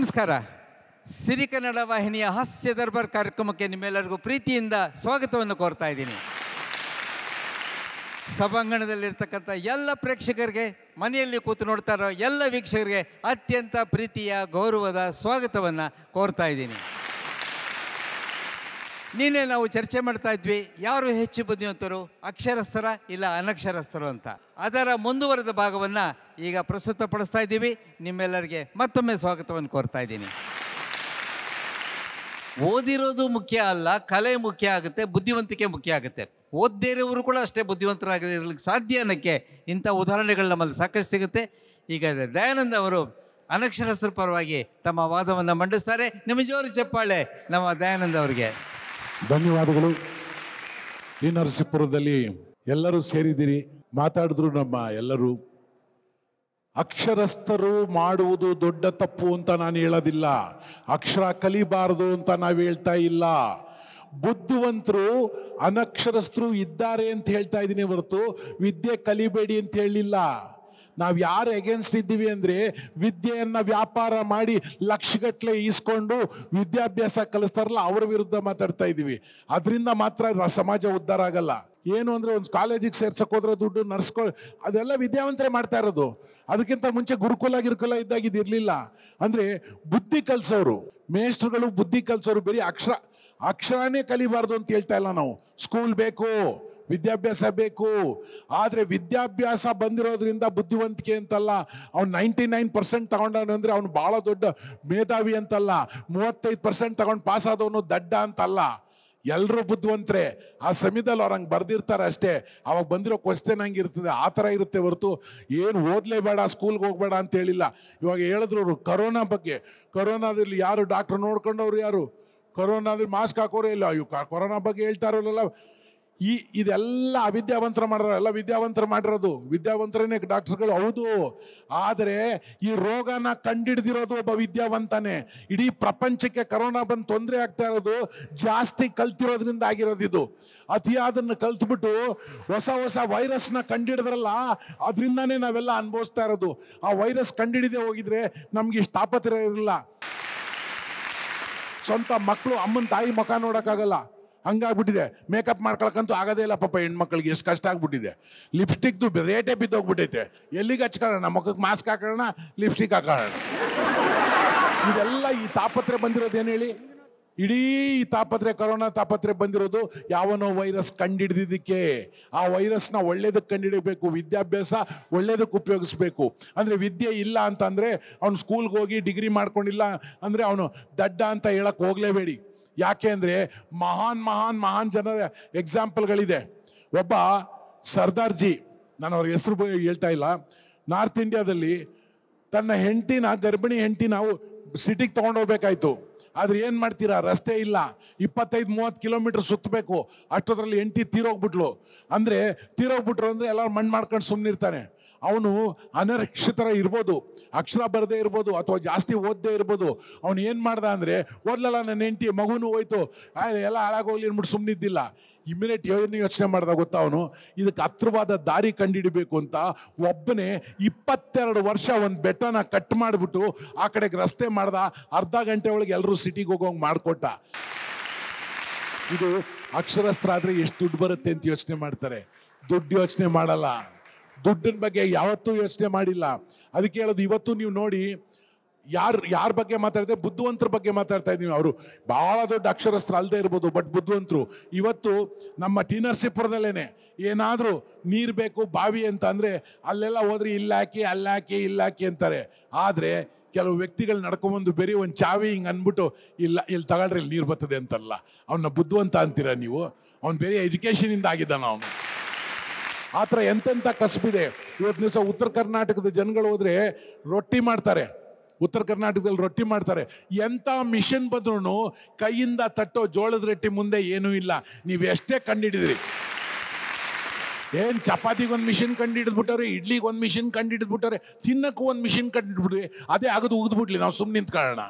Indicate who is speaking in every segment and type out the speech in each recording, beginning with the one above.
Speaker 1: ನಮಸ್ಕಾರ ಸಿರಿ ಕನ್ನಡ ವಾಹಿನಿಯ ಹಾಸ್ಯ ದರ್ಬಾರ್ ಕಾರ್ಯಕ್ರಮಕ್ಕೆ ನಿಮ್ಮೆಲ್ಲರಿಗೂ ಪ್ರೀತಿಯಿಂದ ಸ್ವಾಗತವನ್ನು ಕೋರ್ತಾ ಇದ್ದೀನಿ ಸಭಾಂಗಣದಲ್ಲಿರ್ತಕ್ಕಂಥ ಎಲ್ಲ ಪ್ರೇಕ್ಷಕರಿಗೆ ಮನೆಯಲ್ಲಿ ಕೂತು ನೋಡ್ತಾ ಇರೋ ಎಲ್ಲ ವೀಕ್ಷಕರಿಗೆ ಅತ್ಯಂತ ಪ್ರೀತಿಯ ಗೌರವದ ಸ್ವಾಗತವನ್ನು ಕೋರ್ತಾ ಇದ್ದೀನಿ ನಿನ್ನೆ ನಾವು ಚರ್ಚೆ ಮಾಡ್ತಾ ಇದ್ವಿ ಯಾರು ಹೆಚ್ಚು ಬುದ್ಧಿವಂತರು ಅಕ್ಷರಸ್ಥರ ಇಲ್ಲ ಅನಕ್ಷರಸ್ಥರು ಅಂತ ಅದರ ಮುಂದುವರೆದ ಭಾಗವನ್ನು ಈಗ ಪ್ರಸ್ತುತಪಡಿಸ್ತಾ ಇದ್ದೀವಿ ನಿಮ್ಮೆಲ್ಲರಿಗೆ ಮತ್ತೊಮ್ಮೆ ಸ್ವಾಗತವನ್ನು ಕೋರ್ತಾ ಇದ್ದೀನಿ ಓದಿರೋದು ಮುಖ್ಯ ಅಲ್ಲ ಕಲೆ ಮುಖ್ಯ ಆಗುತ್ತೆ ಬುದ್ಧಿವಂತಿಕೆ ಮುಖ್ಯ ಆಗುತ್ತೆ ಓದ್ದೇ ಕೂಡ ಅಷ್ಟೇ ಬುದ್ಧಿವಂತರಾಗಿರ್ಲಿಕ್ಕೆ ಸಾಧ್ಯ ಅನ್ನೋಕ್ಕೆ ಇಂಥ ಉದಾಹರಣೆಗಳು ನಮ್ಮಲ್ಲಿ ಸಾಕಷ್ಟು ಸಿಗುತ್ತೆ ಈಗ ದಯಾನಂದ ಅವರು ಅನಕ್ಷರಸ್ಥರ ಪರವಾಗಿ ತಮ್ಮ ವಾದವನ್ನು ಮಂಡಿಸ್ತಾರೆ ನಿಮ್ಮ ಜೋರು ಚಪ್ಪಾಳೆ ನಮ್ಮ ದಯಾನಂದ
Speaker 2: ಅವರಿಗೆ ಧನ್ಯವಾದಗಳು ಈ ನರಸೀಪುರದಲ್ಲಿ ಎಲ್ಲರೂ ಸೇರಿದ್ದೀರಿ ಮಾತಾಡಿದ್ರು ನಮ್ಮ ಎಲ್ಲರೂ ಅಕ್ಷರಸ್ಥರು ಮಾಡುವುದು ದೊಡ್ಡ ತಪ್ಪು ಅಂತ ನಾನು ಹೇಳೋದಿಲ್ಲ ಅಕ್ಷರ ಕಲಿಬಾರದು ಅಂತ ನಾವು ಹೇಳ್ತಾ ಇಲ್ಲ ಬುದ್ಧಿವಂತರು ಅನಕ್ಷರಸ್ಥರು ಇದ್ದಾರೆ ಅಂತ ಹೇಳ್ತಾ ಇದ್ದೀನಿ ಹೊರತು ವಿದ್ಯೆ ಕಲಿಬೇಡಿ ಅಂತ ಹೇಳಿಲ್ಲ ನಾವು ಯಾರು ಎಗೇನ್ಸ್ಟ್ ಇದ್ದೀವಿ ಅಂದರೆ ವಿದ್ಯೆಯನ್ನು ವ್ಯಾಪಾರ ಮಾಡಿ ಲಕ್ಷಗಟ್ಟಲೆ ಈಸ್ಕೊಂಡು ವಿದ್ಯಾಭ್ಯಾಸ ಕಲಿಸ್ತಾರಲ್ಲ ಅವ್ರ ವಿರುದ್ಧ ಮಾತಾಡ್ತಾ ಇದ್ದೀವಿ ಅದರಿಂದ ಮಾತ್ರ ಸಮಾಜ ಉದ್ಧಾರ ಆಗಲ್ಲ ಏನು ಅಂದರೆ ಒಂದು ಕಾಲೇಜಿಗೆ ಸೇರ್ಸಕ್ಕೆ ಹೋದ್ರೆ ದುಡ್ಡು ನರ್ಸ್ಕೊ ಅದೆಲ್ಲ ವಿದ್ಯಾವಂತರೇ ಮಾಡ್ತಾ ಇರೋದು ಅದಕ್ಕಿಂತ ಮುಂಚೆ ಗುರುಕುಲ ಗಿರುಕುಲ ಇದ್ದಾಗ ಇದಿರಲಿಲ್ಲ ಅಂದರೆ ಬುದ್ಧಿ ಕಲಿಸೋರು ಮೇಸ್ಟ್ರುಗಳು ಬುದ್ಧಿ ಕಲಿಸೋರು ಬರೀ ಅಕ್ಷರ ಅಕ್ಷರನೇ ಕಲಿಬಾರ್ದು ಅಂತ ಹೇಳ್ತಾ ಇಲ್ಲ ನಾವು ಸ್ಕೂಲ್ ಬೇಕು ವಿದ್ಯಾಭ್ಯಾಸ ಬೇಕು ಆದರೆ ವಿದ್ಯಾಭ್ಯಾಸ ಬಂದಿರೋದ್ರಿಂದ ಬುದ್ಧಿವಂತಿಕೆ ಅಂತಲ್ಲ ಅವ್ನು ನೈಂಟಿ ನೈನ್ ಪರ್ಸೆಂಟ್ ತಗೊಂಡವನು ಅಂದರೆ ಅವ್ನು ಭಾಳ ದೊಡ್ಡ ಮೇಧಾವಿ ಅಂತಲ್ಲ ಮೂವತ್ತೈದು ಪರ್ಸೆಂಟ್ ತಗೊಂಡು ಪಾಸ್ ಆದವನು ದಡ್ಡ ಅಂತಲ್ಲ ಎಲ್ಲರೂ ಬುದ್ಧಿವಂತರೆ ಆ ಸಮಯದಲ್ಲಿ ಅವ್ರು ಹಂಗೆ ಬರ್ದಿರ್ತಾರೆ ಅಷ್ಟೇ ಅವಾಗ ಬಂದಿರೋ ಕ್ವಶನ್ ಹಂಗೆ ಇರ್ತದೆ ಆ ಥರ ಇರುತ್ತೆ ಹೊರತು ಏನು ಬೇಡ ಸ್ಕೂಲ್ಗೆ ಹೋಗಬೇಡ ಅಂತ ಹೇಳಿಲ್ಲ ಇವಾಗ ಹೇಳಿದ್ರು ಅವರು ಕರೋನಾ ಬಗ್ಗೆ ಕರೋನಾದಲ್ಲಿ ಯಾರು ಡಾಕ್ಟ್ರ್ ನೋಡ್ಕೊಂಡವ್ರು ಯಾರು ಕರೋನಾದಲ್ಲಿ ಮಾಸ್ಕ್ ಹಾಕೋರೇ ಇಲ್ಲ ಅಯ್ಯೋ ಕೊರೋನಾ ಬಗ್ಗೆ ಹೇಳ್ತಾ ಇರೋಲ್ಲ ಈ ಇದೆಲ್ಲ ಅವಿದ್ಯಾವಂತರು ಮಾಡಿರೋ ಎಲ್ಲ ವಿದ್ಯಾವಂತರು ಮಾಡಿರೋದು ವಿದ್ಯಾವಂತರೇ ಡಾಕ್ಟರ್ಗಳು ಹೌದು ಆದರೆ ಈ ರೋಗನ ಕಂಡಿಡ್ದಿರೋದು ಒಬ್ಬ ವಿದ್ಯಾವಂತನೇ ಇಡೀ ಪ್ರಪಂಚಕ್ಕೆ ಕರೋನಾ ಬಂದು ತೊಂದರೆ ಆಗ್ತಾ ಇರೋದು ಜಾಸ್ತಿ ಕಲ್ತಿರೋದ್ರಿಂದ ಆಗಿರೋದು ಇದು ಅತಿಯಾದನ್ನು ಕಲ್ತ್ಬಿಟ್ಟು ಹೊಸ ಹೊಸ ವೈರಸ್ನ ಕಂಡಿಡಿದ್ರಲ್ಲ ಅದರಿಂದನೇ ನಾವೆಲ್ಲ ಅನುಭವಿಸ್ತಾ ಇರೋದು ಆ ವೈರಸ್ ಕಂಡಿಡಿದೆ ಹೋಗಿದ್ರೆ ನಮ್ಗೆ ಇಷ್ಟು ಆಪತ್ತಿರ ಇರಲಿಲ್ಲ ಸ್ವಂತ ಮಕ್ಕಳು ಅಮ್ಮನ ತಾಯಿ ಮುಖ ನೋಡೋಕ್ಕಾಗಲ್ಲ ಹಂಗಾಗ್ಬಿಟ್ಟಿದೆ ಮೇಕಪ್ ಮಾಡ್ಕೊಳಕ್ಕಂತೂ ಆಗೋದೇ ಇಲ್ಲ ಪಾಪ ಹೆಣ್ಮಕ್ಳಿಗೆ ಎಷ್ಟು ಕಷ್ಟ ಆಗ್ಬಿಟ್ಟಿದೆ ಲಿಪ್ಸ್ಟಿಕ್ದು ರೇಟೇ ಬಿದ್ದೋಗ್ಬಿಟ್ಟೈತೆ ಎಲ್ಲಿಗೆ ಹಚ್ಕೊಳ್ಳೋಣ ಮುಖಕ್ಕೆ ಮಾಸ್ಕ್ ಹಾಕೋಣ ಲಿಪ್ಸ್ಟಿಕ್ ಹಾಕೋಣ ಇದೆಲ್ಲ ಈ ತಾಪತ್ರೆ ಬಂದಿರೋದು ಏನು ಹೇಳಿ ಇಡೀ ತಾಪತ್ರೆ ಕರೋನಾ ತಾಪತ್ರೆ ಬಂದಿರೋದು ಯಾವನೋ ವೈರಸ್ ಕಂಡಿಡ್ದಿದ್ದಕ್ಕೆ ಆ ವೈರಸ್ನ ಒಳ್ಳೇದಕ್ಕೆ ಕಂಡಿಡಬೇಕು ವಿದ್ಯಾಭ್ಯಾಸ ಒಳ್ಳೇದಕ್ಕೆ ಉಪಯೋಗಿಸ್ಬೇಕು ಅಂದರೆ ವಿದ್ಯೆ ಇಲ್ಲ ಅಂತಂದರೆ ಅವನು ಸ್ಕೂಲ್ಗೆ ಹೋಗಿ ಡಿಗ್ರಿ ಮಾಡ್ಕೊಂಡಿಲ್ಲ ಅಂದರೆ ಅವನು ದಡ್ಡ ಅಂತ ಹೇಳಕ್ಕೆ ಹೋಗಲೇಬೇಡಿ ಯಾಕೆಂದರೆ ಮಹಾನ್ ಮಹಾನ್ ಮಹಾನ್ ಜನರ ಎಕ್ಸಾಂಪಲ್ಗಳಿದೆ ಒಬ್ಬ ಸರ್ದಾರ್ಜಿ ನಾನು ಅವ್ರ ಹೆಸರು ಹೇಳ್ತಾ ಇಲ್ಲ ನಾರ್ತ್ ಇಂಡಿಯಾದಲ್ಲಿ ತನ್ನ ಹೆಂಡತಿನ ಗರ್ಭಿಣಿ ಹೆಂಡತಿ ನಾವು ಸಿಟಿಗೆ ತೊಗೊಂಡೋಗ್ಬೇಕಾಯ್ತು ಆದ್ರೆ ಏನು ಮಾಡ್ತೀರಾ ರಸ್ತೆ ಇಲ್ಲ ಇಪ್ಪತ್ತೈದು ಮೂವತ್ತು ಕಿಲೋಮೀಟ್ರ್ ಸುತ್ತಬೇಕು ಅಷ್ಟೊದರಲ್ಲಿ ಹೆಂಡತಿ ತೀರೋಗ್ಬಿಟ್ಲು ಅಂದರೆ ತೀರೋಗ್ಬಿಟ್ರು ಅಂದರೆ ಎಲ್ಲರೂ ಮಣ್ಣು ಮಾಡ್ಕೊಂಡು ಸುಮ್ಮನಿರ್ತಾನೆ ಅವನು ಅನರಕ್ಷಿತರ ಇರ್ಬೋದು ಅಕ್ಷರ ಬರದೇ ಇರ್ಬೋದು ಅಥವಾ ಜಾಸ್ತಿ ಓದದೇ ಇರ್ಬೋದು ಅವನು ಏನು ಮಾಡ್ದ ಅಂದರೆ ಓದ್ಲಲ್ಲ ನನ್ನ ಹೆಂಡತಿ ಮಗುನೂ ಹೋಯ್ತು ಎಲ್ಲ ಹಾಳಾಗೋಗ್ಲಿ ಅಂದ್ಬಿಟ್ಟು ಸುಮ್ಮನಿದ್ದಿಲ್ಲ ಇಮ್ಮಿನೇಟ್ ಯೋಜನೆ ಯೋಚನೆ ಮಾಡ್ದಾಗ ಗೊತ್ತಾ ಅವನು ಇದಕ್ಕೆ ಹತ್ರವಾದ ದಾರಿ ಕಂಡುಹಿಡಬೇಕು ಅಂತ ಒಬ್ಬನೇ ಇಪ್ಪತ್ತೆರಡು ವರ್ಷ ಒಂದು ಬೆಟ್ಟನ ಕಟ್ ಮಾಡಿಬಿಟ್ಟು ಆ ಕಡೆಗೆ ರಸ್ತೆ ಮಾಡ್ದ ಅರ್ಧ ಗಂಟೆ ಒಳಗೆ ಎಲ್ಲರೂ ಸಿಟಿಗೆ ಹೋಗೋಂಗೆ ಮಾಡಿಕೊಟ್ಟ ಇದು ಅಕ್ಷರಸ್ತ್ರ ಆದರೆ ಎಷ್ಟು ದುಡ್ಡು ಬರುತ್ತೆ ಅಂತ ಯೋಚನೆ ಮಾಡ್ತಾರೆ ದುಡ್ಡು ಯೋಚನೆ ಮಾಡಲ್ಲ ದುಡ್ಡಿನ ಬಗ್ಗೆ ಯಾವತ್ತೂ ಯೋಚನೆ ಮಾಡಿಲ್ಲ ಅದಕ್ಕೆ ಹೇಳೋದು ಇವತ್ತು ನೀವು ನೋಡಿ ಯಾರು ಯಾರ ಬಗ್ಗೆ ಮಾತಾಡಿದೆ ಬುದ್ಧಿವಂತರ ಬಗ್ಗೆ ಮಾತಾಡ್ತಾ ಇದ್ದೀವಿ ಅವರು ಭಾಳ ದೊಡ್ಡ ಅಕ್ಷರಸ್ಥರ ಅಲ್ಲದೆ ಇರ್ಬೋದು ಬಟ್ ಬುದ್ಧಿವಂತರು ಇವತ್ತು ನಮ್ಮ ಟಿ ಏನಾದರೂ ನೀರು ಬೇಕು ಬಾವಿ ಅಂತ ಅಂದರೆ ಅಲ್ಲೆಲ್ಲ ಹೋದ್ರೆ ಇಲ್ಲಾಕಿ ಅಲ್ಲಾಕಿ ಇಲ್ಲಾಕಿ ಅಂತಾರೆ ಆದರೆ ಕೆಲವು ವ್ಯಕ್ತಿಗಳು ನಡ್ಕೊಂಬಂದು ಬೇರೆ ಒಂದು ಚಾವಿ ಹಿಂಗೆ ಅಂದ್ಬಿಟ್ಟು ಇಲ್ಲ ಇಲ್ಲಿ ತಗೊಳ್ರಿ ಇಲ್ಲಿ ನೀರು ಬರ್ತದೆ ಅಂತಲ್ಲ ಅವನ್ನ ಬುದ್ಧಿವಂತ ಅಂತೀರ ನೀವು ಅವ್ನು ಬೇರೆ ಎಜುಕೇಷನಿಂದ ಆಗಿದ್ದಾನ ಅವನು ಆ ಥರ ಎಂತೆಂಥ ಕಸಬಿದೆ ಇವತ್ತು ದಿವಸ ಉತ್ತರ ಕರ್ನಾಟಕದ ಜನಗಳು ಹೋದರೆ ರೊಟ್ಟಿ ಮಾಡ್ತಾರೆ ಉತ್ತರ ಕರ್ನಾಟಕದಲ್ಲಿ ರೊಟ್ಟಿ ಮಾಡ್ತಾರೆ ಎಂಥ ಮಿಷನ್ ಬಂದ್ರೂ ಕೈಯಿಂದ ತಟ್ಟೋ ಜೋಳದ ರೊಟ್ಟಿ ಮುಂದೆ ಏನೂ ಇಲ್ಲ ನೀವು ಎಷ್ಟೇ ಕಂಡಿಡಿದ್ರಿ ಏನು ಚಪಾತಿಗೆ ಒಂದು ಮಿಷಿನ್ ಕಂಡು ಹಿಡಿದ್ಬಿಟ್ಟವ್ರೆ ಇಡ್ಲಿಗೆ ಒಂದು ಮಿಷಿನ್ ಕಂಡು ಹಿಡಿದ್ಬಿಟ್ಟವ್ರೆ ತಿನ್ನಕ್ಕೂ ಒಂದು ಮಿಷಿನ್ ಕಂಡು ಹಿಡಿದ್ಬಿಟ್ರಿ ಅದೇ ಆಗೋದು ಉಗ್ದುಬಿಡ್ಲಿ ನಾವು ಸುಮ್ಮನೆ ನಿಂತ್ಕೊಳ್ಳೋಣ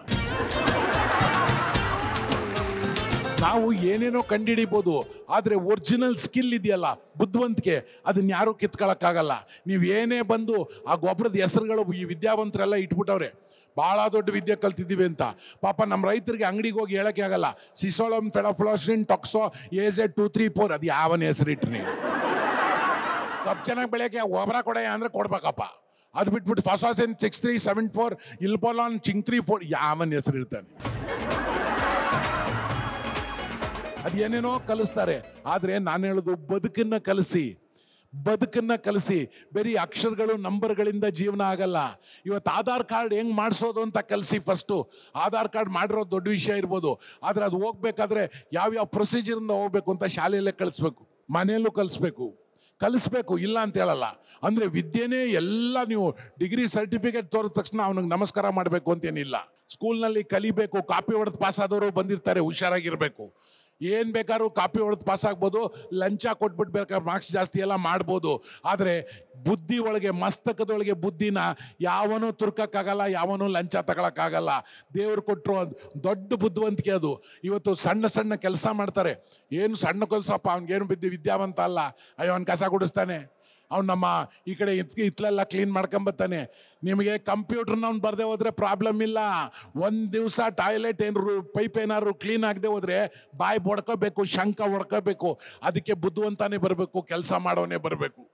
Speaker 2: ನಾವು ಏನೇನೋ ಕಂಡುಹಿಡಿಬೋದು ಆದರೆ ಒರಿಜಿನಲ್ ಸ್ಕಿಲ್ ಇದೆಯಲ್ಲ ಬುದ್ಧಿವಂತಿಕೆ ಅದನ್ನ ಯಾರೂ ಕಿತ್ಕೊಳ್ಳೋಕ್ಕಾಗಲ್ಲ ನೀವು ಏನೇ ಬಂದು ಆ ಗೊಬ್ಬರದ ಹೆಸರುಗಳು ಈ ವಿದ್ಯಾವಂತರೆಲ್ಲ ಇಟ್ಬಿಟ್ಟವ್ರೆ ಭಾಳ ದೊಡ್ಡ ವಿದ್ಯೆ ಕಲ್ತಿದ್ದೀವಿ ಅಂತ ಪಾಪ ನಮ್ಮ ರೈತರಿಗೆ ಅಂಗಡಿಗೆ ಹೋಗಿ ಹೇಳೋಕ್ಕೆ ಆಗಲ್ಲ ಸಿಸೋಲಮ್ ಫೆಡಫ್ಲಾಸಿನ್ ಟೊಕ್ಸೋ ಎ ಟು ತ್ರೀ ಫೋರ್ ಅದು ಯಾವನ ಇಟ್ಟರೆ ನೀವು ಸ್ವಲ್ಪ ಚೆನ್ನಾಗಿ ಬೆಳೆಯೋಕ್ಕೆ ಒಬ್ಬರ ಕೊಡೆಯ ಅಂದರೆ ಕೊಡ್ಬೇಕಪ್ಪ ಅದು ಬಿಟ್ಬಿಟ್ಟು ಫಸಾಸಿನ್ ಸಿಕ್ಸ್ ತ್ರೀ ಸೆವೆನ್ ಫೋರ್ ಇಲ್ಪೋಲಾನ್ ಚಿಂಗ್ ತ್ರೀ ಫೋರ್ ಯಾವನ ಇರ್ತಾನೆ ಅದೇನೇನೋ ಕಲಿಸ್ತಾರೆ ಆದರೆ ನಾನು ಹೇಳೋದು ಬದುಕನ್ನ ಕಲಿಸಿ ಬದುಕನ್ನು ಕಲಿಸಿ ಬರೀ ಅಕ್ಷರಗಳು ನಂಬರ್ಗಳಿಂದ ಜೀವನ ಆಗಲ್ಲ ಇವತ್ತು ಆಧಾರ್ ಕಾರ್ಡ್ ಹೆಂಗ್ ಮಾಡಿಸೋದು ಅಂತ ಕಲಿಸಿ ಫಸ್ಟು ಆಧಾರ್ ಕಾರ್ಡ್ ಮಾಡಿರೋ ದೊಡ್ಡ ವಿಷಯ ಇರ್ಬೋದು ಆದರೆ ಅದು ಹೋಗ್ಬೇಕಾದ್ರೆ ಯಾವ್ಯಾವ ಪ್ರೊಸೀಜರಿಂದ ಹೋಗ್ಬೇಕು ಅಂತ ಶಾಲೆಯಲ್ಲೇ ಕಲಿಸ್ಬೇಕು ಮನೆಯಲ್ಲೂ ಕಲಿಸ್ಬೇಕು ಕಲಿಸ್ಬೇಕು ಇಲ್ಲ ಅಂತ ಹೇಳಲ್ಲ ಅಂದರೆ ವಿದ್ಯೆನೇ ಎಲ್ಲ ನೀವು ಡಿಗ್ರಿ ಸರ್ಟಿಫಿಕೇಟ್ ತೋರಿದ ತಕ್ಷಣ ಅವ್ನಿಗೆ ನಮಸ್ಕಾರ ಮಾಡಬೇಕು ಅಂತೇನಿಲ್ಲ ಸ್ಕೂಲ್ನಲ್ಲಿ ಕಲಿಬೇಕು ಕಾಪಿ ಹೊಡೆದು ಪಾಸ್ ಆದವರು ಬಂದಿರ್ತಾರೆ ಹುಷಾರಾಗಿರಬೇಕು ಏನು ಬೇಕಾದ್ರೂ ಕಾಪಿ ಹೊಡೆದು ಪಾಸ್ ಆಗ್ಬೋದು ಲಂಚ ಕೊಟ್ಬಿಟ್ಟು ಬೇಕಾದ್ರೆ ಮಾರ್ಕ್ಸ್ ಜಾಸ್ತಿ ಎಲ್ಲ ಮಾಡ್ಬೋದು ಆದರೆ ಬುದ್ಧಿ ಒಳಗೆ ಮಸ್ತಕದೊಳಗೆ ಬುದ್ಧಿನ ಯಾವನೂ ತುರ್ಕಕ್ಕಾಗಲ್ಲ ಯಾವನೂ ಲಂಚ ತಗೊಳಕ್ಕಾಗಲ್ಲ ದೇವ್ರು ಕೊಟ್ಟರು ದೊಡ್ಡ ಬುದ್ಧಿವಂತಿಕೆ ಅದು ಇವತ್ತು ಸಣ್ಣ ಸಣ್ಣ ಕೆಲಸ ಮಾಡ್ತಾರೆ ಏನು ಸಣ್ಣ ಕೆಲಸಪ್ಪ ಅವ್ನಿಗೇನು ಬಿದ್ದು ವಿದ್ಯಾವಂತ ಅಲ್ಲ ಅಯ್ಯೋ ಅವನು ಕಸ ಗುಡಿಸ್ತಾನೆ ಅವ್ನು ನಮ್ಮ ಈ ಕಡೆ ಇತ್ ಇತ್ಲೆಲ್ಲ ಕ್ಲೀನ್ ಮಾಡ್ಕೊಂಬತ್ತಾನೆ ನಿಮಗೆ ಕಂಪ್ಯೂಟರ್ನ ಅವ್ನು ಬರದೆ ಹೋದರೆ ಪ್ರಾಬ್ಲಮ್ ಇಲ್ಲ ಒಂದು ದಿವಸ ಟಾಯ್ಲೆಟ್ ಏನಾರು ಪೈಪ್ ಏನಾದ್ರು ಕ್ಲೀನ್ ಆಗದೆ ಹೋದರೆ ಬಾಯಿ ಹೊಡ್ಕೋಬೇಕು ಶಂಕ ಹೊಡ್ಕೋಬೇಕು ಅದಕ್ಕೆ ಬುದ್ಧಿವಂತಾನೆ ಬರಬೇಕು ಕೆಲಸ ಮಾಡೋನೇ ಬರಬೇಕು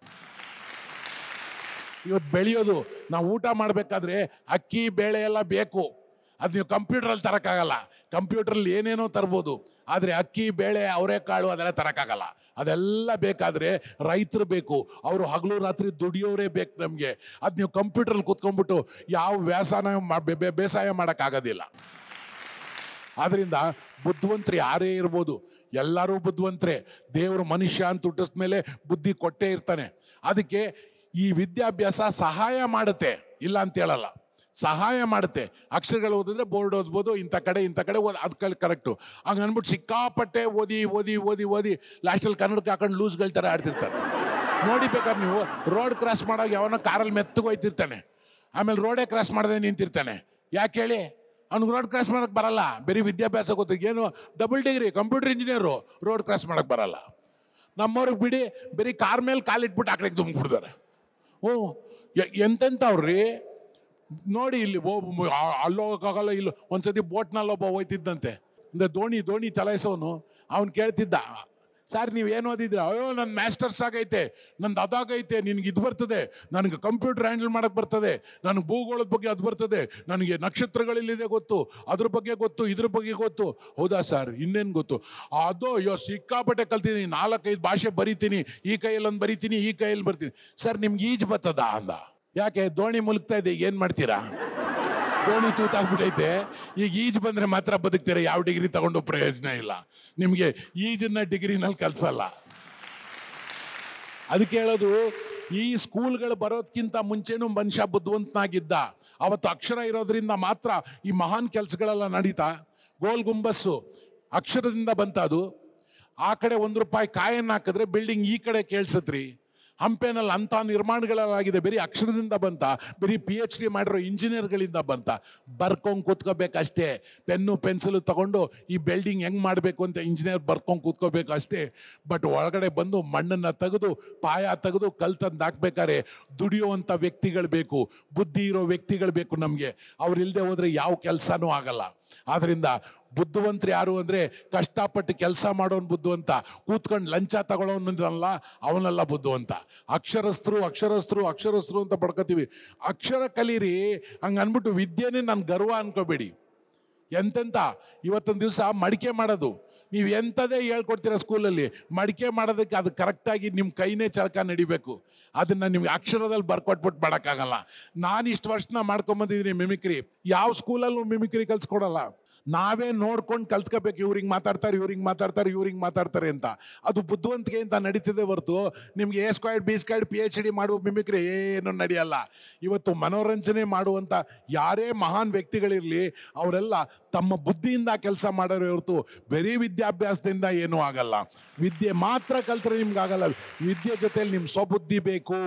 Speaker 2: ಇವತ್ತು ಬೆಳೆಯೋದು ನಾವು ಊಟ ಮಾಡಬೇಕಾದ್ರೆ ಅಕ್ಕಿ ಬೇಳೆ ಎಲ್ಲ ಬೇಕು ಅದು ನೀವು ಕಂಪ್ಯೂಟ್ರಲ್ಲಿ ತರೋಕ್ಕಾಗಲ್ಲ ಕಂಪ್ಯೂಟ್ರಲ್ಲಿ ಏನೇನೋ ತರ್ಬೋದು ಆದರೆ ಅಕ್ಕಿ ಬೇಳೆ ಅವರೆಕಾಳು ಅದೆಲ್ಲ ತರೋಕ್ಕಾಗಲ್ಲ ಅದೆಲ್ಲ ಬೇಕಾದರೆ ರೈತರು ಬೇಕು ಅವರು ಹಗಲು ರಾತ್ರಿ ದುಡಿಯೋರೇ ಬೇಕು ನಮಗೆ ಅದು ನೀವು ಕಂಪ್ಯೂಟ್ರಲ್ಲಿ ಕೂತ್ಕೊಂಡ್ಬಿಟ್ಟು ಯಾವ ವ್ಯಾಸನ ಬೇಸಾಯ ಮಾಡೋಕ್ಕಾಗೋದಿಲ್ಲ ಆದ್ದರಿಂದ ಬುದ್ಧಿವಂತರು ಯಾರೇ ಇರ್ಬೋದು ಎಲ್ಲರೂ ಬುದ್ಧಿವಂತರೆ ದೇವರು ಮನುಷ್ಯ ಅಂತ ಹುಟ್ಟಿಸಿದ ಮೇಲೆ ಬುದ್ಧಿ ಕೊಟ್ಟೇ ಇರ್ತಾನೆ ಅದಕ್ಕೆ ಈ ವಿದ್ಯಾಭ್ಯಾಸ ಸಹಾಯ ಮಾಡುತ್ತೆ ಇಲ್ಲ ಅಂತ ಹೇಳಲ್ಲ ಸಹಾಯ ಮಾಡುತ್ತೆ ಅಕ್ಷರಗಳು ಓದಿದ್ರೆ ಬೋರ್ಡ್ ಓದ್ಬೋದು ಇಂಥ ಕಡೆ ಇಂಥ ಕಡೆ ಓದ್ ಅದಕ್ಕೆ ಕರೆಕ್ಟು ಹಂಗೆ ಅಂದ್ಬಿಟ್ಟು ಸಿಕ್ಕಾಪಟ್ಟೆ ಓದಿ ಓದಿ ಓದಿ ಓದಿ ಲಾಸ್ಟಲ್ಲಿ ಕನ್ನಡಕ್ಕೆ ಹಾಕೊಂಡು ಲೂಸ್ಗಳ ಥರ ಆಡ್ತಿರ್ತಾರೆ ನೋಡಿ ಬೇಕಾದ್ರೆ ನೀವು ರೋಡ್ ಕ್ರಾಸ್ ಮಾಡೋ ಯಾವನೋ ಕಾರಲ್ಲಿ ಹೋಯ್ತಿರ್ತಾನೆ ಆಮೇಲೆ ರೋಡೇ ಕ್ರಾಸ್ ಮಾಡದೆ ನಿಂತಿರ್ತಾನೆ ಯಾಕೆ ಹೇಳಿ ಅವ್ನಿಗೆ ರೋಡ್ ಕ್ರಾಸ್ ಮಾಡೋಕ್ಕೆ ಬರಲ್ಲ ಬರೀ ವಿದ್ಯಾಭ್ಯಾಸ ಗೊತ್ತು ಏನು double degree computer engineer road cross ಮಾಡೋಕ್ಕೆ ಬರಲ್ಲ ನಮ್ಮವ್ರಿಗೆ ಬಿಡಿ ಬರೀ ಕಾರ್ ಮೇಲೆ ಕಾಲಿಟ್ಬಿಟ್ಟು ಆಕಡೆಗೆ ತುಂಬಿಬಿಡ್ತಾರೆ ಓ ಎಂತೆಂಥವ್ರಿ ನೋಡಿ ಇಲ್ಲಿ ಅಲ್ಲೋಗಕ್ಕಾಗಲ್ಲ ಇಲ್ಲ ಒಂದ್ಸತಿ ಬೋಟ್ನಲ್ಲಿ ಒಬ್ಬ ಹೋಯ್ತಿದ್ದಂತೆ ಅಂದರೆ ದೋಣಿ ದೋಣಿ ಚಲಾಯಿಸೋನು ಅವ್ನು ಕೇಳ್ತಿದ್ದ ಸರ್ ನೀವು ಏನು ಓದಿದ್ರೆ ಅಯ್ಯೋ ನನ್ನ ಮ್ಯಾಸ್ಟರ್ಸ್ ಆಗೈತೆ ನಂದು ಅದಾಗೈತೆ ನಿನಗೆ ಇದು ಬರ್ತದೆ ನನಗೆ ಕಂಪ್ಯೂಟರ್ ಹ್ಯಾಂಡಲ್ ಮಾಡೋಕ್ಕೆ ಬರ್ತದೆ ನನಗೆ ಭೂಗೋಳದ ಬಗ್ಗೆ ಅದು ಬರ್ತದೆ ನನಗೆ ನಕ್ಷತ್ರಗಳಿಲ್ಲಿದೆ ಗೊತ್ತು ಅದ್ರ ಬಗ್ಗೆ ಗೊತ್ತು ಇದ್ರ ಬಗ್ಗೆ ಗೊತ್ತು ಹೌದಾ ಸರ್ ಇನ್ನೇನು ಗೊತ್ತು ಅದು ಅಯ್ಯೋ ಸಿಕ್ಕಾಪಟ್ಟೆ ಕಲ್ತಿದ್ದೀನಿ ನಾಲ್ಕೈದು ಭಾಷೆ ಬರಿತೀನಿ ಈ ಕೈಯಲ್ಲಿ ಒಂದು ಬರಿತೀನಿ ಈ ಕೈಯಲ್ಲಿ ಬರ್ತೀನಿ ಸರ್ ನಿಮ್ಗೆ ಈಜು ಬರ್ತದ ಅಂದ ಯಾಕೆ ದೋಣಿ ಮುಲುಕ್ತಾ ಇದೆ ಏನು ಮಾಡ್ತೀರಾ ದೋಣಿ ತೂತಾಗ್ಬಿಟ್ಟೈತೆ ಈಗ ಈಜು ಬಂದರೆ ಮಾತ್ರ ಬದುಕ್ತೀರಾ ಯಾವ ಡಿಗ್ರಿ ತಗೊಂಡು ಪ್ರಯೋಜನ ಇಲ್ಲ ನಿಮಗೆ ಈಜನ್ನ ಡಿಗ್ರಿನಲ್ಲಿ ಕಲ್ಸಲ್ಲ ಅದಕ್ಕೆ ಹೇಳೋದು ಈ ಸ್ಕೂಲ್ಗಳು ಬರೋದಕ್ಕಿಂತ ಮುಂಚೆನೂ ಮನುಷ್ಯ ಬುದ್ಧಿವಂತನಾಗಿದ್ದ ಅವತ್ತು ಅಕ್ಷರ ಇರೋದ್ರಿಂದ ಮಾತ್ರ ಈ ಮಹಾನ್ ಕೆಲಸಗಳೆಲ್ಲ ನಡೀತಾ ಗೋಲ್ ಗುಂಬಸ್ಸು ಅಕ್ಷರದಿಂದ ಅದು ಆ ಕಡೆ ಒಂದು ರೂಪಾಯಿ ಕಾಯನ್ನು ಹಾಕಿದ್ರೆ ಬಿಲ್ಡಿಂಗ್ ಈ ಕಡೆ ಕೇಳಿಸತ್ರಿ ಹಂಪೆನಲ್ಲಿ ಅಂಥ ನಿರ್ಮಾಣಗಳಲ್ಲಾಗಿದೆ ಬರೀ ಅಕ್ಷರದಿಂದ ಬಂತ ಬರೀ ಪಿ ಎಚ್ ಡಿ ಮಾಡಿರೋ ಇಂಜಿನಿಯರ್ಗಳಿಂದ ಬಂತ ಬರ್ಕೊಂಡು ಕೂತ್ಕೋಬೇಕಷ್ಟೇ ಪೆನ್ನು ಪೆನ್ಸಿಲು ತೊಗೊಂಡು ಈ ಬಿಲ್ಡಿಂಗ್ ಹೆಂಗೆ ಮಾಡಬೇಕು ಅಂತ ಇಂಜಿನಿಯರ್ ಬರ್ಕೊಂಡು ಕೂತ್ಕೋಬೇಕು ಅಷ್ಟೇ ಬಟ್ ಒಳಗಡೆ ಬಂದು ಮಣ್ಣನ್ನು ತೆಗೆದು ಪಾಯ ತೆಗೆದು ಕಲ್ ತಂದು ಹಾಕ್ಬೇಕಾರೆ ದುಡಿಯುವಂಥ ವ್ಯಕ್ತಿಗಳು ಬೇಕು ಬುದ್ಧಿ ಇರೋ ವ್ಯಕ್ತಿಗಳು ಬೇಕು ನಮಗೆ ಅವರಿಲ್ಲದೆ ಹೋದರೆ ಯಾವ ಕೆಲಸನೂ ಆಗಲ್ಲ ಆದ್ದರಿಂದ ಬುದ್ಧಿವಂತರು ಯಾರು ಅಂದರೆ ಕಷ್ಟಪಟ್ಟು ಕೆಲಸ ಮಾಡೋನು ಬುದ್ಧಿವಂತ ಕೂತ್ಕೊಂಡು ಲಂಚ ತಗೊಳ್ಳೋನಲ್ಲ ಅವನಲ್ಲ ಬುದ್ಧಿವಂತ ಅಕ್ಷರಸ್ಥರು ಅಕ್ಷರಸ್ಥರು ಅಕ್ಷರಸ್ಥರು ಅಂತ ಪಡ್ಕೊತೀವಿ ಅಕ್ಷರ ಕಲೀರಿ ಹಂಗೆ ಅಂದ್ಬಿಟ್ಟು ವಿದ್ಯೆನೇ ನಾನು ಗರ್ವ ಅನ್ಕೋಬೇಡಿ ಎಂತೆಂಥ ಇವತ್ತೊಂದು ದಿವಸ ಮಡಿಕೆ ಮಾಡೋದು ನೀವು ಎಂಥದೇ ಹೇಳ್ಕೊಡ್ತೀರ ಸ್ಕೂಲಲ್ಲಿ ಮಡಿಕೆ ಮಾಡೋದಕ್ಕೆ ಅದು ಕರೆಕ್ಟಾಗಿ ನಿಮ್ಮ ಕೈನೇ ಚಳಕ ನಡಿಬೇಕು ಅದನ್ನು ನಿಮ್ಗೆ ಅಕ್ಷರದಲ್ಲಿ ಬರ್ಕೊಟ್ಬಿಟ್ಟು ಮಾಡೋಕ್ಕಾಗಲ್ಲ ನಾನು ಇಷ್ಟು ವರ್ಷನ ಮಾಡ್ಕೊಂಬಂದಿದ್ದೀನಿ ಮಿಮಿಕ್ರಿ ಯಾವ ಸ್ಕೂಲಲ್ಲೂ ಮಿಮಿಕ್ರಿ ಕಲ್ಸ್ಕೊಡಲ್ಲ ನಾವೇ ನೋಡ್ಕೊಂಡು ಕಲ್ತ್ಕೋಬೇಕು ಇವ್ರಿಗೆ ಮಾತಾಡ್ತಾರೆ ಇವ್ರಿಗೆ ಮಾತಾಡ್ತಾರೆ ಇವ್ರಿಗೆ ಮಾತಾಡ್ತಾರೆ ಅಂತ ಅದು ಅಂತ ನಡೀತಿದೆ ಹೊರತು ನಿಮ್ಗೆ A squared B squared P H D ಮಾಡುವ ಮಿಮಿಕ್ರಿ ಏನು ನಡೆಯಲ್ಲ ಇವತ್ತು ಮನೋರಂಜನೆ ಮಾಡುವಂಥ ಯಾರೇ ಮಹಾನ್ ವ್ಯಕ್ತಿಗಳಿರಲಿ ಅವರೆಲ್ಲ ತಮ್ಮ ಬುದ್ಧಿಯಿಂದ ಕೆಲಸ ಮಾಡೋರು ಹೊರತು ಬರೀ ವಿದ್ಯಾಭ್ಯಾಸದಿಂದ ಏನೂ ಆಗಲ್ಲ ವಿದ್ಯೆ ಮಾತ್ರ ನಿಮ್ಗೆ ಆಗಲ್ಲ ವಿದ್ಯೆ ಜೊತೆಲಿ ನಿಮ್ಮ ಸ್ವಬುದ್ಧಿ ಬೇಕು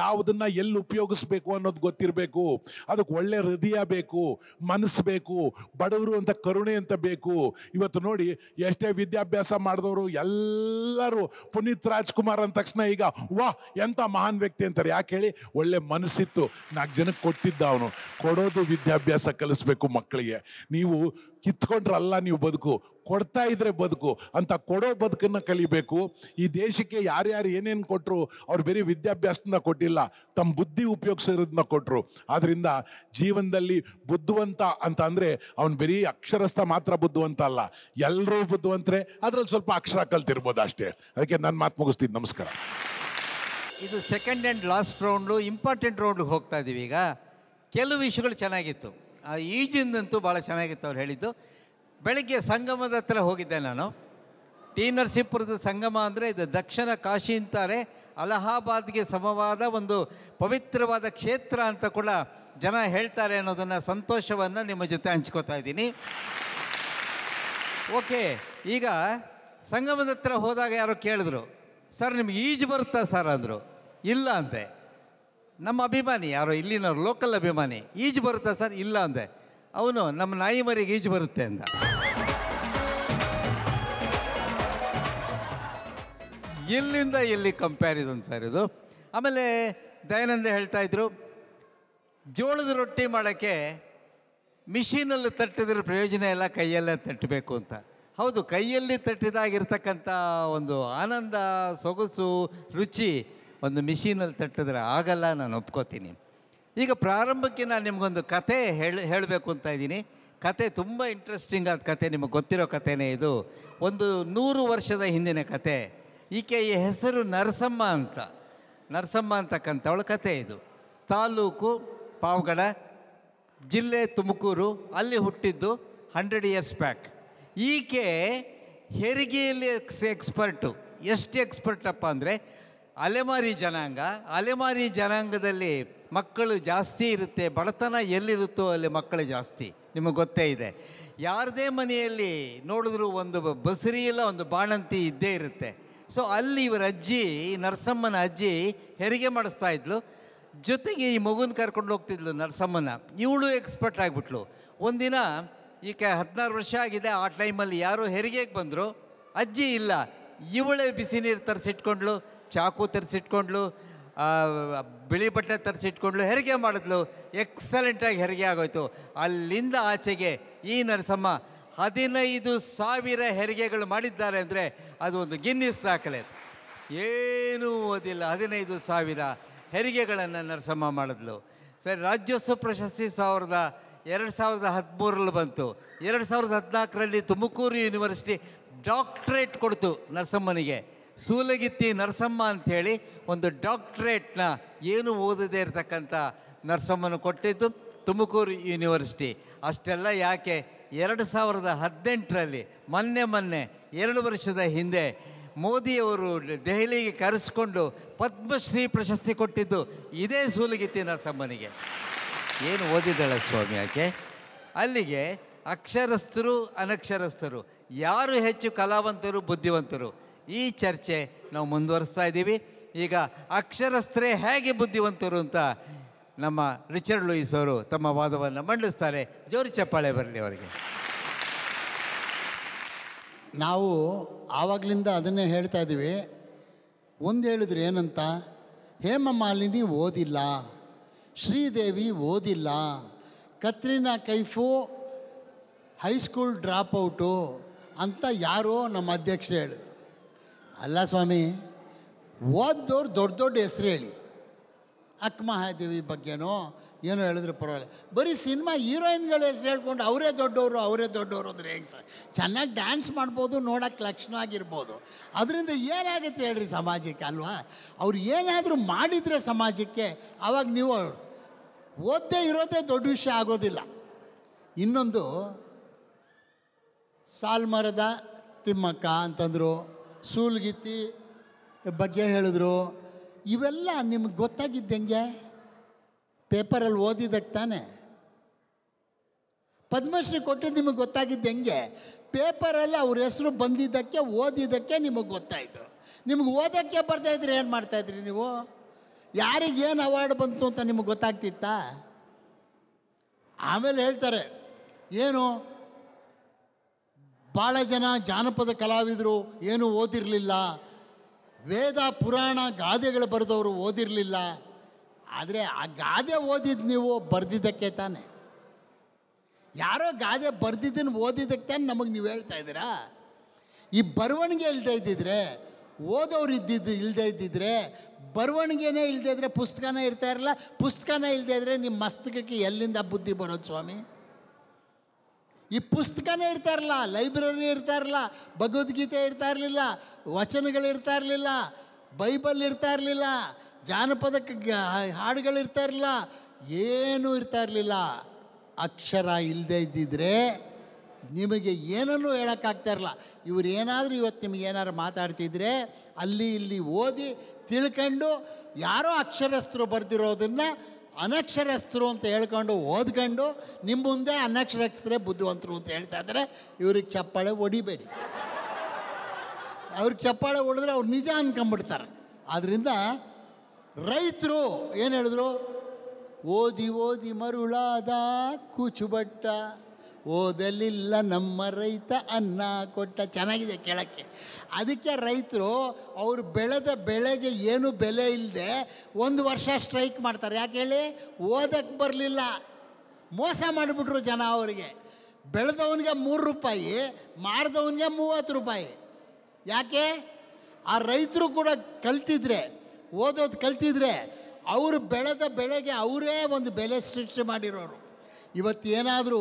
Speaker 2: ಯಾವುದನ್ನ ಎಲ್ಲಿ ಉಪಯೋಗಿಸ್ಬೇಕು ಅನ್ನೋದು ಗೊತ್ತಿರಬೇಕು ಅದಕ್ಕೆ ಒಳ್ಳೆ ಹೃದಯ ಬೇಕು ಮನಸ್ಸು ಬೇಕು ಬಡವರು ಅಂತ ಕರುಣೆ ಅಂತ ಬೇಕು ಇವತ್ತು ನೋಡಿ ಎಷ್ಟೇ ವಿದ್ಯಾಭ್ಯಾಸ ಮಾಡಿದವರು ಎಲ್ಲರೂ ಪುನೀತ್ ರಾಜ್ಕುಮಾರ್ ಅಂದ ತಕ್ಷಣ ಈಗ ವಾ ಎಂಥ ಮಹಾನ್ ವ್ಯಕ್ತಿ ಅಂತಾರೆ ಯಾಕೆ ಹೇಳಿ ಒಳ್ಳೆ ಮನಸ್ಸಿತ್ತು ನಾಲ್ಕು ಜನಕ್ಕೆ ಕೊಟ್ಟಿದ್ದ ಅವನು ಕೊಡೋದು ವಿದ್ಯಾಭ್ಯಾಸ ಕಲಿಸ್ಬೇಕು ಮಕ್ಕಳಿಗೆ ನೀವು ಕಿತ್ಕೊಂಡ್ರಲ್ಲ ನೀವು ಬದುಕು ಕೊಡ್ತಾ ಇದ್ರೆ ಬದುಕು ಅಂತ ಕೊಡೋ ಬದುಕನ್ನು ಕಲಿಬೇಕು ಈ ದೇಶಕ್ಕೆ ಯಾರ್ಯಾರು ಏನೇನು ಕೊಟ್ಟರು ಅವ್ರು ಬೇರೆ ವಿದ್ಯಾಭ್ಯಾಸದಿಂದ ಕೊಟ್ಟಿಲ್ಲ ತಮ್ಮ ಬುದ್ಧಿ ಉಪಯೋಗಿಸಿರೋದನ್ನ ಕೊಟ್ಟರು ಆದ್ದರಿಂದ ಜೀವನದಲ್ಲಿ ಬುದ್ಧಿವಂತ ಅಂತ ಅಂದರೆ ಅವ್ನು ಬರೀ ಅಕ್ಷರಸ್ಥ ಮಾತ್ರ ಬುದ್ಧಿವಂತ ಅಲ್ಲ ಎಲ್ಲರೂ ಬುದ್ಧಿವಂತರೆ ಅದರಲ್ಲಿ ಸ್ವಲ್ಪ ಅಕ್ಷರ ಕಲ್ತಿರ್ಬೋದು ಅಷ್ಟೇ ಅದಕ್ಕೆ ನನ್ನ ಮಾತು ಮುಗಿಸ್ತೀನಿ ನಮಸ್ಕಾರ
Speaker 1: ಇದು second and last round important ರೌಂಡ್ಗೆ ಹೋಗ್ತಾ ಇದ್ದೀವಿ ಈಗ ಕೆಲವು ವಿಷಯಗಳು ಚೆನ್ನಾಗಿತ್ತು ಆ ಈಜಿಂದಂತೂ ಭಾಳ ಚೆನ್ನಾಗಿತ್ತು ಅವ್ರು ಹೇಳಿದ್ದು ಬೆಳಗ್ಗೆ ಸಂಗಮದ ಹತ್ರ ಹೋಗಿದ್ದೆ ನಾನು ಟಿ ನರಸೀಪುರದ ಸಂಗಮ ಅಂದರೆ ಇದು ದಕ್ಷಿಣ ಕಾಶಿ ಅಂತಾರೆ ಅಲಹಾಬಾದ್ಗೆ ಸಮವಾದ ಒಂದು ಪವಿತ್ರವಾದ ಕ್ಷೇತ್ರ ಅಂತ ಕೂಡ ಜನ ಹೇಳ್ತಾರೆ ಅನ್ನೋದನ್ನು ಸಂತೋಷವನ್ನು ನಿಮ್ಮ ಜೊತೆ ಹಂಚ್ಕೋತಾ ಇದ್ದೀನಿ ಓಕೆ ಈಗ ಸಂಗಮದ ಹತ್ರ ಹೋದಾಗ ಯಾರೋ ಕೇಳಿದ್ರು ಸರ್ ನಿಮ್ಗೆ ಈಜು ಬರುತ್ತಾ ಸರ್ ಅಂದರು ಇಲ್ಲ ಅಂತೆ ನಮ್ಮ ಅಭಿಮಾನಿ ಯಾರೋ ಇಲ್ಲಿನವ್ರು ಲೋಕಲ್ ಅಭಿಮಾನಿ ಈಜು ಬರುತ್ತಾ ಸರ್ ಇಲ್ಲ ಅಂದೆ ಅವನು ನಮ್ಮ ನಾಯಿ ಮರಿಗೆ ಈಜು ಬರುತ್ತೆ ಅಂದ ಎಲ್ಲಿಂದ ಎಲ್ಲಿ ಕಂಪ್ಯಾರಿಸನ್ ಸರ್ ಇದು ಆಮೇಲೆ ದಯಾನಂದ ಹೇಳ್ತಾಯಿದ್ರು ಜೋಳದ ರೊಟ್ಟಿ ಮಾಡೋಕ್ಕೆ ಮಿಷಿನಲ್ಲಿ ತಟ್ಟಿದ್ರೆ ಪ್ರಯೋಜನ ಎಲ್ಲ ಕೈಯಲ್ಲೇ ತಟ್ಟಬೇಕು ಅಂತ ಹೌದು ಕೈಯಲ್ಲಿ ತಟ್ಟಿದಾಗಿರ್ತಕ್ಕಂಥ ಒಂದು ಆನಂದ ಸೊಗಸು ರುಚಿ ಒಂದು ಮಿಷಿನಲ್ಲಿ ತಟ್ಟಿದ್ರೆ ಆಗಲ್ಲ ನಾನು ಒಪ್ಕೋತೀನಿ ಈಗ ಪ್ರಾರಂಭಕ್ಕೆ ನಾನು ನಿಮಗೊಂದು ಕತೆ ಹೇಳಿ ಹೇಳಬೇಕು ಅಂತ ಇದ್ದೀನಿ ಕತೆ ತುಂಬ ಇಂಟ್ರೆಸ್ಟಿಂಗ್ ಆದ ಕತೆ ನಿಮಗೆ ಗೊತ್ತಿರೋ ಕಥೆನೇ ಇದು ಒಂದು ನೂರು ವರ್ಷದ ಹಿಂದಿನ ಕತೆ ಈಕೆ ಈ ಹೆಸರು ನರಸಮ್ಮ ಅಂತ ನರಸಮ್ಮ ಅಂತಕ್ಕಂಥವಳ ಕತೆ ಇದು ತಾಲೂಕು ಪಾವಗಡ ಜಿಲ್ಲೆ ತುಮಕೂರು ಅಲ್ಲಿ ಹುಟ್ಟಿದ್ದು ಹಂಡ್ರೆಡ್ ಇಯರ್ಸ್ ಬ್ಯಾಕ್ ಈಕೆ ಹೆರಿಗೆಯಲ್ಲಿ ಎಕ್ಸ್ ಎಕ್ಸ್ಪರ್ಟು ಎಷ್ಟು ಎಕ್ಸ್ಪರ್ಟಪ್ಪ ಅಂದರೆ ಅಲೆಮಾರಿ ಜನಾಂಗ ಅಲೆಮಾರಿ ಜನಾಂಗದಲ್ಲಿ ಮಕ್ಕಳು ಜಾಸ್ತಿ ಇರುತ್ತೆ ಬಡತನ ಎಲ್ಲಿರುತ್ತೋ ಅಲ್ಲಿ ಮಕ್ಕಳು ಜಾಸ್ತಿ ನಿಮಗೆ ಗೊತ್ತೇ ಇದೆ ಯಾರದೇ ಮನೆಯಲ್ಲಿ ನೋಡಿದ್ರೂ ಒಂದು ಬಸರಿ ಇಲ್ಲ ಒಂದು ಬಾಣಂತಿ ಇದ್ದೇ ಇರುತ್ತೆ ಸೊ ಅಲ್ಲಿ ಇವರ ಅಜ್ಜಿ ನರಸಮ್ಮನ ಅಜ್ಜಿ ಹೆರಿಗೆ ಮಾಡಿಸ್ತಾ ಇದ್ಲು ಜೊತೆಗೆ ಈ ಮಗುನ ಕರ್ಕೊಂಡು ಹೋಗ್ತಿದ್ಲು ನರಸಮ್ಮನ ಇವಳು ಎಕ್ಸ್ಪರ್ಟ್ ಆಗಿಬಿಟ್ಲು ಒಂದಿನ ಈಗ ಹದಿನಾರು ವರ್ಷ ಆಗಿದೆ ಆ ಟೈಮಲ್ಲಿ ಯಾರು ಹೆರಿಗೆಗೆ ಬಂದರು ಅಜ್ಜಿ ಇಲ್ಲ ಇವಳೇ ಬಿಸಿ ನೀರು ತರಿಸಿಟ್ಕೊಂಡ್ಳು ಚಾಕು ತರಿಸಿಟ್ಕೊಂಡ್ಲು ಬಿಳಿ ಬಟ್ಟೆ ತರಿಸಿಟ್ಕೊಂಡ್ಲು ಹೆರಿಗೆ ಮಾಡಿದ್ಲು ಎಕ್ಸಲೆಂಟಾಗಿ ಹೆರಿಗೆ ಆಗೋಯ್ತು ಅಲ್ಲಿಂದ ಆಚೆಗೆ ಈ ನರಸಮ್ಮ ಹದಿನೈದು ಸಾವಿರ ಹೆರಿಗೆಗಳು ಮಾಡಿದ್ದಾರೆ ಅಂದರೆ ಅದು ಒಂದು ಗಿನ್ನಿಸ್ ದಾಖಲೆ ಏನೂ ಓದಿಲ್ಲ ಹದಿನೈದು ಸಾವಿರ ಹೆರಿಗೆಗಳನ್ನು ನರಸಮ್ಮ ಮಾಡಿದ್ಲು ಸರಿ ರಾಜ್ಯೋತ್ಸವ ಪ್ರಶಸ್ತಿ ಸಾವಿರದ ಎರಡು ಸಾವಿರದ ಹದಿಮೂರರಲ್ಲಿ ಬಂತು ಎರಡು ಸಾವಿರದ ಹದಿನಾಲ್ಕರಲ್ಲಿ ತುಮಕೂರು ಯೂನಿವರ್ಸಿಟಿ ಡಾಕ್ಟ್ರೇಟ್ ಕೊಡ್ತು ನರಸಮ್ಮನಿಗೆ ಸೂಲಗಿತ್ತಿ ನರಸಮ್ಮ ಅಂಥೇಳಿ ಒಂದು ಡಾಕ್ಟ್ರೇಟ್ನ ಏನು ಓದದೇ ಇರತಕ್ಕಂಥ ನರಸಮ್ಮನ ಕೊಟ್ಟಿದ್ದು ತುಮಕೂರು ಯೂನಿವರ್ಸಿಟಿ ಅಷ್ಟೆಲ್ಲ ಯಾಕೆ ಎರಡು ಸಾವಿರದ ಹದಿನೆಂಟರಲ್ಲಿ ಮೊನ್ನೆ ಮೊನ್ನೆ ಎರಡು ವರ್ಷದ ಹಿಂದೆ ಮೋದಿಯವರು ದೆಹಲಿಗೆ ಕರೆಸಿಕೊಂಡು ಪದ್ಮಶ್ರೀ ಪ್ರಶಸ್ತಿ ಕೊಟ್ಟಿದ್ದು ಇದೇ ಸೂಲಗಿತ್ತಿ ನರಸಮ್ಮನಿಗೆ ಏನು ಓದಿದ್ದಾಳೆ ಸ್ವಾಮಿ ಯಾಕೆ ಅಲ್ಲಿಗೆ ಅಕ್ಷರಸ್ಥರು ಅನಕ್ಷರಸ್ಥರು ಯಾರು ಹೆಚ್ಚು ಕಲಾವಂತರು ಬುದ್ಧಿವಂತರು ಈ ಚರ್ಚೆ ನಾವು ಮುಂದುವರಿಸ್ತಾ ಇದ್ದೀವಿ ಈಗ ಅಕ್ಷರಸ್ಥರೇ ಹೇಗೆ ಬುದ್ಧಿವಂತರು ಅಂತ ನಮ್ಮ ರಿಚರ್ಡ್ ಲೂಯಿಸ್ ಅವರು ತಮ್ಮ ವಾದವನ್ನು ಮಂಡಿಸ್ತಾರೆ ಜೋರು ಚಪ್ಪಾಳೆ ಬರಲಿ ಅವರಿಗೆ
Speaker 3: ನಾವು ಆವಾಗಲಿಂದ ಅದನ್ನೇ ಹೇಳ್ತಾ ಇದ್ದೀವಿ ಒಂದು ಹೇಳಿದ್ರೆ ಏನಂತ ಹೇಮಮಾಲಿನಿ ಓದಿಲ್ಲ ಶ್ರೀದೇವಿ ಓದಿಲ್ಲ Katrina Kaif high school drop out ಅಂತ ಯಾರೋ ನಮ್ಮ ಅಧ್ಯಕ್ಷರು ಹೇಳಿ ಅಲ್ಲ ಸ್ವಾಮಿ ಓದ್ದವ್ರು ದೊಡ್ಡ ದೊಡ್ಡ ಹೆಸರು ಹೇಳಿ ಅಕ್ಕ ಮಹಾದೇವಿ ಬಗ್ಗೆನೋ ಏನೋ ಹೇಳಿದ್ರು ಪರವಾಗಿಲ್ಲ ಬರೀ ಸಿನಿಮಾ ಹೀರೋಯಿನ್ಗಳ ಹೆಸರು ಹೇಳ್ಕೊಂಡು ಅವರೇ ದೊಡ್ಡವರು ಅವರೇ ದೊಡ್ಡವರು ಅಂದರೆ ಹೆಂಗೆ ಸರ್ ಚೆನ್ನಾಗಿ ಡ್ಯಾನ್ಸ್ ಮಾಡ್ಬೋದು ನೋಡೋಕ್ಕೆ ಲಕ್ಷಣ ಆಗಿರ್ಬೋದು ಅದರಿಂದ ಏನಾಗುತ್ತೆ ಹೇಳ್ರಿ ಸಮಾಜಕ್ಕೆ ಅಲ್ವಾ ಅವ್ರು ಏನಾದರೂ ಮಾಡಿದರೆ ಸಮಾಜಕ್ಕೆ ಆವಾಗ ನೀವು ಓದ್ದೇ ಇರೋದೇ ದೊಡ್ಡ ವಿಷಯ ಆಗೋದಿಲ್ಲ ಇನ್ನೊಂದು ಸಾಲ್ಮರದ ತಿಮ್ಮಕ್ಕ ಅಂತಂದರು ಸೂಲ್ಗಿತ್ತಿ ಬಗ್ಗೆ ಹೇಳಿದ್ರು ಇವೆಲ್ಲ ನಿಮ್ಗೆ ಗೊತ್ತಾಗಿದ್ದಂಗೆ ಪೇಪರಲ್ಲಿ ಓದಿದಕ್ಕೆ ತಾನೆ ಪದ್ಮಶ್ರೀ ಕೊಟ್ಟಿದ್ದು ನಿಮಗೆ ಗೊತ್ತಾಗಿದ್ದು ಹೆಂಗೆ ಪೇಪರಲ್ಲಿ ಅವ್ರ ಹೆಸರು ಬಂದಿದ್ದಕ್ಕೆ ಓದಿದ್ದಕ್ಕೆ ನಿಮಗೆ ಗೊತ್ತಾಯಿತು ನಿಮ್ಗೆ ಓದೋಕ್ಕೆ ಇದ್ರಿ ಏನು ಮಾಡ್ತಾಯಿದ್ರಿ ನೀವು ಯಾರಿಗೇನು ಅವಾರ್ಡ್ ಬಂತು ಅಂತ ನಿಮಗೆ ಗೊತ್ತಾಗ್ತಿತ್ತಾ ಆಮೇಲೆ ಹೇಳ್ತಾರೆ ಏನು ಭಾಳ ಜನ ಜಾನಪದ ಕಲಾವಿದರು ಏನೂ ಓದಿರಲಿಲ್ಲ ವೇದ ಪುರಾಣ ಗಾದೆಗಳು ಬರೆದವರು ಓದಿರಲಿಲ್ಲ ಆದರೆ ಆ ಗಾದೆ ಓದಿದ್ದು ನೀವು ಬರೆದಿದ್ದಕ್ಕೆ ತಾನೆ ಯಾರೋ ಗಾದೆ ಬರೆದಿದ್ದನ್ನು ಓದಿದ್ದಕ್ಕೆ ತಾನೆ ನಮಗೆ ನೀವು ಹೇಳ್ತಾ ಇದ್ದೀರಾ ಈ ಬರವಣಿಗೆ ಇಲ್ಲದೆ ಇದ್ದಿದ್ರೆ ಓದೋರು ಇದ್ದಿದ್ದು ಇಲ್ಲದೆ ಇದ್ದಿದ್ರೆ ಬರವಣಿಗೆನೇ ಇಲ್ಲದೆ ಇದ್ದರೆ ಪುಸ್ತಕನೇ ಇರ್ತಾ ಇರಲ್ಲ ಪುಸ್ತಕನೇ ಇಲ್ಲದೆ ಇದ್ದರೆ ನಿಮ್ಮ ಮಸ್ತಕಕ್ಕೆ ಎಲ್ಲಿಂದ ಬುದ್ಧಿ ಬರೋದು ಸ್ವಾಮಿ ಈ ಪುಸ್ತಕನೇ ಇರ್ತಾ ಇರಲಿಲ್ಲ ಲೈಬ್ರರಿ ಇರ್ತಾ ಇರಲಿಲ್ಲ ಭಗವದ್ಗೀತೆ ಇರ್ತಾ ಇರಲಿಲ್ಲ ವಚನಗಳು ಇರ್ತಾ ಇರಲಿಲ್ಲ ಬೈಬಲ್ ಇರ್ತಾ ಇರಲಿಲ್ಲ ಜಾನಪದ ಹಾಡುಗಳು ಇರ್ತಾ ಇರಲಿಲ್ಲ ಏನೂ ಇರ್ತಾ ಇರಲಿಲ್ಲ ಅಕ್ಷರ ಇಲ್ಲದೆ ಇದ್ದಿದ್ರೆ ನಿಮಗೆ ಏನನ್ನೂ ಹೇಳೋಕ್ಕಾಗ್ತಾ ಇರಲ್ಲ ಇವ್ರು ಏನಾದರೂ ಇವತ್ತು ನಿಮಗೆ ಏನಾದ್ರು ಮಾತಾಡ್ತಿದ್ರೆ ಅಲ್ಲಿ ಇಲ್ಲಿ ಓದಿ ತಿಳ್ಕೊಂಡು ಯಾರೋ ಅಕ್ಷರಸ್ಥರು ಬರೆದಿರೋದನ್ನು ಅನಕ್ಷರಸ್ಥರು ಅಂತ ಹೇಳ್ಕೊಂಡು ಓದ್ಕೊಂಡು ನಿಮ್ಮ ಮುಂದೆ ಅನಕ್ಷರಸ್ಥರೇ ಬುದ್ಧಿವಂತರು ಅಂತ ಹೇಳ್ತಾ ಇದ್ದಾರೆ ಇವ್ರಿಗೆ ಚಪ್ಪಾಳೆ ಹೊಡಿಬೇಡಿ ಅವ್ರಿಗೆ ಚಪ್ಪಾಳೆ ಹೊಡೆದ್ರೆ ಅವ್ರು ನಿಜ ಅನ್ಕೊಂಬಿಡ್ತಾರೆ ಆದ್ದರಿಂದ ರೈತರು ಏನು ಹೇಳಿದ್ರು ಓದಿ ಓದಿ ಮರುಳಾದ ಕೂಚುಬಟ್ಟ ಓದಲಿಲ್ಲ ನಮ್ಮ ರೈತ ಅನ್ನ ಕೊಟ್ಟ ಚೆನ್ನಾಗಿದೆ ಕೆಳಕ್ಕೆ ಅದಕ್ಕೆ ರೈತರು ಅವರು ಬೆಳೆದ ಬೆಳೆಗೆ ಏನು ಬೆಲೆ ಇಲ್ಲದೆ ಒಂದು ವರ್ಷ ಸ್ಟ್ರೈಕ್ ಮಾಡ್ತಾರೆ ಯಾಕೆ ಹೇಳಿ ಓದಕ್ಕೆ ಬರಲಿಲ್ಲ ಮೋಸ ಮಾಡಿಬಿಟ್ರು ಜನ ಅವರಿಗೆ ಬೆಳೆದವನಿಗೆ ಮೂರು ರೂಪಾಯಿ ಮಾರಿದವನಿಗೆ ಮೂವತ್ತು ರೂಪಾಯಿ ಯಾಕೆ ಆ ರೈತರು ಕೂಡ ಕಲ್ತಿದ್ರೆ ಓದೋದು ಕಲ್ತಿದ್ರೆ ಅವರು ಬೆಳೆದ ಬೆಳೆಗೆ ಅವರೇ ಒಂದು ಬೆಲೆ ಸೃಷ್ಟಿ ಮಾಡಿರೋರು ಇವತ್ತೇನಾದರೂ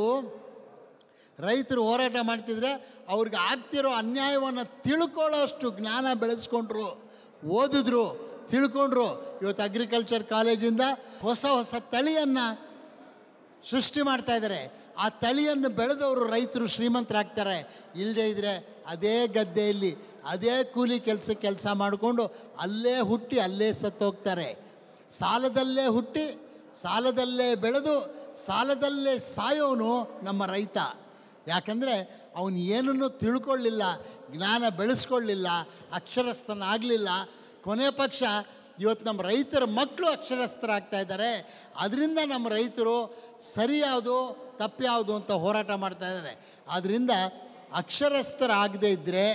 Speaker 3: ರೈತರು ಹೋರಾಟ ಮಾಡ್ತಿದ್ರೆ ಅವ್ರಿಗೆ ಆಗ್ತಿರೋ ಅನ್ಯಾಯವನ್ನು ತಿಳ್ಕೊಳ್ಳೋಷ್ಟು ಜ್ಞಾನ ಬೆಳೆಸ್ಕೊಂಡ್ರು ಓದಿದ್ರು ತಿಳ್ಕೊಂಡ್ರು ಇವತ್ತು ಅಗ್ರಿಕಲ್ಚರ್ ಕಾಲೇಜಿಂದ ಹೊಸ ಹೊಸ ತಳಿಯನ್ನು ಸೃಷ್ಟಿ ಮಾಡ್ತಾ ಇದ್ದಾರೆ ಆ ತಳಿಯನ್ನು ಬೆಳೆದವರು ರೈತರು ಶ್ರೀಮಂತರಾಗ್ತಾರೆ ಇಲ್ಲದೇ ಇದ್ದರೆ ಅದೇ ಗದ್ದೆಯಲ್ಲಿ ಅದೇ ಕೂಲಿ ಕೆಲಸ ಕೆಲಸ ಮಾಡಿಕೊಂಡು ಅಲ್ಲೇ ಹುಟ್ಟಿ ಅಲ್ಲೇ ಸತ್ತೋಗ್ತಾರೆ ಸಾಲದಲ್ಲೇ ಹುಟ್ಟಿ ಸಾಲದಲ್ಲೇ ಬೆಳೆದು ಸಾಲದಲ್ಲೇ ಸಾಯೋನು ನಮ್ಮ ರೈತ ಯಾಕಂದರೆ ಅವನು ಏನನ್ನೂ ತಿಳ್ಕೊಳ್ಳಿಲ್ಲ ಜ್ಞಾನ ಬೆಳೆಸ್ಕೊಳ್ಳಿಲ್ಲ ಅಕ್ಷರಸ್ಥನಾಗಲಿಲ್ಲ ಕೊನೆ ಪಕ್ಷ ಇವತ್ತು ನಮ್ಮ ರೈತರ ಮಕ್ಕಳು ಅಕ್ಷರಸ್ಥರಾಗ್ತಾ ಇದ್ದಾರೆ ಅದರಿಂದ ನಮ್ಮ ರೈತರು ಸರಿಯಾವುದು ಯಾವುದು ತಪ್ಪು ಯಾವುದು ಅಂತ ಹೋರಾಟ ಮಾಡ್ತಾ ಇದ್ದಾರೆ ಆದ್ದರಿಂದ ಅಕ್ಷರಸ್ಥರಾಗದೇ ಇದ್ದರೆ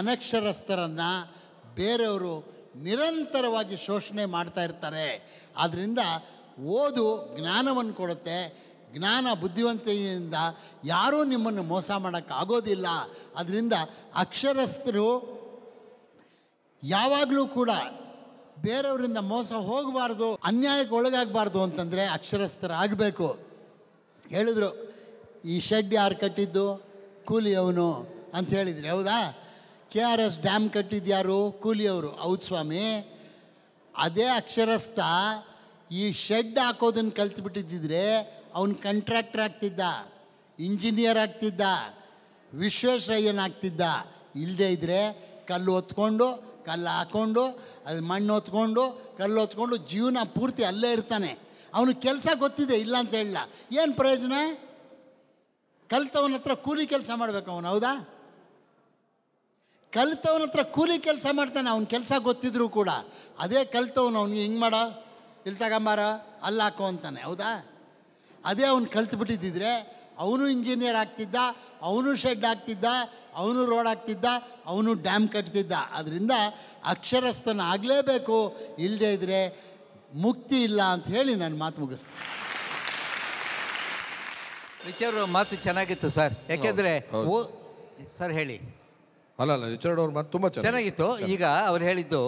Speaker 3: ಅನಕ್ಷರಸ್ಥರನ್ನು ಬೇರೆಯವರು ನಿರಂತರವಾಗಿ ಶೋಷಣೆ ಮಾಡ್ತಾ ಇರ್ತಾರೆ ಆದ್ದರಿಂದ ಓದು ಜ್ಞಾನವನ್ನು ಕೊಡುತ್ತೆ ಜ್ಞಾನ ಬುದ್ಧಿವಂತೆಯಿಂದ ಯಾರೂ ನಿಮ್ಮನ್ನು ಮೋಸ ಮಾಡೋಕ್ಕಾಗೋದಿಲ್ಲ ಅದರಿಂದ ಅಕ್ಷರಸ್ಥರು ಯಾವಾಗಲೂ ಕೂಡ ಬೇರೆಯವರಿಂದ ಮೋಸ ಹೋಗಬಾರ್ದು ಅನ್ಯಾಯಕ್ಕೆ ಒಳಗಾಗಬಾರ್ದು ಅಂತಂದರೆ ಅಕ್ಷರಸ್ಥರಾಗಬೇಕು ಹೇಳಿದರು ಈ ಶೆಡ್ ಯಾರು ಕಟ್ಟಿದ್ದು ಕೂಲಿಯವನು ಅಂತ ಹೇಳಿದ್ರು ಹೌದಾ ಕೆ ಆರ್ ಎಸ್ ಡ್ಯಾಮ್ ಕಟ್ಟಿದ್ಯಾರು ಕೂಲಿಯವರು ಹೌದು ಸ್ವಾಮಿ ಅದೇ ಅಕ್ಷರಸ್ಥ ಈ ಶೆಡ್ ಹಾಕೋದನ್ನು ಕಲ್ತ್ಬಿಟ್ಟಿದ್ದರೆ ಅವನು ಕಂಟ್ರಾಕ್ಟರ್ ಆಗ್ತಿದ್ದ ಇಂಜಿನಿಯರ್ ಆಗ್ತಿದ್ದ ವಿಶ್ವೇಶ್ವರಯ್ಯನಾಗ್ತಿದ್ದ ಇಲ್ಲದೇ ಇದ್ದರೆ ಕಲ್ಲು ಹೊತ್ಕೊಂಡು ಕಲ್ಲು ಹಾಕ್ಕೊಂಡು ಅದು ಮಣ್ಣು ಹೊತ್ಕೊಂಡು ಕಲ್ಲು ಹೊತ್ಕೊಂಡು ಜೀವನ ಪೂರ್ತಿ ಅಲ್ಲೇ ಇರ್ತಾನೆ ಅವನು ಕೆಲಸ ಗೊತ್ತಿದೆ ಇಲ್ಲ ಅಂತ ಹೇಳಲ್ಲ ಏನು ಪ್ರಯೋಜನ ಕಲ್ತವನ ಹತ್ರ ಕೂಲಿ ಕೆಲಸ ಮಾಡ್ಬೇಕು ಅವನು ಹೌದಾ ಕಲ್ತವನ ಹತ್ರ ಕೂಲಿ ಕೆಲಸ ಮಾಡ್ತಾನೆ ಅವ್ನ ಕೆಲಸ ಗೊತ್ತಿದ್ರೂ ಕೂಡ ಅದೇ ಕಲ್ತವನು ಅವ್ನಿಗೆ ಹಿಂಗೆ ಮಾಡೋ ಇಲ್ಲಿ ತಗೊಂಬಾರ ಅಲ್ಲಿ ಹಾಕೋ ಅಂತಾನೆ ಹೌದಾ ಅದೇ ಅವನು ಕಲ್ತ್ಬಿಟ್ಟಿದ್ದಿದ್ರೆ ಅವನು ಇಂಜಿನಿಯರ್ ಆಗ್ತಿದ್ದ ಅವನು ಶೆಡ್ ಆಗ್ತಿದ್ದ ಅವನು ರೋಡ್ ಆಗ್ತಿದ್ದ ಅವನು ಡ್ಯಾಮ್ ಕಟ್ತಿದ್ದ ಅದರಿಂದ ಅಕ್ಷರಸ್ಥನ ಆಗಲೇಬೇಕು ಇಲ್ಲದೇ ಇದ್ದರೆ ಮುಕ್ತಿ ಇಲ್ಲ ಅಂತ ಹೇಳಿ ನಾನು ಮಾತು ಮುಗಿಸ್ತೀನಿ
Speaker 1: ರಿಚರ್ಡ್ ಅವ್ರ ಮಾತು ಚೆನ್ನಾಗಿತ್ತು ಸರ್ ಯಾಕೆಂದರೆ ಓ ಸರ್ ಹೇಳಿ
Speaker 4: ಅಲ್ಲ ಅಲ್ಲ ರಿಚರ್ಡ್ ಅವ್ರ ಮಾತು ತುಂಬ ಚೆನ್ನಾಗಿತ್ತು
Speaker 1: ಈಗ ಅವ್ರು ಹೇಳಿದ್ದು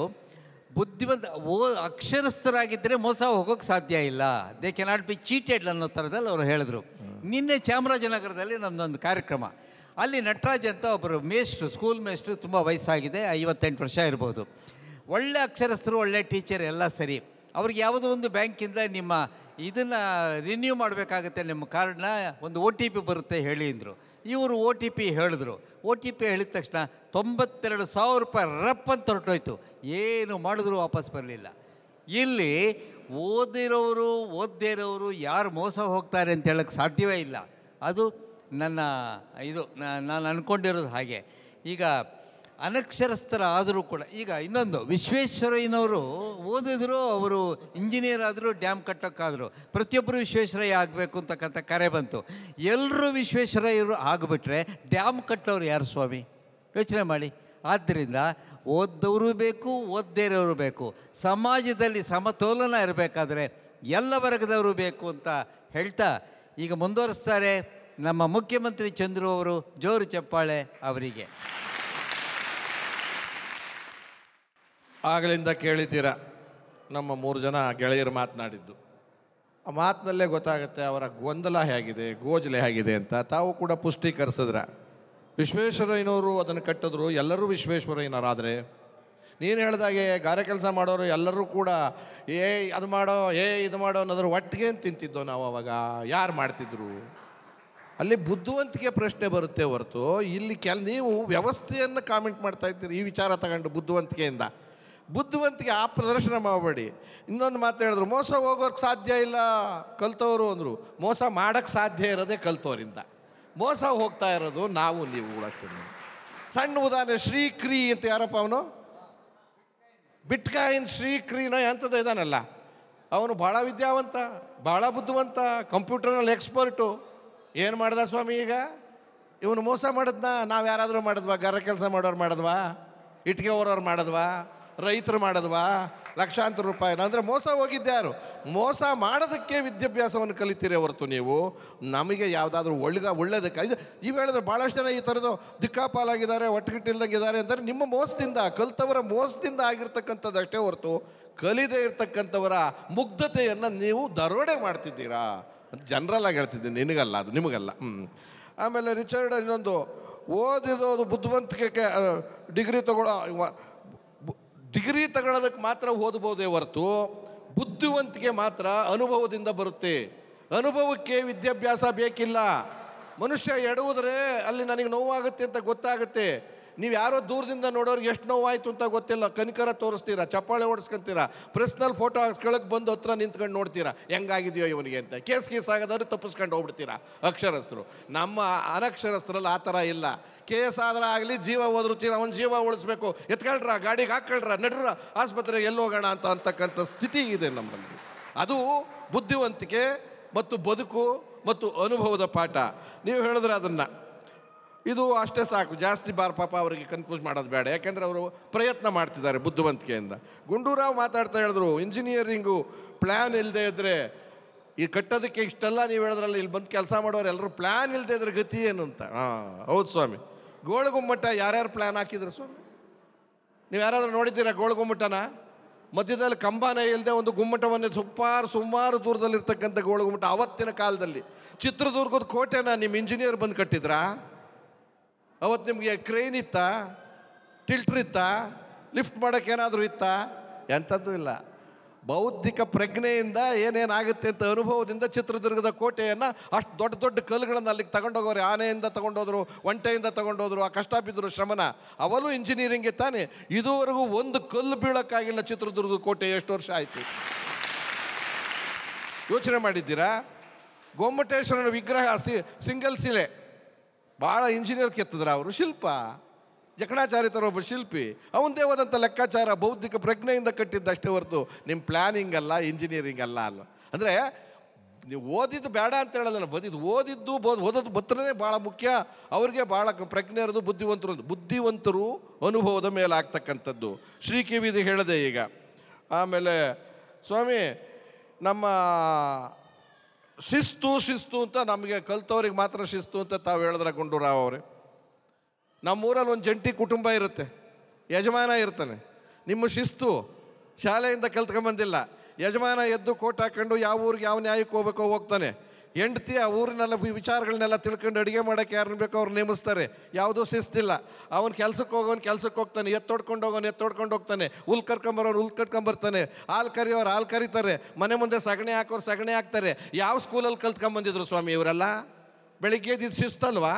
Speaker 1: ಬುದ್ಧಿವಂತ ಓ ಅಕ್ಷರಸ್ಥರಾಗಿದ್ದರೆ ಮೋಸ ಹೋಗೋಕ್ಕೆ ಸಾಧ್ಯ ಇಲ್ಲ ದೇ ನಾಟ್ ಬಿ ಚೀಟೆಡ್ ಅನ್ನೋ ಥರದಲ್ಲಿ ಅವರು ಹೇಳಿದ್ರು ನಿನ್ನೆ ಚಾಮರಾಜನಗರದಲ್ಲಿ ನಮ್ಮದೊಂದು ಕಾರ್ಯಕ್ರಮ ಅಲ್ಲಿ ನಟರಾಜ್ ಅಂತ ಒಬ್ಬರು ಮೇಸ್ಟ್ರು ಸ್ಕೂಲ್ ಮೇಸ್ಟ್ರು ತುಂಬ ವಯಸ್ಸಾಗಿದೆ ಐವತ್ತೆಂಟು ವರ್ಷ ಇರ್ಬೋದು ಒಳ್ಳೆ ಅಕ್ಷರಸ್ಥರು ಒಳ್ಳೆ ಟೀಚರ್ ಎಲ್ಲ ಸರಿ ಅವ್ರಿಗೆ ಯಾವುದೋ ಒಂದು ಬ್ಯಾಂಕಿಂದ ನಿಮ್ಮ ಇದನ್ನು ರಿನ್ಯೂ ಮಾಡಬೇಕಾಗತ್ತೆ ನಿಮ್ಮ ಕಾರ್ಡನ್ನ ಒಂದು ಓ ಟಿ ಪಿ ಬರುತ್ತೆ ಹೇಳಿ ಅಂದರು ಇವರು ಓ ಟಿ ಪಿ ಹೇಳಿದ್ರು ಓ ಟಿ ಪಿ ಹೇಳಿದ ತಕ್ಷಣ ತೊಂಬತ್ತೆರಡು ಸಾವಿರ ರೂಪಾಯಿ ರಪ್ ಅಂತ ಹೊರಟೋಯ್ತು ಏನು ಮಾಡಿದ್ರು ವಾಪಸ್ ಬರಲಿಲ್ಲ ಇಲ್ಲಿ ಓದಿರೋರು ಓದ್ದೇ ಇರೋರು ಯಾರು ಮೋಸ ಹೋಗ್ತಾರೆ ಅಂತ ಹೇಳೋಕ್ಕೆ ಸಾಧ್ಯವೇ ಇಲ್ಲ ಅದು ನನ್ನ ಇದು ನಾನು ಅಂದ್ಕೊಂಡಿರೋದು ಹಾಗೆ ಈಗ ಅನಕ್ಷರಸ್ಥರ ಆದರೂ ಕೂಡ ಈಗ ಇನ್ನೊಂದು ವಿಶ್ವೇಶ್ವರಯ್ಯನವರು ಓದಿದ್ರು ಅವರು ಇಂಜಿನಿಯರ್ ಆದರೂ ಡ್ಯಾಮ್ ಕಟ್ಟೋಕ್ಕಾದರು ಪ್ರತಿಯೊಬ್ಬರು ವಿಶ್ವೇಶ್ವರಯ್ಯ ಆಗಬೇಕು ಅಂತಕ್ಕಂಥ ಕರೆ ಬಂತು ಎಲ್ಲರೂ ವಿಶ್ವೇಶ್ವರಯ್ಯರು ಆಗಿಬಿಟ್ರೆ ಡ್ಯಾಮ್ ಕಟ್ಟೋರು ಯಾರು ಸ್ವಾಮಿ ಯೋಚನೆ ಮಾಡಿ ಆದ್ದರಿಂದ ಓದ್ದವರು ಬೇಕು ಓದ್ದೇ ಬೇಕು ಸಮಾಜದಲ್ಲಿ ಸಮತೋಲನ ಇರಬೇಕಾದ್ರೆ ಎಲ್ಲ ವರ್ಗದವರು ಬೇಕು ಅಂತ ಹೇಳ್ತಾ ಈಗ ಮುಂದುವರಿಸ್ತಾರೆ ನಮ್ಮ ಮುಖ್ಯಮಂತ್ರಿ ಚಂದ್ರು ಅವರು ಜೋರು ಚಪ್ಪಾಳೆ ಅವರಿಗೆ
Speaker 4: ಆಗಲಿಂದ ಕೇಳಿದ್ದೀರ ನಮ್ಮ ಮೂರು ಜನ ಗೆಳೆಯರು ಮಾತನಾಡಿದ್ದು ಆ ಮಾತಿನಲ್ಲೇ ಗೊತ್ತಾಗುತ್ತೆ ಅವರ ಗೊಂದಲ ಹೇಗಿದೆ ಗೋಜಲೆ ಹೇಗಿದೆ ಅಂತ ತಾವು ಕೂಡ ಪುಷ್ಟೀಕರಿಸಿದ್ರ ವಿಶ್ವೇಶ್ವರಯ್ಯನವರು ಅದನ್ನು ಕಟ್ಟಿದ್ರು ಎಲ್ಲರೂ ವಿಶ್ವೇಶ್ವರಯ್ಯನವರಾದರೆ ನೀನು ಹೇಳಿದಾಗೆ ಗಾರೆ ಕೆಲಸ ಮಾಡೋರು ಎಲ್ಲರೂ ಕೂಡ ಏ ಅದು ಮಾಡೋ ಏ ಇದು ಮಾಡೋ ಅನ್ನೋದ್ರ ಒಟ್ಟಿಗೆ ತಿಂತಿದ್ದೋ ನಾವು ಅವಾಗ ಯಾರು ಮಾಡ್ತಿದ್ರು ಅಲ್ಲಿ ಬುದ್ಧಿವಂತಿಕೆ ಪ್ರಶ್ನೆ ಬರುತ್ತೆ ಹೊರತು ಇಲ್ಲಿ ಕೆಲ ನೀವು ವ್ಯವಸ್ಥೆಯನ್ನು ಕಾಮೆಂಟ್ ಮಾಡ್ತಾ ಇದ್ದೀರಿ ಈ ವಿಚಾರ ತಗೊಂಡು ಬುದ್ಧಿವಂತಿಕೆಯಿಂದ ಬುದ್ಧಿವಂತಿಗೆ ಆ ಪ್ರದರ್ಶನ ಮಾಡಬೇಡಿ ಇನ್ನೊಂದು ಮಾತು ಹೇಳಿದ್ರು ಮೋಸ ಹೋಗೋರ್ಗೆ ಸಾಧ್ಯ ಇಲ್ಲ ಕಲ್ತವರು ಅಂದರು ಮೋಸ ಮಾಡೋಕ್ಕೆ ಸಾಧ್ಯ ಇರೋದೇ ಕಲ್ತವರಿಂದ ಮೋಸ ಹೋಗ್ತಾ ಇರೋದು ನಾವು ನೀವು ಉಳಿಸ್ತೀವಿ ಸಣ್ಣ ಉದಾಹರಣೆ ಶ್ರೀಕ್ರಿ ಅಂತ ಯಾರಪ್ಪ ಅವನು ಬಿಟ್ಕಾಯಿನ್ ಶ್ರೀಕ್ರೀನ ಎಂಥದ್ದು ಇದಾನಲ್ಲ ಅವನು ಭಾಳ ವಿದ್ಯಾವಂತ ಭಾಳ ಬುದ್ಧಿವಂತ ಕಂಪ್ಯೂಟರ್ನಲ್ಲಿ ಎಕ್ಸ್ಪರ್ಟು ಏನು ಮಾಡ್ದ ಸ್ವಾಮಿ ಈಗ ಇವನು ಮೋಸ ಮಾಡಿದ್ನ ನಾವು ಯಾರಾದರೂ ಮಾಡಿದ್ವಾ ಗಾರ ಕೆಲಸ ಮಾಡೋರು ಮಾಡಿದ್ವಾ ಇಟ್ಕೆ ಹೊರೋರು ಮಾಡಿದ್ವಾ ರೈತರು ಮಾಡೋದ್ವಾ ಲಕ್ಷಾಂತರ ರೂಪಾಯಿನ ಅಂದರೆ ಮೋಸ ಹೋಗಿದ್ದ್ಯಾರು ಮೋಸ ಮಾಡೋದಕ್ಕೆ ವಿದ್ಯಾಭ್ಯಾಸವನ್ನು ಕಲಿತೀರಿ ಹೊರತು ನೀವು ನಮಗೆ ಯಾವುದಾದ್ರೂ ಒಳ್ಳೆ ಒಳ್ಳೇದಕ್ಕೆ ಇದು ನೀವು ಹೇಳಿದ್ರೆ ಭಾಳಷ್ಟು ಜನ ಈ ಥರದ್ದು ದಿಕ್ಕಾಪಾಲಾಗಿದ್ದಾರೆ ಒಟ್ಟುಗಿಟ್ಟಿಲ್ದಂಗಿದ್ದಾರೆ ಅಂದರೆ ನಿಮ್ಮ ಮೋಸದಿಂದ ಕಲಿತವರ ಮೋಸದಿಂದ ಆಗಿರ್ತಕ್ಕಂಥದ್ದು ಅಷ್ಟೇ ಹೊರತು ಕಲಿದೇ ಇರತಕ್ಕಂಥವರ ಮುಗ್ಧತೆಯನ್ನು ನೀವು ದರೋಡೆ ಮಾಡ್ತಿದ್ದೀರಾ ಅಂತ ಆಗಿ ಹೇಳ್ತಿದ್ದೀನಿ ನಿನಗಲ್ಲ ಅದು ನಿಮಗಲ್ಲ ಹ್ಞೂ ಆಮೇಲೆ ರಿಚರ್ಡ್ ಇನ್ನೊಂದು ಓದಿದೋದು ಬುದ್ಧಿವಂತಿಕೆ ಡಿಗ್ರಿ ತಗೊಳ್ಳೋ ಡಿಗ್ರಿ ತಗೊಳ್ಳೋದಕ್ಕೆ ಮಾತ್ರ ಓದ್ಬೋದೇ ಹೊರತು ಬುದ್ಧಿವಂತಿಕೆ ಮಾತ್ರ ಅನುಭವದಿಂದ ಬರುತ್ತೆ ಅನುಭವಕ್ಕೆ ವಿದ್ಯಾಭ್ಯಾಸ ಬೇಕಿಲ್ಲ ಮನುಷ್ಯ ಎಡುವುದರೆ ಅಲ್ಲಿ ನನಗೆ ನೋವಾಗುತ್ತೆ ಅಂತ ಗೊತ್ತಾಗುತ್ತೆ ನೀವು ಯಾರೋ ದೂರದಿಂದ ನೋಡೋರಿಗೆ ಎಷ್ಟು ನೋವಾಯಿತು ಅಂತ ಗೊತ್ತಿಲ್ಲ ಕನಿಕರ ತೋರಿಸ್ತೀರಾ ಚಪ್ಪಾಳೆ ಓಡಿಸ್ಕೊಂತೀರಾ ಪ್ರೆಸ್ನಲ್ ಫೋಟೋ ಕೆಳಗೆ ಬಂದು ಹತ್ರ ನಿಂತ್ಕೊಂಡು ನೋಡ್ತೀರಾ ಹೆಂಗಾಗಿದೆಯೋ ಇವನಿಗೆ ಅಂತ ಕೇಸ್ ಕೇಸ್ ಆಗೋದಾದ್ರೆ ತಪ್ಪಿಸ್ಕೊಂಡು ಹೋಗ್ಬಿಡ್ತೀರಾ ಅಕ್ಷರಸ್ಥರು ನಮ್ಮ ಅನಕ್ಷರಸ್ಥರಲ್ಲಿ ಆ ಥರ ಇಲ್ಲ ಕೇಸ್ ಆದ್ರೆ ಆಗಲಿ ಜೀವ ಹೋದ್ರು ತೀರ ಜೀವ ಉಳಿಸ್ಬೇಕು ಎತ್ಕೊಳ್ರ ಗಾಡಿಗೆ ಹಾಕ್ಕೊಳ್ಳ್ರ ನಡ್ರ ಆಸ್ಪತ್ರೆಗೆ ಎಲ್ಲಿ ಹೋಗೋಣ ಅಂತ ಅಂತಕ್ಕಂಥ ಸ್ಥಿತಿ ಇದೆ ನಮ್ಮಲ್ಲಿ ಅದು ಬುದ್ಧಿವಂತಿಕೆ ಮತ್ತು ಬದುಕು ಮತ್ತು ಅನುಭವದ ಪಾಠ ನೀವು ಹೇಳಿದ್ರೆ ಅದನ್ನು ಇದು ಅಷ್ಟೇ ಸಾಕು ಜಾಸ್ತಿ ಬಾರ್ ಪಾಪ ಅವರಿಗೆ ಕನ್ಫ್ಯೂಸ್ ಮಾಡೋದು ಬೇಡ ಯಾಕೆಂದರೆ ಅವರು ಪ್ರಯತ್ನ ಮಾಡ್ತಿದ್ದಾರೆ ಬುದ್ಧಿವಂತಿಕೆಯಿಂದ ಗುಂಡೂರಾವ್ ಮಾತಾಡ್ತಾ ಹೇಳಿದ್ರು ಇಂಜಿನಿಯರಿಂಗು ಪ್ಲ್ಯಾನ್ ಇಲ್ಲದೆ ಇದ್ದರೆ ಈ ಕಟ್ಟೋದಕ್ಕೆ ಇಷ್ಟೆಲ್ಲ ನೀವು ಹೇಳಿದ್ರಲ್ಲ ಇಲ್ಲಿ ಬಂದು ಕೆಲಸ ಮಾಡೋರು ಎಲ್ಲರೂ ಪ್ಲ್ಯಾನ್ ಇಲ್ಲದೆ ಇದ್ರೆ ಗತಿ ಏನು ಅಂತ ಹಾಂ ಹೌದು ಸ್ವಾಮಿ ಗೋಳಗುಮ್ಮಟ ಯಾರ್ಯಾರು ಪ್ಲ್ಯಾನ್ ಹಾಕಿದ್ರು ಸ್ವಾಮಿ ನೀವು ಯಾರಾದರೂ ನೋಡಿದ್ದೀರಾ ಗೋಳಗುಮ್ಮಟನ ಮಧ್ಯದಲ್ಲಿ ಕಂಬಾನ ಇಲ್ಲದೆ ಒಂದು ಗುಮ್ಮಟವನ್ನೇ ಸುಮಾರು ಸುಮಾರು ದೂರದಲ್ಲಿರ್ತಕ್ಕಂಥ ಗೋಳಗುಮ್ಮಟ ಅವತ್ತಿನ ಕಾಲದಲ್ಲಿ ಚಿತ್ರದುರ್ಗದ ಕೋಟೆನ ನಿಮ್ಮ ಇಂಜಿನಿಯರ್ ಬಂದು ಕಟ್ಟಿದ್ರಾ ಅವತ್ತು ನಿಮಗೆ ಕ್ರೇನ್ ಇತ್ತಾ ಇತ್ತ ಲಿಫ್ಟ್ ಮಾಡೋಕ್ಕೇನಾದರೂ ಏನಾದರೂ ಇತ್ತಾ ಎಂಥದ್ದು ಇಲ್ಲ ಬೌದ್ಧಿಕ ಪ್ರಜ್ಞೆಯಿಂದ ಏನೇನಾಗುತ್ತೆ ಅಂತ ಅನುಭವದಿಂದ ಚಿತ್ರದುರ್ಗದ ಕೋಟೆಯನ್ನು ಅಷ್ಟು ದೊಡ್ಡ ದೊಡ್ಡ ಕಲ್ಲುಗಳನ್ನು ಅಲ್ಲಿಗೆ ತಗೊಂಡೋಗೋರು ಆನೆಯಿಂದ ತಗೊಂಡೋದ್ರು ಒಂಟೆಯಿಂದ ತಗೊಂಡೋದ್ರು ಆ ಕಷ್ಟ ಬಿದ್ದರು ಶ್ರಮನ ಅವಲು ಇಂಜಿನಿಯರಿಂಗ್ ತಾನೆ ಇದುವರೆಗೂ ಒಂದು ಕಲ್ಲು ಬೀಳೋಕ್ಕಾಗಿಲ್ಲ ಚಿತ್ರದುರ್ಗದ ಕೋಟೆ ಎಷ್ಟು ವರ್ಷ ಆಯಿತು ಯೋಚನೆ ಮಾಡಿದ್ದೀರಾ ಗೊಮ್ಮಟೇಶ್ವರನ ವಿಗ್ರಹ ಸಿಂಗಲ್ ಶಿಲೆ ಭಾಳ ಇಂಜಿನಿಯರ್ ಕೆತ್ತಿದ್ರ ಅವರು ಶಿಲ್ಪ ಜಕಣಾಚಾರಿತರ ಒಬ್ಬ ಶಿಲ್ಪಿ ಅವನದೇ ಆದಂಥ ಲೆಕ್ಕಾಚಾರ ಬೌದ್ಧಿಕ ಪ್ರಜ್ಞೆಯಿಂದ ಕಟ್ಟಿದ್ದಷ್ಟೇ ಹೊರತು ನಿಮ್ಮ ಪ್ಲಾನಿಂಗ್ ಅಲ್ಲ ಇಂಜಿನಿಯರಿಂಗ್ ಅಲ್ಲ ಅಲ್ಲ ಅಂದರೆ ನೀವು ಓದಿದ್ದು ಬೇಡ ಅಂತ ಹೇಳೋದಲ್ಲ ಬದಿದ್ದು ಓದಿದ್ದು ಬೋದ್ ಓದೋದು ಭತ್ರನೇ ಭಾಳ ಮುಖ್ಯ ಅವ್ರಿಗೆ ಭಾಳ ಪ್ರಜ್ಞೆ ಇರೋದು ಬುದ್ಧಿವಂತರು ಬುದ್ಧಿವಂತರು ಅನುಭವದ ಮೇಲೆ ಆಗ್ತಕ್ಕಂಥದ್ದು ಶ್ರೀ ಕಿವಿದು ಹೇಳಿದೆ ಈಗ ಆಮೇಲೆ ಸ್ವಾಮಿ ನಮ್ಮ ಶಿಸ್ತು ಶಿಸ್ತು ಅಂತ ನಮಗೆ ಕಲ್ತವ್ರಿಗೆ ಮಾತ್ರ ಶಿಸ್ತು ಅಂತ ತಾವು ಹೇಳಿದ್ರೆ ಗುಂಡೂರಾವ್ ಅವರೇ ನಮ್ಮೂರಲ್ಲಿ ಒಂದು ಜಂಟಿ ಕುಟುಂಬ ಇರುತ್ತೆ ಯಜಮಾನ ಇರ್ತಾನೆ ನಿಮ್ಮ ಶಿಸ್ತು ಶಾಲೆಯಿಂದ ಕಲ್ತ್ಕೊಂಬಂದಿಲ್ಲ ಯಜಮಾನ ಎದ್ದು ಕೋಟ್ ಹಾಕೊಂಡು ಯಾವ ಊರಿಗೆ ಯಾವ ನ್ಯಾಯಕ್ಕೆ ಹೋಗ್ಬೇಕೋ ಹೋಗ್ತಾನೆ ಹೆಂಡತಿ ಆ ಊರಿನೆಲ್ಲ ವಿಚಾರಗಳನ್ನೆಲ್ಲ ತಿಳ್ಕೊಂಡು ಅಡುಗೆ ಮಾಡೋಕ್ಕೆ ಯಾರನ್ನ ಬೇಕೋ ಅವ್ರು ನೇಮಿಸ್ತಾರೆ ಯಾವುದೂ ಶಿಸ್ತಿಲ್ಲ ಅವನು ಕೆಲಸಕ್ಕೆ ಹೋಗೋನು ಕೆಲ್ಸಕ್ಕೆ ಹೋಗ್ತಾನೆ ಎತ್ತೊಡ್ಕೊಂಡು ಹೋಗೋನು ಎತ್ತೊಡ್ಕೊಂಡು ಹೋಗ್ತಾನೆ ಹುಲ್ ಕರ್ಕೊಂಬರೋನು ಹುಲ್ ಕರ್ಕೊಂಬರ್ತಾನೆ ಹಾಲು ಕರಿಯೋರು ಹಾಲು ಕರೀತಾರೆ ಮನೆ ಮುಂದೆ ಸಗಣಿ ಹಾಕೋರು ಸಗಣಿ ಹಾಕ್ತಾರೆ ಯಾವ ಸ್ಕೂಲಲ್ಲಿ ಕಲ್ತ್ಕೊಂಬಂದಿದ್ರು ಸ್ವಾಮಿ ಇವರೆಲ್ಲ ಬೆಳಿಗ್ಗೆ ಇದ್ದಿದ್ದು ಶಿಸ್ತಲ್ವಾ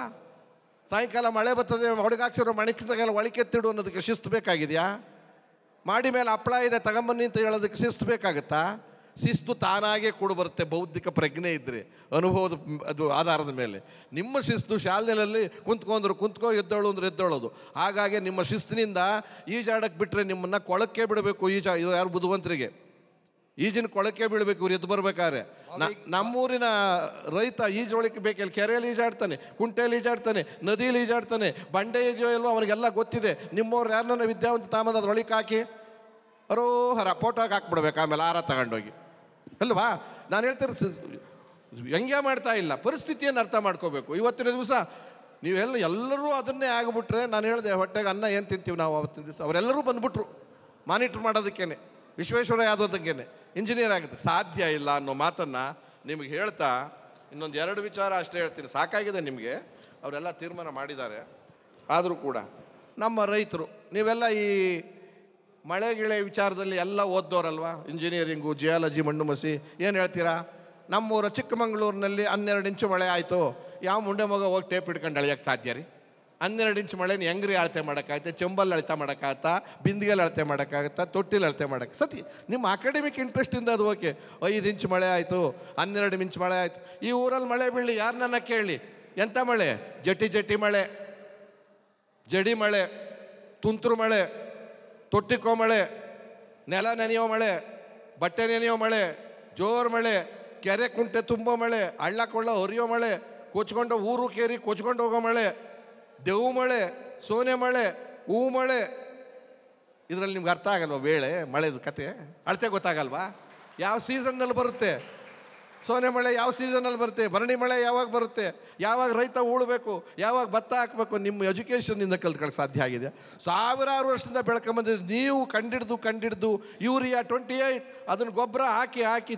Speaker 4: ಸಾಯಂಕಾಲ ಮಳೆ ಬರ್ತದೆ ಹೊಡಗಾಕ್ಸಿರೋ ಮಣಿಕೆಲ್ಲ ಒಳಕೆತ್ತಿಡು ಅನ್ನೋದಕ್ಕೆ ಶಿಸ್ತು ಬೇಕಾಗಿದೆಯಾ ಮಾಡಿ ಮೇಲೆ ಹಪ್ಪಳ ಇದೆ ತಗೊಂಬನ್ನಿ ಅಂತ ಹೇಳೋದಕ್ಕೆ ಶಿಸ್ತು ಬೇಕಾಗುತ್ತಾ ಶಿಸ್ತು ತಾನಾಗೆ ಕೂಡ ಬರುತ್ತೆ ಬೌದ್ಧಿಕ ಪ್ರಜ್ಞೆ ಇದ್ದರೆ ಅನುಭವದ ಅದು ಆಧಾರದ ಮೇಲೆ ನಿಮ್ಮ ಶಿಸ್ತು ಶಾಲೆಯಲ್ಲಿ ಕುಂತ್ಕೊಂಡ್ರು ಕುಂತ್ಕೋ ಎದ್ದೋಳು ಅಂದ್ರೆ ಎದ್ದೋಳೋದು ಹಾಗಾಗಿ ನಿಮ್ಮ ಶಿಸ್ತಿನಿಂದ ಈಜಾಡಕ್ಕೆ ಬಿಟ್ಟರೆ ನಿಮ್ಮನ್ನು ಕೊಳಕ್ಕೆ ಬಿಡಬೇಕು ಈಜಾ ಇದು ಯಾರು ಬುದ್ಧಿವಂತರಿಗೆ ಈಜಿನ ಕೊಳಕ್ಕೆ ಬೀಳಬೇಕು ಇವ್ರು ಎದ್ದು ಬರ್ಬೇಕಾದ್ರೆ ನಮ್ಮೂರಿನ ರೈತ ಈಜೊಳಕ್ಕೆ ಬೇಕಲ್ಲಿ ಕೆರೆಯಲ್ಲಿ ಈಜಾಡ್ತಾನೆ ಕುಂಟೆಯಲ್ಲಿ ಈಜಾಡ್ತಾನೆ ನದಿಯಲ್ಲಿ ಈಜಾಡ್ತಾನೆ ಬಂಡೆ ಈಜೋ ಇಲ್ವೋ ಅವನಿಗೆಲ್ಲ ಗೊತ್ತಿದೆ ನಿಮ್ಮವ್ರು ಯಾರನ್ನ ವಿದ್ಯಾವಂತ ತಾಮದ ಅದ್ರ ಒಳಗೆ ಹಾಕಿ ಅರೋ ಹರ ಹಾಕ್ಬಿಡ್ಬೇಕು ಆಮೇಲೆ ಆರ ತಗೊಂಡೋಗಿ ಅಲ್ವಾ ನಾನು ಹೇಳ್ತಾರೆ ವ್ಯಂಗ್ಯ ಮಾಡ್ತಾ ಇಲ್ಲ ಪರಿಸ್ಥಿತಿಯನ್ನು ಅರ್ಥ ಮಾಡ್ಕೋಬೇಕು ಇವತ್ತಿನ ದಿವಸ ನೀವೆಲ್ಲ ಎಲ್ಲರೂ ಅದನ್ನೇ ಆಗಿಬಿಟ್ರೆ ನಾನು ಹೇಳಿದೆ ಹೊಟ್ಟೆಗೆ ಅನ್ನ ಏನು ತಿಂತೀವಿ ನಾವು ಅವತ್ತಿನ ದಿವಸ ಅವರೆಲ್ಲರೂ ಬಂದುಬಿಟ್ರು ಮಾನಿಟ್ರ್ ಮಾಡೋದಕ್ಕೇನೆ ವಿಶ್ವೇಶ್ವರ ಯಾದವ್ದಕ್ಕೇನೆ ಇಂಜಿನಿಯರ್ ಆಗುತ್ತೆ ಸಾಧ್ಯ ಇಲ್ಲ ಅನ್ನೋ ಮಾತನ್ನು ನಿಮಗೆ ಹೇಳ್ತಾ ಇನ್ನೊಂದು ಎರಡು ವಿಚಾರ ಅಷ್ಟೇ ಹೇಳ್ತೀನಿ ಸಾಕಾಗಿದೆ ನಿಮಗೆ ಅವರೆಲ್ಲ ತೀರ್ಮಾನ ಮಾಡಿದ್ದಾರೆ ಆದರೂ ಕೂಡ ನಮ್ಮ ರೈತರು ನೀವೆಲ್ಲ ಈ ಮಳೆ ಗಿಳೆ ವಿಚಾರದಲ್ಲಿ ಎಲ್ಲ ಓದ್ದೋರಲ್ವ ಇಂಜಿನಿಯರಿಂಗು ಜಿಯಾಲಜಿ ಮಣ್ಣು ಮಸಿ ಏನು ಹೇಳ್ತೀರಾ ನಮ್ಮೂರ ಚಿಕ್ಕಮಂಗ್ಳೂರಿನಲ್ಲಿ ಹನ್ನೆರಡು ಇಂಚು ಮಳೆ ಆಯಿತು ಯಾವ ಮುಂಡೆ ಮಗ ಹೋಗಿ ಟೇಪ್ ಹಿಡ್ಕೊಂಡು ಅಳಿಯೋಕ್ಕೆ ಸಾಧ್ಯ ರೀ ಹನ್ನೆರಡು ಇಂಚು ಮಳೆನ ಹೆಂಗ್ರಿ ಅಳತೆ ಮಾಡೋಕ್ಕಾಗುತ್ತೆ ಚೆಂಬಲ್ ಅಳತೆ ಮಾಡೋಕ್ಕಾಗತ್ತಾ ಬಿಂದಿಗೆಲ್ಲಿ ಅಳತೆ ಮಾಡೋಕ್ಕಾಗತ್ತಾ ತೊಟ್ಟಿಲಿ ಅಳತೆ ಮಾಡೋಕ್ಕೆ ಸತಿ ನಿಮ್ಮ ಅಕಾಡೆಮಿಕ್ ಇಂಟ್ರೆಸ್ಟಿಂದ ಅದು ಓಕೆ ಐದು ಇಂಚು ಮಳೆ ಆಯಿತು ಹನ್ನೆರಡು ಇಂಚು ಮಳೆ ಆಯಿತು ಈ ಊರಲ್ಲಿ ಮಳೆ ಬೀಳಿ ಯಾರನ್ನ ಕೇಳಿ ಎಂಥ ಮಳೆ ಜಟಿ ಜಟಿ ಮಳೆ ಜಡಿ ಮಳೆ ತುಂತುರು ಮಳೆ ತೊಟ್ಟಿಕ್ಕೋ ಮಳೆ ನೆಲ ನೆನೆಯೋ ಮಳೆ ಬಟ್ಟೆ ನೆನೆಯೋ ಮಳೆ ಜೋರು ಮಳೆ ಕೆರೆ ಕುಂಟೆ ತುಂಬೋ ಮಳೆ ಹಳ್ಳ ಕೊಳ್ಳ ಹೊರಿಯೋ ಮಳೆ ಕೊಚ್ಕೊಂಡು ಊರು ಕೇರಿ ಕೊಚ್ಕೊಂಡು ಹೋಗೋ ಮಳೆ ದೇವು ಮಳೆ ಸೋನೆ ಮಳೆ ಹೂ ಮಳೆ ಇದರಲ್ಲಿ ನಿಮ್ಗೆ ಅರ್ಥ ಆಗಲ್ವ ವೇಳೆ ಮಳೆದು ಕತೆ ಅಳತೆ ಗೊತ್ತಾಗಲ್ವಾ ಯಾವ ಸೀಸನ್ನಲ್ಲಿ ಬರುತ್ತೆ ಸೋನೆ ಮಳೆ ಯಾವ ಸೀಸನಲ್ಲಿ ಬರುತ್ತೆ ಭರಣಿ ಮಳೆ ಯಾವಾಗ ಬರುತ್ತೆ ಯಾವಾಗ ರೈತ ಉಳಬೇಕು ಯಾವಾಗ ಭತ್ತ ಹಾಕಬೇಕು ನಿಮ್ಮ ಎಜುಕೇಷನ್ನಿಂದ ಕಲ್ತ್ಕೊಳ್ಳೋಕೆ ಸಾಧ್ಯ ಆಗಿದೆ ಸಾವಿರಾರು ವರ್ಷದಿಂದ ಬೆಳ್ಕೊಂಬಂದ ನೀವು ಕಂಡಿಡ್ದು ಕಂಡಿಡ್ದು ಯೂರಿಯಾ ಟ್ವೆಂಟಿ ಏಯ್ಟ್ ಅದನ್ನು ಗೊಬ್ಬರ ಹಾಕಿ ಹಾಕಿ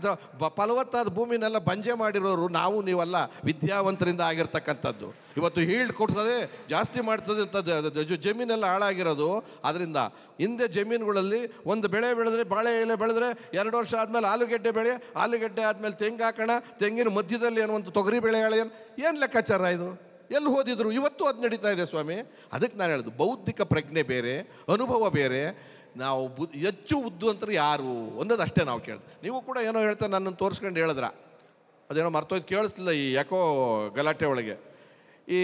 Speaker 4: ಫಲವತ್ತಾದ ಭೂಮಿನೆಲ್ಲ ಬಂಜೆ ಮಾಡಿರೋರು ನಾವು ನೀವಲ್ಲ ವಿದ್ಯಾವಂತರಿಂದ ಆಗಿರ್ತಕ್ಕಂಥದ್ದು ಇವತ್ತು ಹೀಲ್ಡ್ ಕೊಡ್ತದೆ ಜಾಸ್ತಿ ಮಾಡ್ತದೆ ಅಂತ ಜಮೀನೆಲ್ಲ ಹಾಳಾಗಿರೋದು ಅದರಿಂದ ಹಿಂದೆ ಜಮೀನುಗಳಲ್ಲಿ ಒಂದು ಬೆಳೆ ಬೆಳೆದ್ರೆ ಬಾಳೆ ಎಲೆ ಬೆಳೆದ್ರೆ ಎರಡು ವರ್ಷ ಆದಮೇಲೆ ಆಲೂಗಡ್ಡೆ ಬೆಳೆ ಆಲೂಗಡ್ಡೆ ಆದಮೇಲೆ ತೆಂಗು ಕಣ ತೆಂಗಿನ ಮಧ್ಯದಲ್ಲಿ ಅನ್ನುವಂಥ ತೊಗರಿ ಬೆಳೆ ಏನು ಏನು ಲೆಕ್ಕಾಚಾರ ಇದು ಎಲ್ಲಿ ಓದಿದ್ರು ಇವತ್ತು ಅದು ನಡೀತಾ ಇದೆ ಸ್ವಾಮಿ ಅದಕ್ಕೆ ನಾನು ಹೇಳಿದ್ದು ಬೌದ್ಧಿಕ ಪ್ರಜ್ಞೆ ಬೇರೆ ಅನುಭವ ಬೇರೆ ನಾವು ಬು ಹೆಚ್ಚು ಉದ್ದು ಅಂತ ಯಾರು ಅನ್ನೋದು ಅಷ್ಟೇ ನಾವು ಕೇಳ್ದು ನೀವು ಕೂಡ ಏನೋ ಹೇಳ್ತಾ ನನ್ನನ್ನು ತೋರಿಸ್ಕೊಂಡು ಹೇಳಿದ್ರ ಅದೇನೋ ಮರ್ತೋಯ್ತು ಕೇಳಿಸ್ಲಿಲ್ಲ ಈ ಯಾಕೋ ಗಲಾಟೆ ಒಳಗೆ ಈ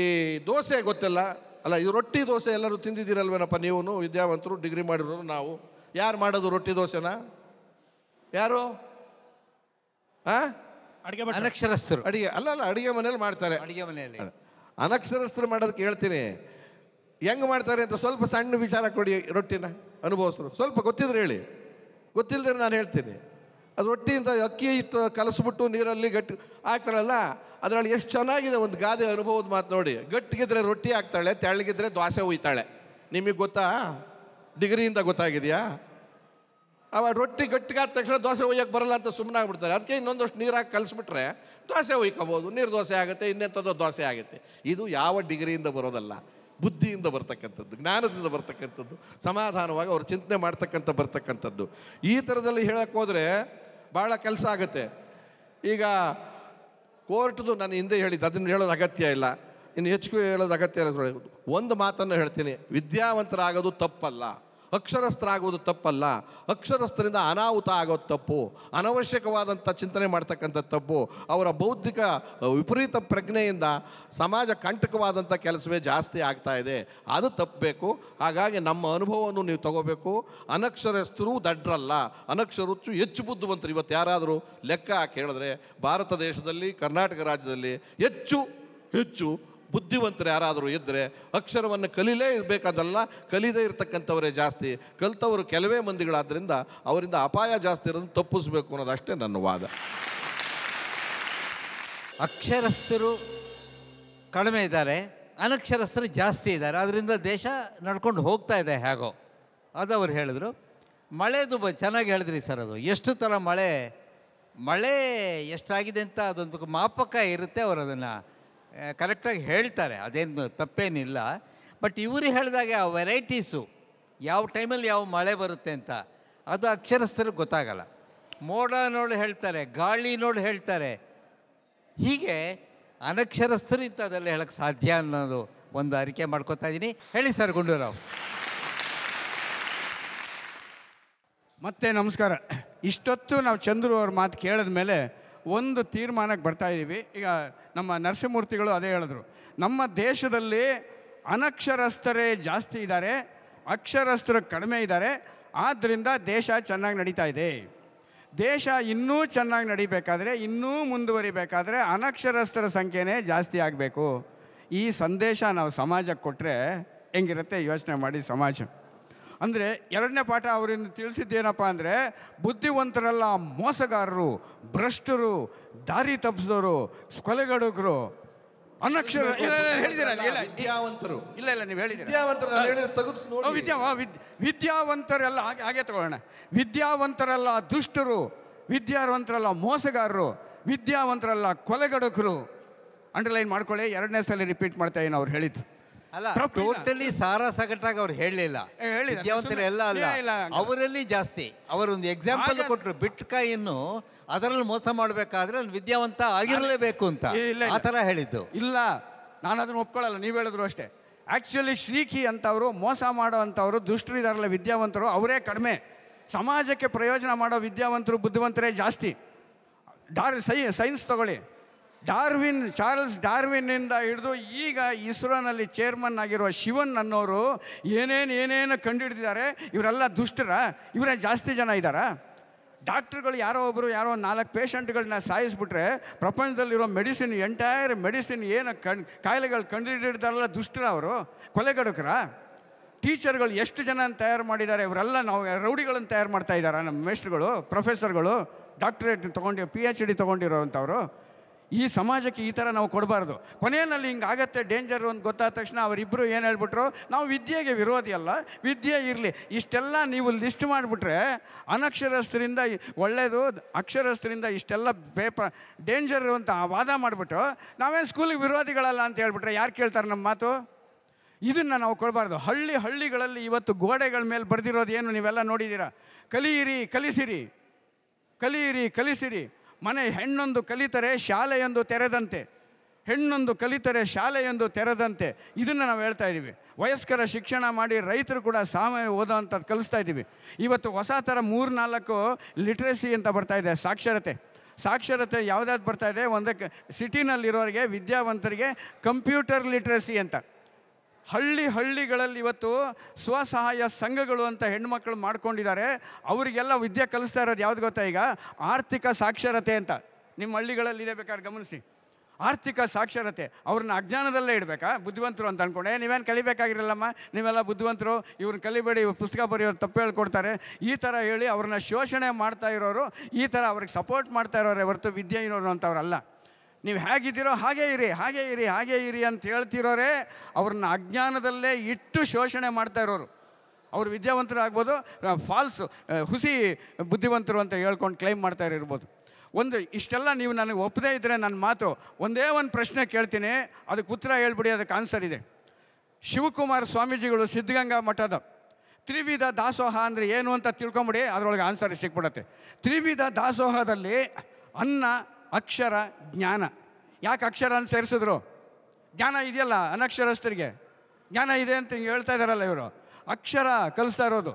Speaker 4: ದೋಸೆ ಗೊತ್ತಲ್ಲ ಅಲ್ಲ ಈ ರೊಟ್ಟಿ ದೋಸೆ ಎಲ್ಲರೂ ತಿಂದಿದ್ದೀರಲ್ವೇನಪ್ಪ ನೀವು ವಿದ್ಯಾವಂತರು ಡಿಗ್ರಿ ಮಾಡಿರೋರು ನಾವು ಯಾರು ಮಾಡೋದು ರೊಟ್ಟಿ ದೋಸೆನಾ ಯಾರು ಹಾಂ ಅಡಿಗೆ ಮನೆ ಅನಕ್ಷರಸ್ಥರು ಅಡಿಗೆ ಅಲ್ಲ ಅಲ್ಲ ಅಡಿಗೆ ಮನೇಲಿ ಮಾಡ್ತಾರೆ ಅಡಿಗೆ ಮನೆಯಲ್ಲಿ ಅನಕ್ಷರಸ್ಥರು ಮಾಡೋದಕ್ಕೆ ಹೇಳ್ತೀನಿ ಹೆಂಗ್ ಮಾಡ್ತಾರೆ ಅಂತ ಸ್ವಲ್ಪ ಸಣ್ಣ ವಿಚಾರ ಕೊಡಿ ರೊಟ್ಟಿನ ಅನುಭವಿಸ್ರು ಸ್ವಲ್ಪ ಗೊತ್ತಿದ್ರೆ ಹೇಳಿ ಗೊತ್ತಿಲ್ಲದ್ರೆ ನಾನು ಹೇಳ್ತೀನಿ ಅದು ರೊಟ್ಟಿಯಿಂದ ಅಕ್ಕಿ ಇತ್ತು ಕಲಸ್ಬಿಟ್ಟು ನೀರಲ್ಲಿ ಗಟ್ಟಿ ಹಾಕ್ತಾಳಲ್ಲ ಅದರಲ್ಲಿ ಎಷ್ಟು ಚೆನ್ನಾಗಿದೆ ಒಂದು ಗಾದೆ ಅನುಭವದ ಮಾತು ನೋಡಿ ಗಟ್ಟಿಗಿದ್ರೆ ರೊಟ್ಟಿ ಹಾಕ್ತಾಳೆ ತೆಳ್ಳಗಿದ್ರೆ ದ್ವಾಸೆ ಹೋಯ್ತಾಳೆ ನಿಮಗೆ ಗೊತ್ತಾ ಡಿಗ್ರಿಯಿಂದ ಗೊತ್ತಾಗಿದೆಯಾ ಅವ ರೊಟ್ಟಿ ಗಟ್ಟಿಗಾದ ತಕ್ಷಣ ದೋಸೆ ಒಯ್ಯಕ್ಕೆ ಬರಲ್ಲ ಅಂತ ಸುಮ್ಮನೆ ಆಗ್ಬಿಡ್ತಾರೆ ಅದಕ್ಕೆ ಇನ್ನೊಂದಷ್ಟು ನೀರಾಗಿ ಕಲಿಸ್ಬಿಟ್ರೆ ದೋಸೆ ಒಯ್ಕೋಬೋದು ನೀರು ದೋಸೆ ಆಗುತ್ತೆ ಇನ್ನೆಂಥದ್ದು ದೋಸೆ ಆಗುತ್ತೆ ಇದು ಯಾವ ಡಿಗ್ರಿಯಿಂದ ಬರೋದಲ್ಲ ಬುದ್ಧಿಯಿಂದ ಬರ್ತಕ್ಕಂಥದ್ದು ಜ್ಞಾನದಿಂದ ಬರ್ತಕ್ಕಂಥದ್ದು ಸಮಾಧಾನವಾಗಿ ಅವ್ರು ಚಿಂತನೆ ಮಾಡ್ತಕ್ಕಂಥ ಬರ್ತಕ್ಕಂಥದ್ದು ಈ ಥರದಲ್ಲಿ ಹೇಳಕ್ಕೆ ಹೋದರೆ ಭಾಳ ಕೆಲಸ ಆಗುತ್ತೆ ಈಗ ಕೋರ್ಟ್ದು ನಾನು ಹಿಂದೆ ಹೇಳಿದ್ದು ಅದನ್ನು ಹೇಳೋದು ಅಗತ್ಯ ಇಲ್ಲ ಇನ್ನು ಹೆಚ್ಚು ಹೇಳೋದು ಅಗತ್ಯ ಇಲ್ಲ ಒಂದು ಮಾತನ್ನು ಹೇಳ್ತೀನಿ ವಿದ್ಯಾವಂತರಾಗೋದು ತಪ್ಪಲ್ಲ ಆಗೋದು ತಪ್ಪಲ್ಲ ಅಕ್ಷರಸ್ಥರಿಂದ ಅನಾಹುತ ಆಗೋದು ತಪ್ಪು ಅನವಶ್ಯಕವಾದಂಥ ಚಿಂತನೆ ಮಾಡ್ತಕ್ಕಂಥ ತಪ್ಪು ಅವರ ಬೌದ್ಧಿಕ ವಿಪರೀತ ಪ್ರಜ್ಞೆಯಿಂದ ಸಮಾಜ ಕಂಟಕವಾದಂಥ ಕೆಲಸವೇ ಜಾಸ್ತಿ ಆಗ್ತಾ ಇದೆ ಅದು ತಪ್ಪಬೇಕು ಹಾಗಾಗಿ ನಮ್ಮ ಅನುಭವವನ್ನು ನೀವು ತಗೋಬೇಕು ಅನಕ್ಷರಸ್ಥರು ದಡ್ರಲ್ಲ ಅನಕ್ಷರಚ್ಚು ಹೆಚ್ಚು ಬುದ್ಧಿವಂತರು ಇವತ್ತು ಯಾರಾದರೂ ಲೆಕ್ಕ ಹಾಕಿ ಹೇಳಿದ್ರೆ ಭಾರತ ದೇಶದಲ್ಲಿ ಕರ್ನಾಟಕ ರಾಜ್ಯದಲ್ಲಿ ಹೆಚ್ಚು ಹೆಚ್ಚು ಬುದ್ಧಿವಂತರು ಯಾರಾದರೂ ಇದ್ದರೆ ಅಕ್ಷರವನ್ನು ಕಲೀಲೇ ಇರಬೇಕಾದಲ್ಲ ಕಲಿದೇ ಇರತಕ್ಕಂಥವರೇ ಜಾಸ್ತಿ ಕಲಿತವರು ಕೆಲವೇ ಮಂದಿಗಳಾದ್ದರಿಂದ ಅವರಿಂದ ಅಪಾಯ ಜಾಸ್ತಿ ಇರೋದನ್ನು ತಪ್ಪಿಸ್ಬೇಕು ಅನ್ನೋದಷ್ಟೇ ನನ್ನ ವಾದ ಅಕ್ಷರಸ್ಥರು
Speaker 1: ಕಡಿಮೆ ಇದ್ದಾರೆ ಅನಕ್ಷರಸ್ಥರು ಜಾಸ್ತಿ ಇದ್ದಾರೆ ಅದರಿಂದ ದೇಶ ನಡ್ಕೊಂಡು ಹೋಗ್ತಾ ಇದೆ ಹೇಗೋ ಅದು ಅವ್ರು ಹೇಳಿದ್ರು ಮಳೆದು ಬ ಚೆನ್ನಾಗಿ ಹೇಳಿದ್ರಿ ಸರ್ ಅದು ಎಷ್ಟು ಥರ ಮಳೆ ಮಳೆ ಎಷ್ಟಾಗಿದೆ ಅಂತ ಅದೊಂದು ಮಾಪಕ ಇರುತ್ತೆ ಅವರು ಅದನ್ನು ಕರೆಕ್ಟಾಗಿ ಹೇಳ್ತಾರೆ ಅದೇನು ತಪ್ಪೇನಿಲ್ಲ ಬಟ್ ಇವರು ಹೇಳಿದಾಗ ಆ ವೆರೈಟೀಸು ಯಾವ ಟೈಮಲ್ಲಿ ಯಾವ ಮಳೆ ಬರುತ್ತೆ ಅಂತ ಅದು ಅಕ್ಷರಸ್ಥರಿಗೆ ಗೊತ್ತಾಗಲ್ಲ ಮೋಡ ನೋಡಿ ಹೇಳ್ತಾರೆ ಗಾಳಿ ನೋಡಿ ಹೇಳ್ತಾರೆ ಹೀಗೆ ಅನಕ್ಷರಸ್ಥರು ಅದೆಲ್ಲ ಹೇಳಕ್ಕೆ ಸಾಧ್ಯ ಅನ್ನೋದು ಒಂದು ಅರಿಕೆ ಮಾಡ್ಕೊತಾ ಇದ್ದೀನಿ ಹೇಳಿ ಸರ್ ಗುಂಡೂರಾವ್ ಮತ್ತೆ ನಮಸ್ಕಾರ
Speaker 5: ಇಷ್ಟೊತ್ತು ನಾವು ಚಂದ್ರು ಅವ್ರ ಮಾತು ಕೇಳಿದ ಮೇಲೆ ಒಂದು ತೀರ್ಮಾನಕ್ಕೆ ಬರ್ತಾಯಿದ್ದೀವಿ ಈಗ ನಮ್ಮ ನರಸಿಂಹಮೂರ್ತಿಗಳು ಅದೇ ಹೇಳಿದ್ರು ನಮ್ಮ ದೇಶದಲ್ಲಿ ಅನಕ್ಷರಸ್ಥರೇ ಜಾಸ್ತಿ ಇದ್ದಾರೆ ಅಕ್ಷರಸ್ಥರು ಕಡಿಮೆ ಇದ್ದಾರೆ ಆದ್ದರಿಂದ ದೇಶ ಚೆನ್ನಾಗಿ ನಡೀತಾ ಇದೆ ದೇಶ ಇನ್ನೂ ಚೆನ್ನಾಗಿ ನಡಿಬೇಕಾದರೆ ಇನ್ನೂ ಮುಂದುವರಿಬೇಕಾದ್ರೆ ಅನಕ್ಷರಸ್ಥರ ಸಂಖ್ಯೆನೇ ಜಾಸ್ತಿ ಆಗಬೇಕು ಈ ಸಂದೇಶ ನಾವು ಸಮಾಜಕ್ಕೆ ಕೊಟ್ಟರೆ ಹೆಂಗಿರುತ್ತೆ ಯೋಚನೆ ಮಾಡಿ ಸಮಾಜ ಅಂದರೆ ಎರಡನೇ ಪಾಠ ಅವರಿಂದ ತಿಳಿಸಿದ್ದೇನಪ್ಪ ಅಂದರೆ ಬುದ್ಧಿವಂತರಲ್ಲ ಮೋಸಗಾರರು ಭ್ರಷ್ಟರು ದಾರಿ ತಪ್ಪಿಸಿದವರು ಕೊಲೆಗಡುಕರು
Speaker 4: ಅನಕ್ಷರ ವಿದ್ಯಾವಂತರು ಇಲ್ಲ ಇಲ್ಲ ನೀವು ಹೇಳಿದ್ರೆ
Speaker 6: ವಿದ್ಯಾ
Speaker 5: ವಿದ್ಯಾವಂತರೆಲ್ಲ ಹಾಗೆ ಹಾಗೆ ತಗೊಳ್ಳೋಣ ವಿದ್ಯಾವಂತರಲ್ಲ ದುಷ್ಟರು ವಿದ್ಯಾವಂತರಲ್ಲ ಮೋಸಗಾರರು ವಿದ್ಯಾವಂತರಲ್ಲ ಕೊಲೆಗಡುಕರು ಅಂಡರ್ಲೈನ್ ಮಾಡ್ಕೊಳ್ಳಿ ಎರಡನೇ ಸಲ ರಿಪೀಟ್ ಮಾಡ್ತಾ ಏನು ಅವ್ರು ಹೇಳಿದ್ದು
Speaker 1: ಅಲ್ಲ ಟೋಟಲಿ
Speaker 5: ಸಾರ ಸಗಟಾಗಿ
Speaker 1: ಅವ್ರು ಹೇಳಲಿಲ್ಲ ವಿದ್ಯಾವಂತರು ಎಲ್ಲ ಅಲ್ಲ ಅವರಲ್ಲಿ ಜಾಸ್ತಿ ಅವರೊಂದು ಎಕ್ಸಾಂಪಲ್ ಕೊಟ್ಟರು ಬಿಟ್ಕಾಯನ್ನು ಅದರಲ್ಲಿ ಮೋಸ ಮಾಡಬೇಕಾದ್ರೆ ವಿದ್ಯಾವಂತ ಆಗಿರಲೇಬೇಕು ಅಂತ ಆ ಥರ ಹೇಳಿದ್ದು ಇಲ್ಲ ನಾನು ಅದನ್ನು ಒಪ್ಕೊಳ್ಳಲ್ಲ ನೀವು ಹೇಳಿದ್ರು ಅಷ್ಟೇ ಆ್ಯಕ್ಚುಲಿ ಶ್ರೀಖಿ ಅಂತವರು ಮೋಸ
Speaker 5: ದುಷ್ಟರು ಇದಾರಲ್ಲ ವಿದ್ಯಾವಂತರು ಅವರೇ ಕಡಿಮೆ ಸಮಾಜಕ್ಕೆ ಪ್ರಯೋಜನ ಮಾಡೋ ವಿದ್ಯಾವಂತರು ಬುದ್ಧಿವಂತರೇ ಜಾಸ್ತಿ ಡಾರ್ ಸೈ ಸೈನ್ಸ್ ತಗೊಳ್ಳಿ ಡಾರ್ವಿನ್ ಚಾರ್ಲ್ಸ್ ಡಾರ್ವಿನ್ನಿಂದ ಹಿಡಿದು ಈಗ ಇಸ್ರೋನಲ್ಲಿ ಚೇರ್ಮನ್ ಆಗಿರುವ ಶಿವನ್ ಅನ್ನೋರು ಏನೇನು ಏನೇನು ಕಂಡುಹಿಡಿದಿದ್ದಾರೆ ಇವರೆಲ್ಲ ದುಷ್ಟರ ಇವರೇ ಜಾಸ್ತಿ ಜನ ಇದ್ದಾರಾ ಡಾಕ್ಟ್ರುಗಳು ಯಾರೋ ಒಬ್ಬರು ಯಾರೋ ನಾಲ್ಕು ಪೇಷಂಟ್ಗಳನ್ನ ಸಾಯಿಸ್ಬಿಟ್ರೆ ಪ್ರಪಂಚದಲ್ಲಿರೋ ಮೆಡಿಸಿನ್ ಎಂಟೈರ್ ಮೆಡಿಸಿನ್ ಏನು ಕಣ್ ಕಾಯಿಲೆಗಳು ಕಂಡುಹಿಡಿದಾರಲ್ಲ ದುಷ್ಟರ ಅವರು ಕೊಲೆಗಡುಕರ ಟೀಚರ್ಗಳು ಎಷ್ಟು ಜನ ತಯಾರು ಮಾಡಿದ್ದಾರೆ ಇವರೆಲ್ಲ ನಾವು ರೌಡಿಗಳನ್ನು ತಯಾರು ಮಾಡ್ತಾ ಇದ್ದಾರೆ ನಮ್ಮ ಮೆಸ್ಟ್ರುಗಳು ಪ್ರೊಫೆಸರ್ಗಳು ಡಾಕ್ಟ್ರೇಟ್ ತೊಗೊಂಡಿರೋ ಪಿ ಎಚ್ ಡಿ ತೊಗೊಂಡಿರೋವಂಥವ್ರು ಈ ಸಮಾಜಕ್ಕೆ ಈ ಥರ ನಾವು ಕೊಡಬಾರ್ದು ಕೊನೆಯಲ್ಲಿ ಹಿಂಗಾಗತ್ತೆ ಡೇಂಜರ್ ಒಂದು ಗೊತ್ತಾದ ತಕ್ಷಣ ಅವರಿಬ್ಬರು ಏನು ಹೇಳ್ಬಿಟ್ರು ನಾವು ವಿದ್ಯೆಗೆ ವಿರೋಧಿ ಅಲ್ಲ ವಿದ್ಯೆ ಇರಲಿ ಇಷ್ಟೆಲ್ಲ ನೀವು ಲಿಸ್ಟ್ ಮಾಡಿಬಿಟ್ರೆ ಅನಕ್ಷರಸ್ಥರಿಂದ ಒಳ್ಳೆಯದು ಅಕ್ಷರಸ್ಥರಿಂದ ಇಷ್ಟೆಲ್ಲ ಪೇಪರ್ ಡೇಂಜರ್ ಅಂತ ವಾದ ಮಾಡಿಬಿಟ್ಟು ನಾವೇನು ಸ್ಕೂಲಿಗೆ ವಿರೋಧಿಗಳಲ್ಲ ಅಂತ ಹೇಳ್ಬಿಟ್ರೆ ಯಾರು ಕೇಳ್ತಾರೆ ನಮ್ಮ ಮಾತು ಇದನ್ನು ನಾವು ಕೊಡಬಾರ್ದು ಹಳ್ಳಿ ಹಳ್ಳಿಗಳಲ್ಲಿ ಇವತ್ತು ಗೋಡೆಗಳ ಮೇಲೆ ಬರೆದಿರೋದು ಏನು ನೀವೆಲ್ಲ ನೋಡಿದ್ದೀರಾ ಕಲಿಯಿರಿ ಕಲಿಸಿರಿ ಕಲಿಯಿರಿ ಕಲಿಸಿರಿ ಮನೆ ಹೆಣ್ಣೊಂದು ಕಲಿತರೆ ಶಾಲೆಯೊಂದು ತೆರೆದಂತೆ ಹೆಣ್ಣೊಂದು ಕಲಿತರೆ ಶಾಲೆಯೊಂದು ತೆರೆದಂತೆ ಇದನ್ನು ನಾವು ಹೇಳ್ತಾ ಇದ್ದೀವಿ ವಯಸ್ಕರ ಶಿಕ್ಷಣ ಮಾಡಿ ರೈತರು ಕೂಡ ಸಾಮಾನ್ಯ ಓದೋವಂಥದ್ದು ಕಲಿಸ್ತಾ ಇದ್ದೀವಿ ಇವತ್ತು ಹೊಸ ಥರ ಮೂರು ನಾಲ್ಕು ಲಿಟ್ರೆಸಿ ಅಂತ ಇದೆ ಸಾಕ್ಷರತೆ ಸಾಕ್ಷರತೆ ಯಾವುದಾದ್ರು ಇದೆ ಒಂದಕ್ಕೆ ಸಿಟಿನಲ್ಲಿರೋರಿಗೆ ವಿದ್ಯಾವಂತರಿಗೆ ಕಂಪ್ಯೂಟರ್ ಲಿಟ್ರೆಸಿ ಅಂತ ಹಳ್ಳಿ ಹಳ್ಳಿಗಳಲ್ಲಿ ಇವತ್ತು ಸ್ವಸಹಾಯ ಸಂಘಗಳು ಅಂತ ಹೆಣ್ಮಕ್ಳು ಮಾಡ್ಕೊಂಡಿದ್ದಾರೆ ಅವರಿಗೆಲ್ಲ ವಿದ್ಯೆ ಕಲಿಸ್ತಾ ಇರೋದು ಯಾವ್ದು ಗೊತ್ತಾ ಈಗ ಆರ್ಥಿಕ ಸಾಕ್ಷರತೆ ಅಂತ ನಿಮ್ಮ ಹಳ್ಳಿಗಳಲ್ಲಿ ಇದೆ ಬೇಕಾದ್ರೆ ಗಮನಿಸಿ ಆರ್ಥಿಕ ಸಾಕ್ಷರತೆ ಅವ್ರನ್ನ ಅಜ್ಞಾನದಲ್ಲೇ ಇಡಬೇಕಾ ಬುದ್ಧಿವಂತರು ಅಂತ ಅಂದ್ಕೊಂಡೆ ನೀವೇನು ಕಲಿಬೇಕಾಗಿರಲ್ಲಮ್ಮ ನೀವೆಲ್ಲ ಬುದ್ಧಿವಂತರು ಇವ್ರನ್ನ ಕಲಿಬೇಡಿ ಇವ್ರು ಪುಸ್ತಕ ಬರೆಯೋರು ತಪ್ಪು ಹೇಳ್ಕೊಡ್ತಾರೆ ಈ ಥರ ಹೇಳಿ ಅವ್ರನ್ನ ಶೋಷಣೆ ಮಾಡ್ತಾ ಇರೋರು ಈ ಥರ ಅವ್ರಿಗೆ ಸಪೋರ್ಟ್ ಮಾಡ್ತಾ ಇರೋರು ಹೊರತು ವಿದ್ಯೆ ಇರೋರು ಅಂತವ್ರಲ್ಲ ನೀವು ಹೇಗಿದ್ದೀರೋ ಹಾಗೇ ಇರಿ ಹಾಗೇ ಇರಿ ಹಾಗೇ ಇರಿ ಅಂತ ಹೇಳ್ತಿರೋರೇ ಅವ್ರನ್ನ ಅಜ್ಞಾನದಲ್ಲೇ ಇಟ್ಟು ಶೋಷಣೆ ಮಾಡ್ತಾ ಇರೋರು ಅವರು ವಿದ್ಯಾವಂತರು ಆಗ್ಬೋದು ಫಾಲ್ಸು ಹುಸಿ ಬುದ್ಧಿವಂತರು ಅಂತ ಹೇಳ್ಕೊಂಡು ಕ್ಲೈಮ್ ಮಾಡ್ತಾ ಇರ್ಬೋದು ಒಂದು ಇಷ್ಟೆಲ್ಲ ನೀವು ನನಗೆ ಒಪ್ಪದೇ ಇದ್ದರೆ ನನ್ನ ಮಾತು ಒಂದೇ ಒಂದು ಪ್ರಶ್ನೆ ಕೇಳ್ತೀನಿ ಅದಕ್ಕೆ ಉತ್ತರ ಹೇಳ್ಬಿಡಿ ಅದಕ್ಕೆ ಆನ್ಸರ್ ಇದೆ ಶಿವಕುಮಾರ ಸ್ವಾಮೀಜಿಗಳು ಸಿದ್ಧಗಂಗಾ ಮಠದ ತ್ರಿವಿಧ ದಾಸೋಹ ಅಂದರೆ ಏನು ಅಂತ ತಿಳ್ಕೊಂಬಿಡಿ ಅದರೊಳಗೆ ಆನ್ಸರ್ ಸಿಕ್ಬಿಡತ್ತೆ ತ್ರಿವಿಧ ದಾಸೋಹದಲ್ಲಿ ಅನ್ನ ಅಕ್ಷರ ಜ್ಞಾನ ಯಾಕೆ ಅಕ್ಷರನ ಸೇರಿಸಿದ್ರು ಜ್ಞಾನ ಇದೆಯಲ್ಲ ಅನಕ್ಷರಸ್ಥರಿಗೆ ಜ್ಞಾನ ಇದೆ ಅಂತ ಹಿಂಗೆ ಹೇಳ್ತಾ ಇದ್ದಾರಲ್ಲ ಇವರು ಅಕ್ಷರ ಕಲಿಸ್ತಾ ಇರೋದು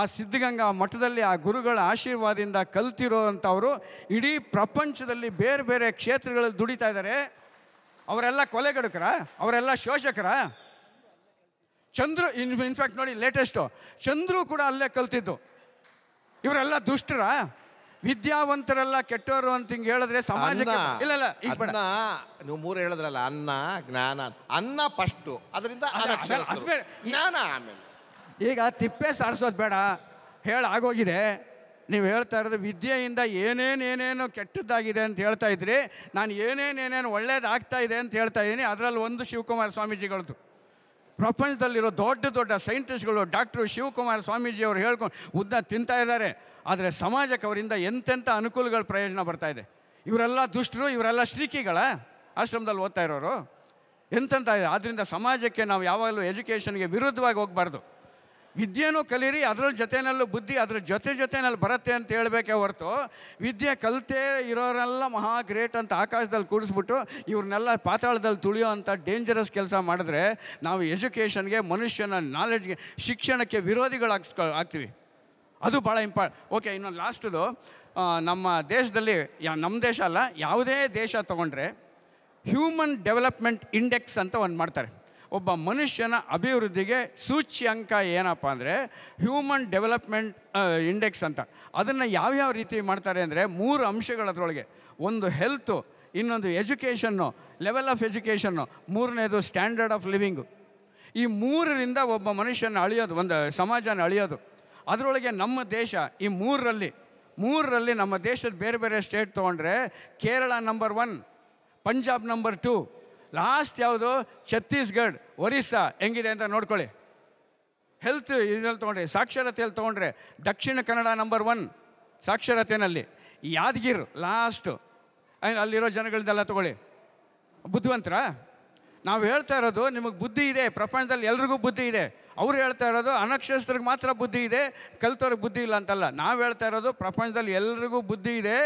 Speaker 5: ಆ ಸಿದ್ಧಗಂಗಾ ಮಠದಲ್ಲಿ ಆ ಗುರುಗಳ ಆಶೀರ್ವಾದದಿಂದ ಕಲ್ತಿರೋವಂಥವರು ಇಡೀ ಪ್ರಪಂಚದಲ್ಲಿ ಬೇರೆ ಬೇರೆ ಕ್ಷೇತ್ರಗಳಲ್ಲಿ ದುಡಿತಾ ಇದ್ದಾರೆ ಅವರೆಲ್ಲ ಕೊಲೆಗಡುಕರ ಅವರೆಲ್ಲ ಶೋಷಕರ ಚಂದ್ರು ಇನ್ ಇನ್ಫ್ಯಾಕ್ಟ್ ನೋಡಿ ಲೇಟೆಸ್ಟು ಚಂದ್ರು ಕೂಡ ಅಲ್ಲೇ ಕಲ್ತಿದ್ದು ಇವರೆಲ್ಲ ದುಷ್ಟರಾ ವಿದ್ಯಾವಂತರೆಲ್ಲ ಕೆಟ್ಟವರು ಅಂತ ಹಿಂಗೆ ಹೇಳಿದ್ರೆ ಸಮಾಜ ಇಲ್ಲ ಇಲ್ಲ
Speaker 4: ನೀವು ಮೂರು ಹೇಳಿದ್ರಲ್ಲ ಅನ್ನ ಜ್ಞಾನ ಅನ್ನ ಫಸ್ಟ್ ಅದರಿಂದ ಜ್ಞಾನ ಆಮೇಲೆ
Speaker 5: ಈಗ ತಿಪ್ಪೆ ಸಾರಿಸೋದು ಬೇಡ ಹೇಳ ಆಗೋಗಿದೆ ನೀವು ಹೇಳ್ತಾ ಇರೋದು ವಿದ್ಯೆಯಿಂದ ಏನೇನು ಕೆಟ್ಟದ್ದಾಗಿದೆ ಅಂತ ಹೇಳ್ತಾ ಇದ್ರಿ ನಾನು ಏನೇನು ಏನೇನು ಒಳ್ಳೇದಾಗ್ತಾ ಇದೆ ಅಂತ ಹೇಳ್ತಾ ಇದ್ದೀನಿ ಅದರಲ್ಲಿ ಒಂದು ಶಿವಕುಮಾರ ಸ್ವಾಮೀಜಿಗಳದ್ದು ಪ್ರಪಂಚದಲ್ಲಿರೋ ದೊಡ್ಡ ದೊಡ್ಡ ಸೈಂಟಿಸ್ಟ್ಗಳು ಡಾಕ್ಟ್ರು ಶಿವಕುಮಾರ್ ಸ್ವಾಮೀಜಿಯವರು ಹೇಳ್ಕೊಂಡು ಉದ್ದ ತಿಂತಾ ಇದ್ದಾರೆ ಆದರೆ ಸಮಾಜಕ್ಕೆ ಅವರಿಂದ ಎಂತೆಂಥ ಅನುಕೂಲಗಳು ಪ್ರಯೋಜನ ಬರ್ತಾ ಇದೆ ಇವರೆಲ್ಲ ದುಷ್ಟರು ಇವರೆಲ್ಲ ಶ್ರೀಕಿಗಳ ಆಶ್ರಮದಲ್ಲಿ ಓದ್ತಾ ಇರೋರು ಎಂತೆಂಥ ಇದೆ ಆದ್ದರಿಂದ ಸಮಾಜಕ್ಕೆ ನಾವು ಯಾವಾಗಲೂ ಎಜುಕೇಷನ್ಗೆ ವಿರುದ್ಧವಾಗಿ ಹೋಗಬಾರ್ದು ವಿದ್ಯೆನೂ ಕಲೀರಿ ಅದರ ಜೊತೆನಲ್ಲೂ ಬುದ್ಧಿ ಅದ್ರ ಜೊತೆ ಜೊತೆಯಲ್ಲಿ ಬರುತ್ತೆ ಅಂತ ಹೇಳಬೇಕೆ ಹೊರತು ವಿದ್ಯೆ ಕಲಿತೇ ಇರೋರೆಲ್ಲ ಮಹಾ ಗ್ರೇಟ್ ಅಂತ ಆಕಾಶದಲ್ಲಿ ಕೂಡಿಸ್ಬಿಟ್ಟು ಇವ್ರನ್ನೆಲ್ಲ ಪಾತಾಳದಲ್ಲಿ ತುಳಿಯೋ ಅಂಥ ಡೇಂಜರಸ್ ಕೆಲಸ ಮಾಡಿದ್ರೆ ನಾವು ಎಜುಕೇಷನ್ಗೆ ಮನುಷ್ಯನ ನಾಲೆಡ್ಜ್ಗೆ ಶಿಕ್ಷಣಕ್ಕೆ ವಿರೋಧಿಗಳು ಆಗ್ತೀವಿ ಅದು ಭಾಳ ಇಂಪಾರ್ ಓಕೆ ಇನ್ನೊಂದು ಲಾಸ್ಟದು ನಮ್ಮ ದೇಶದಲ್ಲಿ ಯಾ ನಮ್ಮ ದೇಶ ಅಲ್ಲ ಯಾವುದೇ ದೇಶ ತೊಗೊಂಡ್ರೆ ಹ್ಯೂಮನ್ ಡೆವಲಪ್ಮೆಂಟ್ ಇಂಡೆಕ್ಸ್ ಅಂತ ಒಂದು ಮಾಡ್ತಾರೆ ಒಬ್ಬ ಮನುಷ್ಯನ ಅಭಿವೃದ್ಧಿಗೆ ಸೂಚ್ಯಂಕ ಏನಪ್ಪ ಅಂದರೆ ಹ್ಯೂಮನ್ ಡೆವಲಪ್ಮೆಂಟ್ ಇಂಡೆಕ್ಸ್ ಅಂತ ಅದನ್ನು ಯಾವ್ಯಾವ ರೀತಿ ಮಾಡ್ತಾರೆ ಅಂದರೆ ಮೂರು ಅಂಶಗಳದ್ರೊಳಗೆ ಒಂದು ಹೆಲ್ತು ಇನ್ನೊಂದು ಎಜುಕೇಷನ್ನು ಲೆವೆಲ್ ಆಫ್ ಎಜುಕೇಷನ್ನು ಮೂರನೇದು ಸ್ಟ್ಯಾಂಡರ್ಡ್ ಆಫ್ ಲಿವಿಂಗು ಈ ಮೂರರಿಂದ ಒಬ್ಬ ಮನುಷ್ಯನ ಅಳಿಯೋದು ಒಂದು ಸಮಾಜನ ಅಳಿಯೋದು ಅದರೊಳಗೆ ನಮ್ಮ ದೇಶ ಈ ಮೂರರಲ್ಲಿ ಮೂರರಲ್ಲಿ ನಮ್ಮ ದೇಶದ ಬೇರೆ ಬೇರೆ ಸ್ಟೇಟ್ ತೊಗೊಂಡ್ರೆ Kerala number one Punjab number two last ಯಾವುದು ಛತ್ತೀಸ್ಗಢ್ ಒರಿಸ್ಸಾ ಹೆಂಗಿದೆ ಅಂತ ನೋಡ್ಕೊಳ್ಳಿ ಹೆಲ್ತ್ ಇದ್ರಲ್ಲಿ ತೊಗೊಂಡ್ರೆ ಸಾಕ್ಷರತೆಯಲ್ಲಿ ತೊಗೊಂಡ್ರೆ ದಕ್ಷಿಣ ಕನ್ನಡ ನಂಬರ್ ಒನ್ ಸಾಕ್ಷರತೆಯಲ್ಲಿ ಯಾದಗಿರ್ ಲಾಸ್ಟು ಅಲ್ಲಿರೋ ಜನಗಳದ್ದೆಲ್ಲ ತೊಗೊಳ್ಳಿ ಬುದ್ಧಿವಂತರ ನಾವು ಹೇಳ್ತಾ ಇರೋದು ನಿಮಗೆ ಬುದ್ಧಿ ಇದೆ ಪ್ರಪಂಚದಲ್ಲಿ ಎಲ್ರಿಗೂ ಬುದ್ಧಿ ಇದೆ ಅವ್ರು ಹೇಳ್ತಾ ಇರೋದು ಅನಕ್ಷರಸ್ಥರಿಗೆ ಮಾತ್ರ ಬುದ್ಧಿ ಇದೆ ಕಲ್ತವ್ರಿಗೆ ಬುದ್ಧಿ ಇಲ್ಲ ಅಂತಲ್ಲ ನಾವು ಹೇಳ್ತಾ ಇರೋದು ಪ್ರಪಂಚದಲ್ಲಿ ಎಲ್ರಿಗೂ ಬುದ್ಧಿ ಇದೆ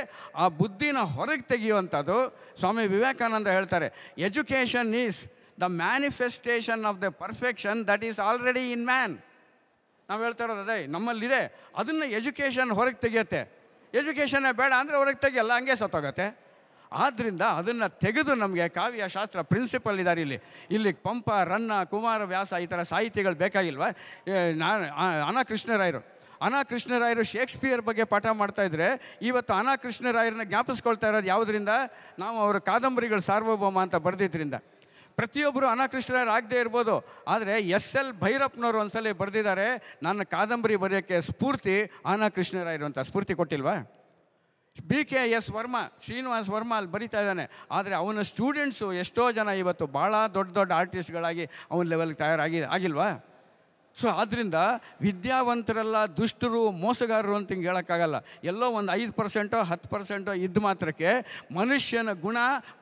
Speaker 5: ಆ ಬುದ್ಧಿನ ಹೊರಗೆ ತೆಗೆಯುವಂಥದ್ದು ಸ್ವಾಮಿ ವಿವೇಕಾನಂದ ಹೇಳ್ತಾರೆ education is the manifestation of the perfection that is already in man ನಾವು ಹೇಳ್ತಾ ಇರೋದು ಅದೇ ನಮ್ಮಲ್ಲಿದೆ ಅದನ್ನು ಎಜುಕೇಷನ್ ಹೊರಗೆ ತೆಗೆಯುತ್ತೆ ಎಜುಕೇಷನ್ನೇ ಬೇಡ ಅಂದರೆ ಹೊರಗೆ ತೆಗಿಯಲ್ಲ ಹಂಗೆ ಸತ್ತೋಗತ್ತೆ ಆದ್ದರಿಂದ ಅದನ್ನು ತೆಗೆದು ನಮಗೆ ಕಾವ್ಯ ಶಾಸ್ತ್ರ ಪ್ರಿನ್ಸಿಪಲ್ ಇದ್ದಾರೆ ಇಲ್ಲಿ ಇಲ್ಲಿ ಪಂಪ ರನ್ನ ಕುಮಾರ ವ್ಯಾಸ ಈ ಥರ ಸಾಹಿತಿಗಳು ಬೇಕಾಗಿಲ್ವ ನಾನು ಕೃಷ್ಣರಾಯರು ಅನಾ ಕೃಷ್ಣರಾಯರು ಶೇಕ್ಸ್ಪಿಯರ್ ಬಗ್ಗೆ ಪಾಠ ಇದ್ದರೆ ಇವತ್ತು ಅನಾ ಕೃಷ್ಣರಾಯರನ್ನ ಜ್ಞಾಪಿಸ್ಕೊಳ್ತಾ ಇರೋದು ಯಾವುದರಿಂದ ನಾವು ಅವರ ಕಾದಂಬರಿಗಳು ಸಾರ್ವಭೌಮ ಅಂತ ಬರೆದಿದ್ದರಿಂದ ಪ್ರತಿಯೊಬ್ಬರು ಅನಾಕೃಷ್ಣರಾಯರು ಆಗದೇ ಇರ್ಬೋದು ಆದರೆ ಎಸ್ ಎಲ್ ಭೈರಪ್ಪನವರು ಒಂದ್ಸಲಿ ಬರೆದಿದ್ದಾರೆ ನನ್ನ ಕಾದಂಬರಿ ಬರೆಯೋಕ್ಕೆ ಸ್ಫೂರ್ತಿ ಕೃಷ್ಣರಾಯರು ಅಂತ ಸ್ಫೂರ್ತಿ ಕೊಟ್ಟಿಲ್ವಾ B K S Varma Srinivas Varma ಅಲ್ಲಿ ಬರಿತಾ ಇದ್ದಾನೆ ಆದರೆ ಅವನ ಸ್ಟೂಡೆಂಟ್ಸು ಎಷ್ಟೋ ಜನ ಇವತ್ತು ಭಾಳ ದೊಡ್ಡ ದೊಡ್ಡ ಆರ್ಟಿಸ್ಟ್ಗಳಾಗಿ ಅವನ ಲೆವೆಲ್ಗೆ ತಯಾರಾಗಿ ಆಗಿಲ್ವಾ ಸೊ ಆದ್ದರಿಂದ ವಿದ್ಯಾವಂತರೆಲ್ಲ ದುಷ್ಟರು ಮೋಸಗಾರರು ಅಂತ ಹಿಂಗೆ ಹೇಳೋಕ್ಕಾಗಲ್ಲ ಎಲ್ಲೋ ಒಂದು ಐದು ಪರ್ಸೆಂಟೋ ಹತ್ತು ಪರ್ಸೆಂಟೋ ಇದ್ದ ಮಾತ್ರಕ್ಕೆ ಮನುಷ್ಯನ ಗುಣ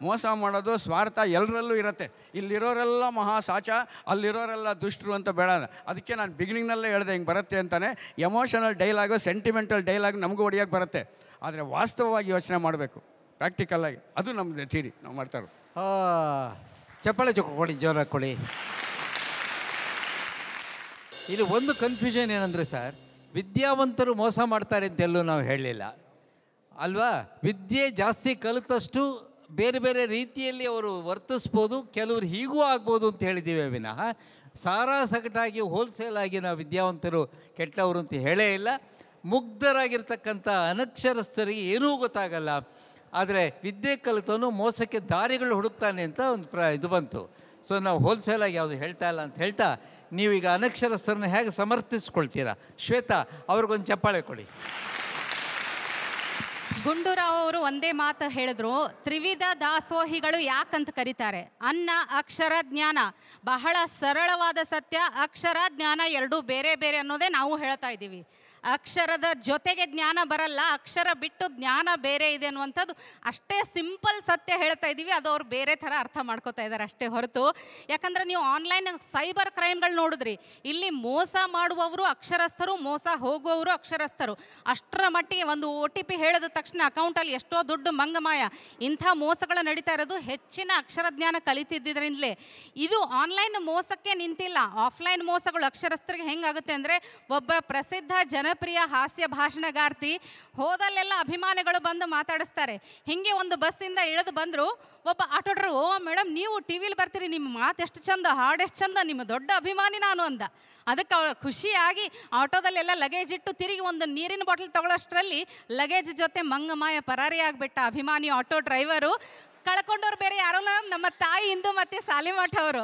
Speaker 5: ಮೋಸ ಮಾಡೋದು ಸ್ವಾರ್ಥ ಎಲ್ಲರಲ್ಲೂ ಇರುತ್ತೆ ಇಲ್ಲಿರೋರೆಲ್ಲ ಮಹಾ ಸಾಚ ಅಲ್ಲಿರೋರೆಲ್ಲ ದುಷ್ಟರು ಅಂತ ಬೇಡ ಅದಕ್ಕೆ ನಾನು ಬಿಗಿನಿಂಗ್ನಲ್ಲೇ ಹೇಳಿದೆ ಹಿಂಗೆ ಬರುತ್ತೆ ಅಂತಲೇ ಎಮೋಷನಲ್ ಡೈಲಾಗು ಸೆಂಟಿಮೆಂಟಲ್ ಡೈಲಾಗ್ ನಮಗೂ ಹೊಡಿಯೋಕ್ಕೆ ಬರುತ್ತೆ ಆದರೆ ವಾಸ್ತವವಾಗಿ ಯೋಚನೆ ಮಾಡಬೇಕು ಪ್ರಾಕ್ಟಿಕಲ್ಲಾಗಿ ಅದು ನಮ್ಮದೇ ಥೀರಿ ನಾವು ಮಾಡ್ತಾರೆ
Speaker 1: ಚಪ್ಪಾಳೆ ಚೊಕ್ಕ ಕೊಡಿ ಜೋರಾಗಿ ಕೊಡಿ ಇಲ್ಲಿ ಒಂದು ಕನ್ಫ್ಯೂಷನ್ ಏನಂದರೆ ಸರ್ ವಿದ್ಯಾವಂತರು ಮೋಸ ಮಾಡ್ತಾರೆ ಅಂತೆಲ್ಲೂ ನಾವು ಹೇಳಲಿಲ್ಲ ಅಲ್ವಾ ವಿದ್ಯೆ ಜಾಸ್ತಿ ಕಲಿತಷ್ಟು ಬೇರೆ ಬೇರೆ ರೀತಿಯಲ್ಲಿ ಅವರು ವರ್ತಿಸ್ಬೋದು ಕೆಲವರು ಹೀಗೂ ಆಗ್ಬೋದು ಅಂತ ಹೇಳಿದ್ದೀವಿ ವಿನಃ ಸಾರಾ ಸಗಟಾಗಿ ಹೋಲ್ಸೇಲಾಗಿ ನಾವು ವಿದ್ಯಾವಂತರು ಕೆಟ್ಟವರು ಅಂತ ಹೇಳೇ ಇಲ್ಲ ಮುಗ್ಧರಾಗಿರ್ತಕ್ಕಂಥ ಅನಕ್ಷರಸ್ಥರಿಗೆ ಏನೂ ಗೊತ್ತಾಗಲ್ಲ ಆದರೆ ವಿದ್ಯೆ ಕಲಿತವನು ಮೋಸಕ್ಕೆ ದಾರಿಗಳು ಹುಡುಕ್ತಾನೆ ಅಂತ ಒಂದು ಪ್ರ ಇದು ಬಂತು ಸೊ ನಾವು ಹೋಲ್ಸೇಲಾಗಿ ಯಾವುದು ಹೇಳ್ತಾ ಇಲ್ಲ ಅಂತ ಹೇಳ್ತಾ ನೀವೀಗ ಅನಕ್ಷರಸ್ಥರನ್ನು ಹೇಗೆ ಸಮರ್ಥಿಸ್ಕೊಳ್ತೀರಾ ಶ್ವೇತಾ ಅವ್ರಿಗೊಂದು ಚಪ್ಪಾಳೆ ಕೊಡಿ
Speaker 7: ಗುಂಡೂರಾವ್ ಅವರು ಒಂದೇ ಮಾತು ಹೇಳಿದ್ರು ತ್ರಿವಿಧ ದಾಸೋಹಿಗಳು ಯಾಕಂತ ಕರೀತಾರೆ ಅನ್ನ ಅಕ್ಷರ ಜ್ಞಾನ ಬಹಳ ಸರಳವಾದ ಸತ್ಯ ಅಕ್ಷರ ಜ್ಞಾನ ಎರಡೂ ಬೇರೆ ಬೇರೆ ಅನ್ನೋದೇ ನಾವು ಹೇಳ್ತಾ ಇದ್ದೀವಿ ಅಕ್ಷರದ ಜೊತೆಗೆ ಜ್ಞಾನ ಬರಲ್ಲ ಅಕ್ಷರ ಬಿಟ್ಟು ಜ್ಞಾನ ಬೇರೆ ಇದೆ ಅನ್ನುವಂಥದ್ದು ಅಷ್ಟೇ ಸಿಂಪಲ್ ಸತ್ಯ ಹೇಳ್ತಾ ಇದ್ದೀವಿ ಅದು ಅವ್ರು ಬೇರೆ ಥರ ಅರ್ಥ ಮಾಡ್ಕೋತಾ ಇದ್ದಾರೆ ಅಷ್ಟೇ ಹೊರತು ಯಾಕಂದರೆ ನೀವು ಆನ್ಲೈನ್ ಸೈಬರ್ ಕ್ರೈಮ್ಗಳು ನೋಡಿದ್ರಿ ಇಲ್ಲಿ ಮೋಸ ಮಾಡುವವರು ಅಕ್ಷರಸ್ಥರು ಮೋಸ ಹೋಗುವವರು ಅಕ್ಷರಸ್ಥರು ಅಷ್ಟರ ಮಟ್ಟಿಗೆ ಒಂದು ಒ ಟಿ ಪಿ ಹೇಳಿದ ತಕ್ಷಣ ಅಕೌಂಟಲ್ಲಿ ಎಷ್ಟೋ ದುಡ್ಡು ಮಂಗಮಾಯ ಇಂಥ ಮೋಸಗಳು ನಡೀತಾ ಇರೋದು ಹೆಚ್ಚಿನ ಅಕ್ಷರ ಜ್ಞಾನ ಕಲಿತಿದ್ದರಿಂದಲೇ ಇದು ಆನ್ಲೈನ್ ಮೋಸಕ್ಕೆ ನಿಂತಿಲ್ಲ ಆಫ್ಲೈನ್ ಮೋಸಗಳು ಅಕ್ಷರಸ್ಥರಿಗೆ ಹೆಂಗಾಗುತ್ತೆ ಅಂದರೆ ಒಬ್ಬ ಪ್ರಸಿದ್ಧ ಜನ ಜನಪ್ರಿಯ ಹಾಸ್ಯ ಭಾಷಣಗಾರ್ತಿ ಹೋದಲ್ಲೆಲ್ಲ ಅಭಿಮಾನಿಗಳು ಬಂದು ಮಾತಾಡಿಸ್ತಾರೆ ಹಿಂಗೆ ಒಂದು ಬಸ್ಸಿಂದ ಇಳಿದು ಬಂದರು ಒಬ್ಬ ಆಟೋ ಓ ಮೇಡಮ್ ನೀವು ಟಿ ವಿಲಿ ಬರ್ತೀರಿ ನಿಮ್ಮ ಮಾತು ಎಷ್ಟು ಚಂದ ಹಾಡು ಎಷ್ಟು ಚಂದ ನಿಮ್ಮ ದೊಡ್ಡ ಅಭಿಮಾನಿ ನಾನು ಅಂದ ಅದಕ್ಕೆ ಅವಳು ಖುಷಿಯಾಗಿ ಆಟೋದಲ್ಲೆಲ್ಲ ಲಗೇಜ್ ಇಟ್ಟು ತಿರುಗಿ ಒಂದು ನೀರಿನ ಬಾಟ್ಲ್ ತಗೊಳ್ಳೋಷ್ಟರಲ್ಲಿ ಲಗೇಜ್ ಜೊತೆ ಮಂಗಮಾಯ ಪರಾರಿಯಾಗಿಬಿಟ್ಟ ಅಭಿಮಾನಿ ಆಟೋ ಡ್ರೈವರು ಕಳ್ಕೊಂಡವ್ರು ಬೇರೆ ಯಾರಲ್ಲ ನಮ್ಮ ತಾಯಿ ಇಂದು ಮತ್ತೆ ಸಾಲಿಮಠ ಅವರು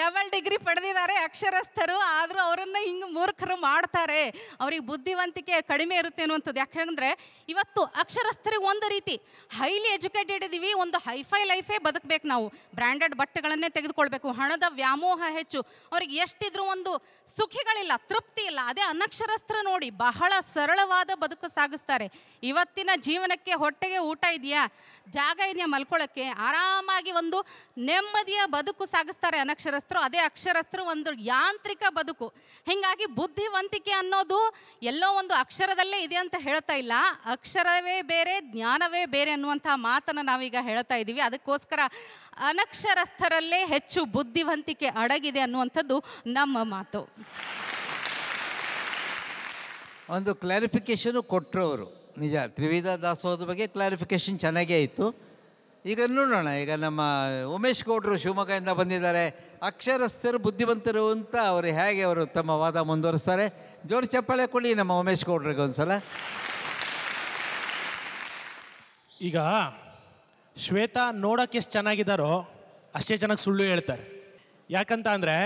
Speaker 7: ಡಬಲ್ ಡಿಗ್ರಿ ಪಡೆದಿದ್ದಾರೆ ಅಕ್ಷರಸ್ಥರು ಆದರೂ ಅವರನ್ನು ಹಿಂಗೆ ಮೂರ್ಖರು ಮಾಡ್ತಾರೆ ಅವ್ರಿಗೆ ಬುದ್ಧಿವಂತಿಕೆ ಕಡಿಮೆ ಇರುತ್ತೆ ಅನ್ನುವಂಥದ್ದು ಯಾಕೆಂದರೆ ಇವತ್ತು ಅಕ್ಷರಸ್ಥರಿಗೆ ಒಂದು ರೀತಿ ಹೈಲಿ ಎಜುಕೇಟೆಡ್ ಇದ್ದೀವಿ ಒಂದು ಹೈಫೈ ಲೈಫೇ ಬದುಕಬೇಕು ನಾವು ಬ್ರ್ಯಾಂಡೆಡ್ ಬಟ್ಟೆಗಳನ್ನೇ ತೆಗೆದುಕೊಳ್ಬೇಕು ಹಣದ ವ್ಯಾಮೋಹ ಹೆಚ್ಚು ಅವ್ರಿಗೆ ಎಷ್ಟಿದ್ರೂ ಒಂದು ಸುಖಿಗಳಿಲ್ಲ ತೃಪ್ತಿ ಇಲ್ಲ ಅದೇ ಅನಕ್ಷರಸ್ತ್ರ ನೋಡಿ ಬಹಳ ಸರಳವಾದ ಬದುಕು ಸಾಗಿಸ್ತಾರೆ ಇವತ್ತಿನ ಜೀವನಕ್ಕೆ ಹೊಟ್ಟೆಗೆ ಊಟ ಇದೆಯಾ ಜಾಗ ಇದೆಯಾ ಮಲ್ಕೊಳ್ಳೋ ಕೂತ್ಕೊಳ್ಳೋಕ್ಕೆ ಆರಾಮಾಗಿ ಒಂದು ನೆಮ್ಮದಿಯ ಬದುಕು ಸಾಗಿಸ್ತಾರೆ ಅನಕ್ಷರಸ್ಥರು ಅದೇ ಅಕ್ಷರಸ್ಥರು ಒಂದು ಯಾಂತ್ರಿಕ ಬದುಕು ಹೀಗಾಗಿ ಬುದ್ಧಿವಂತಿಕೆ ಅನ್ನೋದು ಎಲ್ಲೋ ಒಂದು ಅಕ್ಷರದಲ್ಲೇ ಇದೆ ಅಂತ ಹೇಳ್ತಾ ಇಲ್ಲ ಅಕ್ಷರವೇ ಬೇರೆ ಜ್ಞಾನವೇ ಬೇರೆ ಅನ್ನುವಂಥ ಮಾತನ್ನು ನಾವೀಗ ಹೇಳ್ತಾ ಇದ್ದೀವಿ ಅದಕ್ಕೋಸ್ಕರ ಅನಕ್ಷರಸ್ಥರಲ್ಲೇ ಹೆಚ್ಚು ಬುದ್ಧಿವಂತಿಕೆ ಅಡಗಿದೆ ಅನ್ನುವಂಥದ್ದು ನಮ್ಮ ಮಾತು
Speaker 1: ಒಂದು ಕ್ಲಾರಿಫಿಕೇಶನ್ ಕೊಟ್ಟರು ಅವರು ನಿಜ ತ್ರಿವಿಧ ದಾಸೋಹದ ಬಗ್ಗೆ ಕ್ಲಾರಿಫಿಕೇಶನ್ ಚೆನ್ನಾಗೇ ಇತ್ತು ಈಗ ನೋಡೋಣ ಈಗ ನಮ್ಮ ಉಮೇಶ್ ಗೌಡ್ರು ಶಿವಮೊಗ್ಗದಿಂದ ಬಂದಿದ್ದಾರೆ ಅಕ್ಷರಸ್ಥರು ಬುದ್ಧಿವಂತರು ಅಂತ ಅವರು ಹೇಗೆ ಅವರು ತಮ್ಮ ವಾದ ಮುಂದುವರಿಸ್ತಾರೆ ಜೋರು ಚಪ್ಪಾಳೆ ಕೊಡಿ ನಮ್ಮ ಉಮೇಶ್ ಗೌಡ್ರಿಗೆ ಒಂದ್ಸಲ ಸಲ
Speaker 6: ಈಗ ಶ್ವೇತಾ ನೋಡಕ್ಕೆ ಎಷ್ಟು ಚೆನ್ನಾಗಿದ್ದಾರೋ ಅಷ್ಟೇ ಚೆನ್ನಾಗಿ ಸುಳ್ಳು ಹೇಳ್ತಾರೆ ಯಾಕಂತ ಅಂದರೆ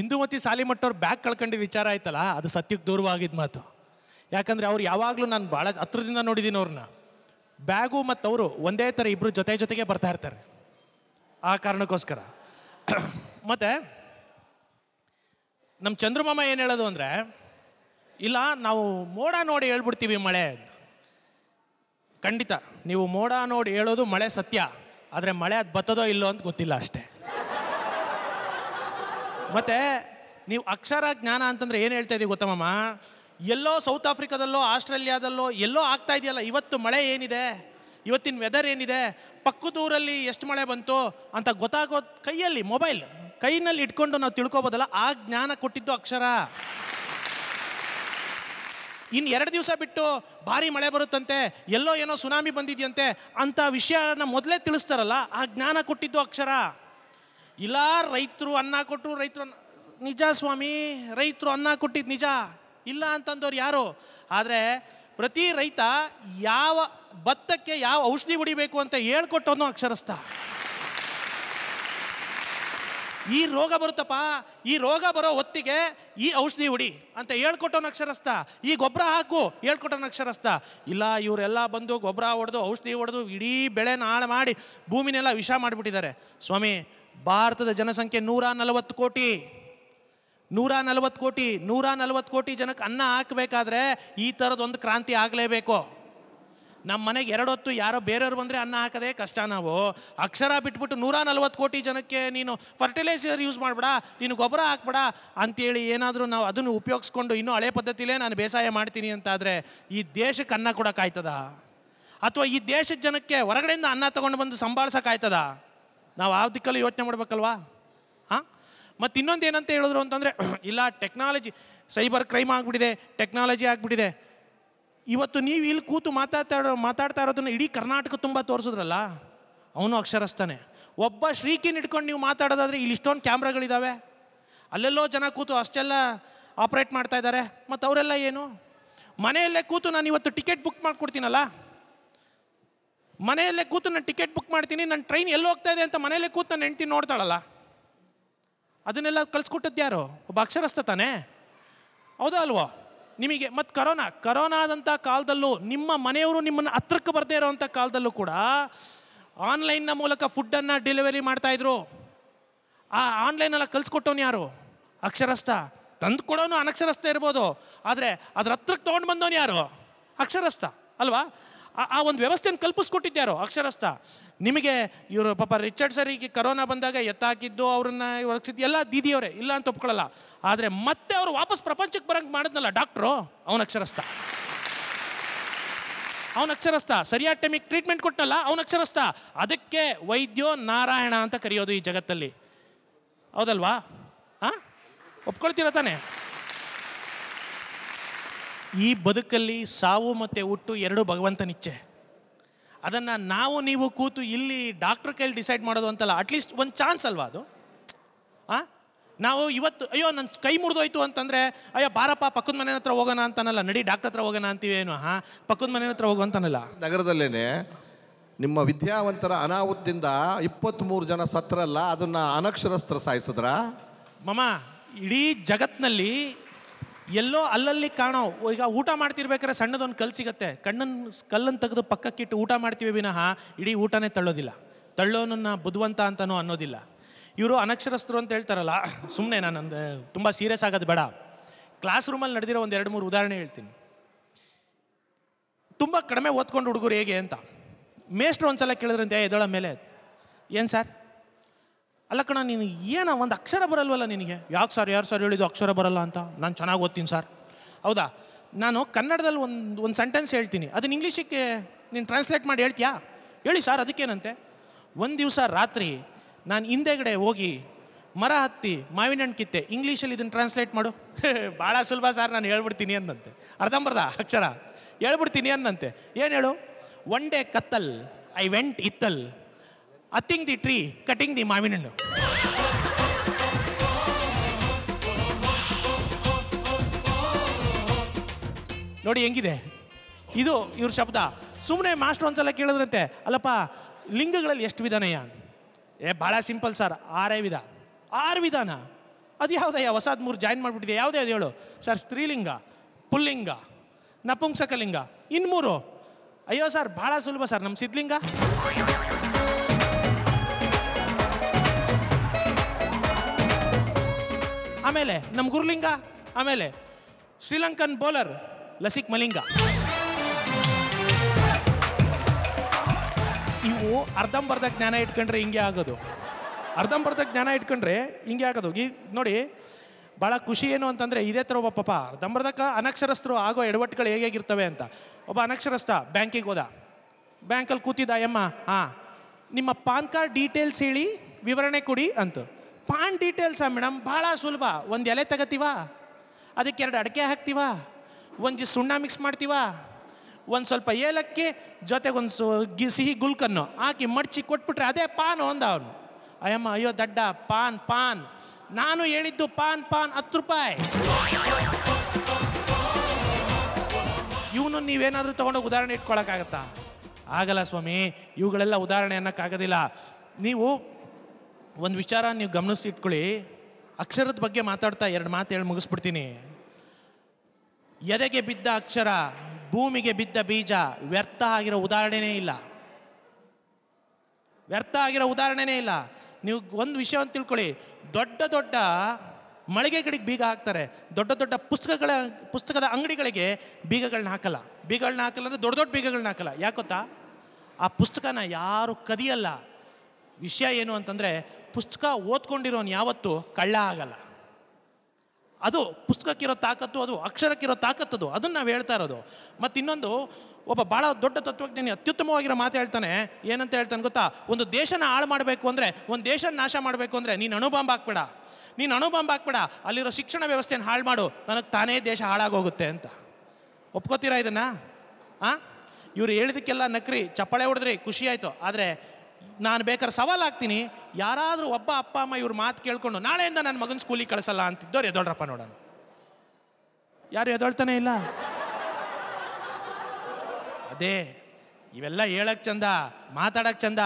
Speaker 6: ಇಂದುಮತಿ ಸಾಲಿಮಟ್ಟವ್ರ ಬ್ಯಾಗ್ ಕಳ್ಕೊಂಡು ವಿಚಾರ ಆಯ್ತಲ್ಲ ಅದು ಸತ್ಯಕ್ಕೆ ದೂರವಾಗಿದ್ದ ಮಾತು ಯಾಕಂದರೆ ಅವ್ರು ಯಾವಾಗಲೂ ನಾನು ಭಾಳ ಹತ್ರದಿಂದ ನೋಡಿದ್ದೀನಿ ಅವ್ರನ್ನ ಬ್ಯಾಗು ಮತ್ತು ಅವರು ಒಂದೇ ಥರ ಇಬ್ಬರು ಜೊತೆ ಜೊತೆಗೆ ಬರ್ತಾ ಇರ್ತಾರೆ ಆ ಕಾರಣಕ್ಕೋಸ್ಕರ ಮತ್ತು ನಮ್ಮ ಚಂದ್ರಮಾಮ ಏನು ಹೇಳೋದು ಅಂದರೆ ಇಲ್ಲ ನಾವು ಮೋಡ ನೋಡಿ ಹೇಳ್ಬಿಡ್ತೀವಿ ಮಳೆ ಖಂಡಿತ ನೀವು ಮೋಡ ನೋಡಿ ಹೇಳೋದು ಮಳೆ ಸತ್ಯ ಆದರೆ ಮಳೆ ಅದು ಬತ್ತದೋ ಇಲ್ಲೋ ಅಂತ ಗೊತ್ತಿಲ್ಲ ಅಷ್ಟೇ ಮತ್ತು ನೀವು ಅಕ್ಷರ ಜ್ಞಾನ ಅಂತಂದರೆ ಏನು ಹೇಳ್ತಾ ಇದ್ದೀವಿ ಗೊತ್ತಮ್ಮ ಎಲ್ಲೋ ಸೌತ್ ಆಫ್ರಿಕಾದಲ್ಲೋ ಆಸ್ಟ್ರೇಲಿಯಾದಲ್ಲೋ ಎಲ್ಲೋ ಆಗ್ತಾ ಇದೆಯಲ್ಲ ಇವತ್ತು ಮಳೆ ಏನಿದೆ ಇವತ್ತಿನ ವೆದರ್ ಏನಿದೆ ಪಕ್ಕದೂರಲ್ಲಿ ಎಷ್ಟು ಮಳೆ ಬಂತು ಅಂತ ಗೊತ್ತಾಗೋ ಕೈಯಲ್ಲಿ ಮೊಬೈಲ್ ಕೈನಲ್ಲಿ ಇಟ್ಕೊಂಡು ನಾವು ತಿಳ್ಕೊಬೋದಲ್ಲ ಆ ಜ್ಞಾನ ಕೊಟ್ಟಿದ್ದು ಅಕ್ಷರ ಇನ್ನು ಎರಡು ದಿವಸ ಬಿಟ್ಟು ಭಾರಿ ಮಳೆ ಬರುತ್ತಂತೆ ಎಲ್ಲೋ ಏನೋ ಸುನಾಮಿ ಬಂದಿದೆಯಂತೆ ಅಂಥ ವಿಷಯನ ಮೊದಲೇ ತಿಳಿಸ್ತಾರಲ್ಲ ಆ ಜ್ಞಾನ ಕೊಟ್ಟಿದ್ದು ಅಕ್ಷರ ಇಲ್ಲ ರೈತರು ಅನ್ನ ಕೊಟ್ಟರು ರೈತರು ನಿಜ ಸ್ವಾಮಿ ರೈತರು ಅನ್ನ ಕೊಟ್ಟಿದ್ದು ನಿಜ ಇಲ್ಲ ಅಂತಂದವ್ರು ಯಾರು ಆದರೆ ಪ್ರತಿ ರೈತ ಯಾವ ಭತ್ತಕ್ಕೆ ಯಾವ ಔಷಧಿ ಹೊಡಿಬೇಕು ಅಂತ ಹೇಳ್ಕೊಟ್ಟವನು ಅಕ್ಷರಸ್ಥ ಈ ರೋಗ ಬರುತ್ತಪ್ಪ ಈ ರೋಗ ಬರೋ ಹೊತ್ತಿಗೆ ಈ ಔಷಧಿ ಹುಡಿ ಅಂತ ಹೇಳ್ಕೊಟ್ಟೋನು ಅಕ್ಷರಸ್ಥ ಈ ಗೊಬ್ಬರ ಹಾಕು ಹೇಳ್ಕೊಟ್ಟ ಅಕ್ಷರಸ್ಥ ಇಲ್ಲ ಇವರೆಲ್ಲ ಬಂದು ಗೊಬ್ಬರ ಹೊಡೆದು ಔಷಧಿ ಹೊಡೆದು ಇಡೀ ಬೆಳೆ ಹಾಳು ಮಾಡಿ ಭೂಮಿನೆಲ್ಲ ವಿಷ ಮಾಡಿಬಿಟ್ಟಿದ್ದಾರೆ ಸ್ವಾಮಿ ಭಾರತದ ಜನಸಂಖ್ಯೆ ನೂರ ನಲವತ್ತು ಕೋಟಿ ನೂರ ನಲವತ್ತು ಕೋಟಿ ನೂರ ನಲವತ್ತು ಕೋಟಿ ಜನಕ್ಕೆ ಅನ್ನ ಹಾಕಬೇಕಾದ್ರೆ ಈ ಥರದೊಂದು ಕ್ರಾಂತಿ ಆಗಲೇಬೇಕು ನಮ್ಮ ಮನೆಗೆ ಎರಡು ಹೊತ್ತು ಯಾರೋ ಬೇರೆಯವರು ಬಂದರೆ ಅನ್ನ ಹಾಕೋದೇ ಕಷ್ಟ ನಾವು ಅಕ್ಷರ ಬಿಟ್ಬಿಟ್ಟು ನೂರ ನಲವತ್ತು ಕೋಟಿ ಜನಕ್ಕೆ ನೀನು ಫರ್ಟಿಲೈಸರ್ ಯೂಸ್ ಮಾಡಬೇಡ ನೀನು ಗೊಬ್ಬರ ಹಾಕ್ಬೇಡ ಅಂತೇಳಿ ಏನಾದರೂ ನಾವು ಅದನ್ನು ಉಪಯೋಗಿಸ್ಕೊಂಡು ಇನ್ನೂ ಹಳೆ ಪದ್ಧತಿಲೇ ನಾನು ಬೇಸಾಯ ಮಾಡ್ತೀನಿ ಅಂತಾದರೆ ಈ ದೇಶಕ್ಕೆ ಅನ್ನ ಕೊಡೋಕ್ಕಾಯ್ತದ ಅಥವಾ ಈ ದೇಶದ ಜನಕ್ಕೆ ಹೊರಗಡೆಯಿಂದ ಅನ್ನ ತೊಗೊಂಡು ಬಂದು ಸಂಭಾಳ್ಸೋಕ್ಕಾಯ್ತದ ನಾವು ಆ ದಿಕ್ಕಲ್ಲೂ ಯೋಚನೆ ಮಾಡಬೇಕಲ್ವಾ ಮತ್ತು ಇನ್ನೊಂದು ಏನಂತ ಹೇಳಿದ್ರು ಅಂತಂದರೆ ಇಲ್ಲ ಟೆಕ್ನಾಲಜಿ ಸೈಬರ್ ಕ್ರೈಮ್ ಆಗಿಬಿಟ್ಟಿದೆ ಟೆಕ್ನಾಲಜಿ ಆಗಿಬಿಟ್ಟಿದೆ ಇವತ್ತು ನೀವು ಇಲ್ಲಿ ಕೂತು ಮಾತಾಡ್ತಾ ಮಾತಾಡ್ತಾ ಇರೋದನ್ನು ಇಡೀ ಕರ್ನಾಟಕ ತುಂಬ ತೋರಿಸಿದ್ರಲ್ಲ ಅವನು ಅಕ್ಷರಸ್ತಾನೆ ಒಬ್ಬ ಶ್ರೀಕಿನ್ ಇಟ್ಕೊಂಡು ನೀವು ಮಾತಾಡೋದಾದರೆ ಇಲ್ಲಿ ಇಷ್ಟೊಂದು ಕ್ಯಾಮ್ರಾಗಳಿದ್ದಾವೆ ಅಲ್ಲೆಲ್ಲೋ ಜನ ಕೂತು ಅಷ್ಟೆಲ್ಲ ಆಪ್ರೇಟ್ ಮಾಡ್ತಾ ಇದ್ದಾರೆ ಮತ್ತು ಅವರೆಲ್ಲ ಏನು ಮನೆಯಲ್ಲೇ ಕೂತು ನಾನು ಇವತ್ತು ಟಿಕೆಟ್ ಬುಕ್ ಮಾಡಿಕೊಡ್ತೀನಲ್ಲ ಮನೆಯಲ್ಲೇ ಕೂತು ನಾನು ಟಿಕೆಟ್ ಬುಕ್ ಮಾಡ್ತೀನಿ ನನ್ನ ಟ್ರೈನ್ ಎಲ್ಲಿ ಹೋಗ್ತಾ ಇದೆ ಅಂತ ಮನೆಯಲ್ಲೇ ಕೂತು ನಾನು ಹೆಂಡ್ತಿ ನೋಡ್ತಾಳಲ್ಲ ಅದನ್ನೆಲ್ಲ ಕಳ್ಸಿಕೊಟ್ಟದ್ದು ಯಾರು ಒಬ್ಬ ಅಕ್ಷರಸ್ಥ ತಾನೇ ಹೌದಾ ಅಲ್ವೋ ನಿಮಗೆ ಮತ್ತು ಕರೋನಾ ಕರೋನಾದಂಥ ಕಾಲದಲ್ಲೂ ನಿಮ್ಮ ಮನೆಯವರು ನಿಮ್ಮನ್ನು ಹತ್ರಕ್ಕೆ ಬರದೇ ಇರೋವಂಥ ಕಾಲದಲ್ಲೂ ಕೂಡ ಆನ್ಲೈನ್ನ ಮೂಲಕ ಫುಡ್ಡನ್ನು ಡೆಲಿವರಿ ಮಾಡ್ತಾಯಿದ್ರು ಆ ಆನ್ಲೈನೆಲ್ಲ ಕಲ್ಸ್ಕೊಟ್ಟವನು ಯಾರು ಅಕ್ಷರಸ್ಥ ತಂದು ಕೊಡೋನು ಅನಕ್ಷರಸ್ಥ ಇರ್ಬೋದು ಆದರೆ ಅದ್ರ ಹತ್ರಕ್ಕೆ ತೊಗೊಂಡು ಬಂದವನು ಯಾರು ಅಕ್ಷರಸ್ಥ ಅಲ್ವಾ ಆ ಒಂದು ವ್ಯವಸ್ಥೆಯನ್ನು ಕಲ್ಪಿಸ್ಕೊಟ್ಟಿದ್ದಾರೋ ಅಕ್ಷರಸ್ಥ ನಿಮಗೆ ಇವರು ಪಾಪ ರಿಚರ್ಡ್ ಸರಿಗೆ ಕರೋನಾ ಬಂದಾಗ ಎತ್ತಾಕಿದ್ದು ಅವ್ರನ್ನ ಒಳಗಿಸಿದ್ದು ಎಲ್ಲ ದೀದಿಯವರೇ ಇಲ್ಲ ಅಂತ ಒಪ್ಕೊಳ್ಳಲ್ಲ ಆದರೆ ಮತ್ತೆ ಅವರು ವಾಪಸ್ ಪ್ರಪಂಚಕ್ಕೆ ಬರಂಗೆ ಮಾಡಿದ್ನಲ್ಲ ಡಾಕ್ಟ್ರು ಅವನ ಅಕ್ಷರಸ್ಥ ಅವನ ಅಕ್ಷರಸ್ಥ ಸರಿಯಾದ ಟೈಮಿಗೆ ಟ್ರೀಟ್ಮೆಂಟ್ ಕೊಟ್ಟನಲ್ಲ ಅವನ ಅಕ್ಷರಸ್ಥ ಅದಕ್ಕೆ ವೈದ್ಯೋ ನಾರಾಯಣ ಅಂತ ಕರೆಯೋದು ಈ ಜಗತ್ತಲ್ಲಿ ಹೌದಲ್ವಾ ಹಾಂ ಒಪ್ಕೊಳ್ತೀರ ತಾನೆ ಈ ಬದುಕಲ್ಲಿ ಸಾವು ಮತ್ತು ಹುಟ್ಟು ಎರಡು ಭಗವಂತನಿಚ್ಛೆ ಅದನ್ನು ನಾವು ನೀವು ಕೂತು ಇಲ್ಲಿ ಡಾಕ್ಟ್ರ್ ಕೈಲಿ ಡಿಸೈಡ್ ಮಾಡೋದು ಅಂತಲ್ಲ ಅಟ್ಲೀಸ್ಟ್ ಒಂದು ಚಾನ್ಸ್ ಅಲ್ವಾ ಅದು ಆ ನಾವು ಇವತ್ತು ಅಯ್ಯೋ ನನ್ನ ಕೈ ಮುರಿದೋಯ್ತು ಅಂತಂದರೆ ಅಯ್ಯೋ ಬಾರಪ್ಪ ಪಕ್ಕದ ಮನೆ ಹತ್ರ ಹೋಗೋಣ ಅಂತನಲ್ಲ ನಡಿ ಡಾಕ್ಟರ್ ಹತ್ರ ಹೋಗೋಣ ಅಂತೀವೇನು ಹಾ ಪಕ್ಕದ ಮನೆ ಹತ್ರ ಹೋಗೋ ಅಂತಾನಲ್ಲ
Speaker 4: ನಗರದಲ್ಲೇ ನಿಮ್ಮ ವಿದ್ಯಾವಂತರ ಅನಾಹುತದಿಂದ ಮೂರು ಜನ ಸತ್ರಲ್ಲ ಅದನ್ನು ಅನಕ್ಷರಸ್ತ್ರ ಸಾಯಿಸಿದ್ರ
Speaker 6: ಮಮ್ಮ ಇಡೀ ಜಗತ್ತಿನಲ್ಲಿ ಎಲ್ಲೋ ಅಲ್ಲಲ್ಲಿ ಕಾಣೋ ಈಗ ಊಟ ಮಾಡ್ತಿರ್ಬೇಕಾದ್ರೆ ಸಣ್ಣದೊಂದು ಕಲ್ಲು ಸಿಗುತ್ತೆ ಕಣ್ಣನ್ನು ಕಲ್ಲನ್ನು ತೆಗೆದು ಪಕ್ಕಕ್ಕಿಟ್ಟು ಊಟ ಮಾಡ್ತೀವಿ ವಿನಃ ಇಡೀ ಊಟನೇ ತಳ್ಳೋದಿಲ್ಲ ತಳ್ಳೋನನ್ನ ಬುದ್ಧವಂತ ಅಂತನೂ ಅನ್ನೋದಿಲ್ಲ ಇವರು ಅನಕ್ಷರಸ್ಥರು ಅಂತ ಹೇಳ್ತಾರಲ್ಲ ಸುಮ್ಮನೆ ನಾನು ಅಂದೆ ತುಂಬ ಸೀರಿಯಸ್ ಆಗೋದು ಬೇಡ ಕ್ಲಾಸ್ ರೂಮಲ್ಲಿ ನಡೆದಿರೋ ಒಂದು ಎರಡು ಮೂರು ಉದಾಹರಣೆ ಹೇಳ್ತೀನಿ ತುಂಬ ಕಡಿಮೆ ಓದ್ಕೊಂಡು ಹುಡುಗರು ಹೇಗೆ ಅಂತ ಮೇಷ್ಟ್ರು ಒಂದು ಸಲ ಕೇಳಿದ್ರಂತೆ ಎದೊಳ ಮೇಲೆ ಏನು ಸರ್ ಅಲ್ಲ ಕಣ ನೀನು ಏನ ಒಂದು ಅಕ್ಷರ ಬರಲ್ವಲ್ಲ ನಿನಗೆ ಯಾಕೆ ಸರ್ ಯಾರು ಸರ್ ಹೇಳಿದ್ದು ಅಕ್ಷರ ಬರಲ್ಲ ಅಂತ ನಾನು ಚೆನ್ನಾಗಿ ಓದ್ತೀನಿ ಸರ್ ಹೌದಾ ನಾನು ಕನ್ನಡದಲ್ಲಿ ಒಂದು ಒಂದು ಸೆಂಟೆನ್ಸ್ ಹೇಳ್ತೀನಿ ಅದನ್ನ ಇಂಗ್ಲೀಷಿಗೆ ನೀನು ಟ್ರಾನ್ಸ್ಲೇಟ್ ಮಾಡಿ ಹೇಳ್ತೀಯಾ ಹೇಳಿ ಸರ್ ಅದಕ್ಕೇನಂತೆ ಒಂದು ದಿವಸ ರಾತ್ರಿ ನಾನು ಹಿಂದೆಗಡೆ ಹೋಗಿ ಮರ ಹತ್ತಿ ಮಾವಿನ ಹಣ್ಣು ಕಿತ್ತೆ ಇಂಗ್ಲೀಷಲ್ಲಿ ಇದನ್ನು ಟ್ರಾನ್ಸ್ಲೇಟ್ ಮಾಡು ಭಾಳ ಸುಲಭ ಸರ್ ನಾನು ಹೇಳ್ಬಿಡ್ತೀನಿ ಅಂದಂತೆ ಅರ್ಧಂಬರ್ಧ ಅಕ್ಷರ ಹೇಳ್ಬಿಡ್ತೀನಿ ಅಂದಂತೆ ಏನು ಹೇಳು ಒನ್ ಡೇ ಕತ್ತಲ್ ಐ ವೆಂಟ್ ಇತ್ತಲ್ ಅತ್ತಿಂಗ್ ದಿ ಟ್ರೀ ಕಟಿಂಗ್ ದಿ ಮಾವಿನ ಹಣ್ಣು ನೋಡಿ ಹೆಂಗಿದೆ ಇದು ಇವ್ರ ಶಬ್ದ ಸುಮ್ಮನೆ ಮಾಸ್ಟರ್ ಒಂದ್ಸಲ ಕೇಳಿದ್ರಂತೆ ಅಲ್ಲಪ್ಪ ಲಿಂಗಗಳಲ್ಲಿ ಎಷ್ಟು ವಿಧಾನಯ್ಯ ಏ ಭಾಳ ಸಿಂಪಲ್ ಸರ್ ಆರೇ ವಿಧ ಆರು ವಿಧಾನ ಅದು ಯಾವುದಯ್ಯ ಹೊಸದ್ ಮೂರು ಜಾಯಿನ್ ಮಾಡಿಬಿಟ್ಟಿದೆ ಯಾವುದೇ ಅದು ಹೇಳು ಸರ್ ಸ್ತ್ರೀಲಿಂಗ ಪುಲ್ಲಿಂಗ ನಪುಂಸಕಲಿಂಗ ಇನ್ಮೂರು ಅಯ್ಯೋ ಸರ್ ಭಾಳ ಸುಲಭ ಸರ್ ನಮ್ಮ ಸಿದ್ಧಲಿಂಗ ಆಮೇಲೆ ನಮ್ಮ ಗುರುಲಿಂಗ ಆಮೇಲೆ ಶ್ರೀಲಂಕನ್ ಬೌಲರ್ ಲಸಿಕ್ ಮಲಿಂಗ ಇವು ಅರ್ಧಂಬರ್ಧ ಜ್ಞಾನ ಇಟ್ಕೊಂಡ್ರೆ ಹಿಂಗೆ ಆಗೋದು ಅರ್ಧಂಬರ್ಧ ಜ್ಞಾನ ಇಟ್ಕೊಂಡ್ರೆ ಹಿಂಗೆ ಆಗೋದು ಈ ನೋಡಿ ಭಾಳ ಖುಷಿ ಏನು ಅಂತಂದರೆ ಇದೇ ಥರ ಒಬ್ಬ ಪಾಪ ಅರ್ಧಂಬರ್ಧಕ ಅನಕ್ಷರಸ್ಥರು ಆಗೋ ಎಡವಟ್ಟುಗಳು ಹೇಗೆ ಹೇಗಿರ್ತವೆ ಅಂತ ಒಬ್ಬ ಅನಕ್ಷರಸ್ಥ ಬ್ಯಾಂಕಿಗೆ ಹೋದ ಬ್ಯಾಂಕಲ್ಲಿ ಕೂತಿದ್ದ ಯಮ್ಮ ಹಾಂ ನಿಮ್ಮ ಪಾನ್ ಕಾರ್ಡ್ ಡೀಟೇಲ್ಸ್ ಹೇಳಿ ವಿವರಣೆ ಕೊಡಿ ಅಂತ ಪಾನ್ ಡೀಟೇಲ್ಸಾ ಮೇಡಮ್ ಭಾಳ ಸುಲಭ ಒಂದು ಎಲೆ ತಗತೀವ ಅದಕ್ಕೆ ಎರಡು ಅಡಿಕೆ ಹಾಕ್ತೀವ ಒಂದು ಸುಣ್ಣ ಮಿಕ್ಸ್ ಮಾಡ್ತೀವ ಒಂದು ಸ್ವಲ್ಪ ಏಲಕ್ಕಿ ಜೊತೆಗೆ ಒಂದು ಸಿಹಿ ಗುಲ್ಕನ್ನು ಹಾಕಿ ಮಡ್ಚಿ ಕೊಟ್ಬಿಟ್ರೆ ಅದೇ ಪಾನ್ ಒಂದ ಅವನು ಅಯ್ಯಮ್ಮ ಅಯ್ಯೋ ದಡ್ಡ ಪಾನ್ ಪಾನ್ ನಾನು ಹೇಳಿದ್ದು ಪಾನ್ ಪಾನ್ ಹತ್ತು ರೂಪಾಯಿ ಇವನು ನೀವೇನಾದರೂ ತೊಗೊಂಡೋಗಿ ಉದಾಹರಣೆ ಇಟ್ಕೊಳಕ್ಕಾಗತ್ತಾ ಆಗಲ್ಲ ಸ್ವಾಮಿ ಇವುಗಳೆಲ್ಲ ಉದಾಹರಣೆ ಅನ್ನೋಕ್ಕಾಗೋದಿಲ್ಲ ನೀವು ಒಂದು ವಿಚಾರ ನೀವು ಗಮನಿಸಿ ಇಟ್ಕೊಳ್ಳಿ ಅಕ್ಷರದ ಬಗ್ಗೆ ಮಾತಾಡ್ತಾ ಎರಡು ಮಾತು ಹೇಳಿ ಮುಗಿಸ್ಬಿಡ್ತೀನಿ ಎದೆಗೆ ಬಿದ್ದ ಅಕ್ಷರ ಭೂಮಿಗೆ ಬಿದ್ದ ಬೀಜ ವ್ಯರ್ಥ ಆಗಿರೋ ಉದಾಹರಣೆನೇ ಇಲ್ಲ ವ್ಯರ್ಥ ಆಗಿರೋ ಉದಾಹರಣೆನೇ ಇಲ್ಲ ನೀವು ಒಂದು ವಿಷಯವನ್ನು ತಿಳ್ಕೊಳ್ಳಿ ದೊಡ್ಡ ದೊಡ್ಡ ಮಳಿಗೆಗಳಿಗೆ ಬೀಗ ಹಾಕ್ತಾರೆ ದೊಡ್ಡ ದೊಡ್ಡ ಪುಸ್ತಕಗಳ ಪುಸ್ತಕದ ಅಂಗಡಿಗಳಿಗೆ ಬೀಗಗಳನ್ನ ಹಾಕಲ್ಲ ಬೀಗಗಳನ್ನ ಹಾಕಲ್ಲ ಅಂದರೆ ದೊಡ್ಡ ದೊಡ್ಡ ಬೀಗಗಳನ್ನ ಹಾಕಲ್ಲ ಯಾಕೊತ್ತಾ ಆ ಪುಸ್ತಕನ ಯಾರು ಕದಿಯಲ್ಲ ವಿಷಯ ಏನು ಅಂತಂದರೆ ಪುಸ್ತಕ ಓದ್ಕೊಂಡಿರೋನು ಯಾವತ್ತೂ ಕಳ್ಳ ಆಗಲ್ಲ ಅದು ಪುಸ್ತಕಕ್ಕಿರೋ ತಾಕತ್ತು ಅದು ಅಕ್ಷರಕ್ಕಿರೋ ತಾಕತ್ತದು ಅದನ್ನು ನಾವು ಹೇಳ್ತಾ ಇರೋದು ಮತ್ತು ಇನ್ನೊಂದು ಒಬ್ಬ ಭಾಳ ದೊಡ್ಡ ತತ್ವಜ್ಞಾನಿ ಅತ್ಯುತ್ತಮವಾಗಿರೋ ಮಾತು ಹೇಳ್ತಾನೆ ಏನಂತ ಹೇಳ್ತಾನೆ ಗೊತ್ತಾ ಒಂದು ದೇಶನ ಹಾಳು ಮಾಡಬೇಕು ಅಂದರೆ ಒಂದು ದೇಶನ ನಾಶ ಮಾಡಬೇಕು ಅಂದರೆ ನೀನು ಅಣುಬಾಂಬ್ ಹಾಕ್ಬೇಡ ನೀನು ಅಣುಬಾಂಬ್ ಹಾಕ್ಬೇಡ ಅಲ್ಲಿರೋ ಶಿಕ್ಷಣ ವ್ಯವಸ್ಥೆಯನ್ನು ಹಾಳು ಮಾಡು ತನಗೆ ತಾನೇ ದೇಶ ಹಾಳಾಗೋಗುತ್ತೆ ಅಂತ ಒಪ್ಕೋತೀರಾ ಇದನ್ನು ಹಾಂ ಇವರು ಹೇಳಿದಕ್ಕೆಲ್ಲ ನಕ್ರಿ ಚಪ್ಪಾಳೆ ಹೊಡೆದ್ರಿ ಖುಷಿ ಆದರೆ ನಾನು ಬೇಕಾದ್ರೆ ಸವಾಲಾಗ್ತೀನಿ ಯಾರಾದರೂ ಒಬ್ಬ ಅಪ್ಪ ಅಮ್ಮ ಇವ್ರ ಮಾತು ಕೇಳ್ಕೊಂಡು ನಾಳೆಯಿಂದ ನನ್ನ ಮಗನ ಸ್ಕೂಲಿಗೆ ಕಳಿಸಲ್ಲ ಅಂತಿದ್ದವ್ರು ಎದೊಳ್ರಪ್ಪ ನೋಡೋಣ ಯಾರು ಎದೊಳ್ತಾನೆ ಇಲ್ಲ ಅದೇ ಇವೆಲ್ಲ ಹೇಳಕ್ ಚಂದ ಮಾತಾಡಕ್ಕೆ ಚಂದ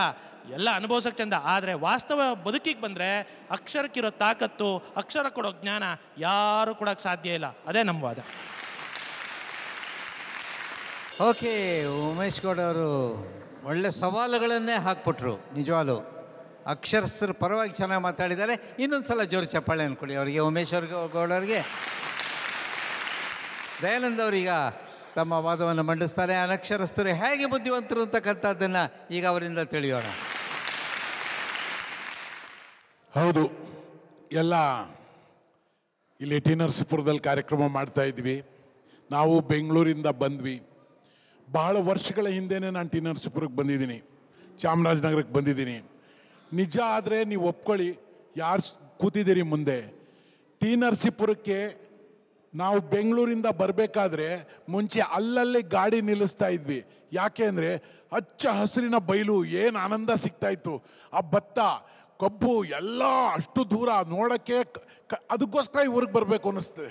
Speaker 6: ಎಲ್ಲ ಅನುಭವಿಸೋಕೆ ಚಂದ ಆದರೆ ವಾಸ್ತವ ಬದುಕಿಗೆ ಬಂದ್ರೆ ಅಕ್ಷರಕ್ಕಿರೋ ತಾಕತ್ತು ಅಕ್ಷರ ಕೊಡೋ ಜ್ಞಾನ ಯಾರು ಕೊಡೋಕ್ಕೆ ಸಾಧ್ಯ ಇಲ್ಲ ಅದೇ ನಮ್ಮ ವಾದ
Speaker 1: ಓಕೆ ಉಮೇಶ್ ಗೌಡ ಅವರು ಒಳ್ಳೆ ಸವಾಲುಗಳನ್ನೇ ಹಾಕ್ಬಿಟ್ರು ನಿಜವಾಲು ಅಕ್ಷರಸ್ಥರು ಪರವಾಗಿ ಚೆನ್ನಾಗಿ ಮಾತಾಡಿದ್ದಾರೆ ಇನ್ನೊಂದು ಸಲ ಜೋರು ಚಪ್ಪಾಳೆ ಅಂದ್ಕೊಳ್ಳಿ ಅವರಿಗೆ ಅವ್ರಿಗೆ ಗೌಡರಿಗೆ ದಯಾನಂದ್ ಅವರೀಗ ತಮ್ಮ ವಾದವನ್ನು ಮಂಡಿಸ್ತಾರೆ ಅನಕ್ಷರಸ್ಥರು ಹೇಗೆ ಬುದ್ಧಿವಂತರು ಅಂತಕ್ಕಂಥದ್ದನ್ನು ಈಗ ಅವರಿಂದ ತಿಳಿಯೋಣ
Speaker 2: ಹೌದು ಎಲ್ಲ ಇಲ್ಲಿ ಟಿ ನರಸಿಪುರದಲ್ಲಿ ಕಾರ್ಯಕ್ರಮ ಮಾಡ್ತಾ ಇದ್ವಿ ನಾವು ಬೆಂಗಳೂರಿಂದ ಬಂದ್ವಿ ಬಹಳ ವರ್ಷಗಳ ಹಿಂದೆಯೇ ನಾನು ಟಿ ನರಸೀಪುರಕ್ಕೆ ಬಂದಿದ್ದೀನಿ ಚಾಮರಾಜನಗರಕ್ಕೆ ಬಂದಿದ್ದೀನಿ ನಿಜ ಆದರೆ ನೀವು ಒಪ್ಕೊಳ್ಳಿ ಯಾರು ಕೂತಿದ್ದೀರಿ ಮುಂದೆ ಟಿ ನರಸೀಪುರಕ್ಕೆ ನಾವು ಬೆಂಗಳೂರಿಂದ ಬರಬೇಕಾದ್ರೆ ಮುಂಚೆ ಅಲ್ಲಲ್ಲಿ ಗಾಡಿ ನಿಲ್ಲಿಸ್ತಾ ಇದ್ವಿ ಯಾಕೆ ಅಂದರೆ ಹಚ್ಚ ಹಸಿರಿನ ಬಯಲು ಏನು ಆನಂದ ಸಿಗ್ತಾಯಿತ್ತು ಆ ಭತ್ತ ಕಬ್ಬು ಎಲ್ಲ ಅಷ್ಟು ದೂರ ನೋಡೋಕ್ಕೆ ಅದಕ್ಕೋಸ್ಕರ ಇವ್ರಿಗೆ ಬರಬೇಕು ಅನ್ನಿಸ್ತದೆ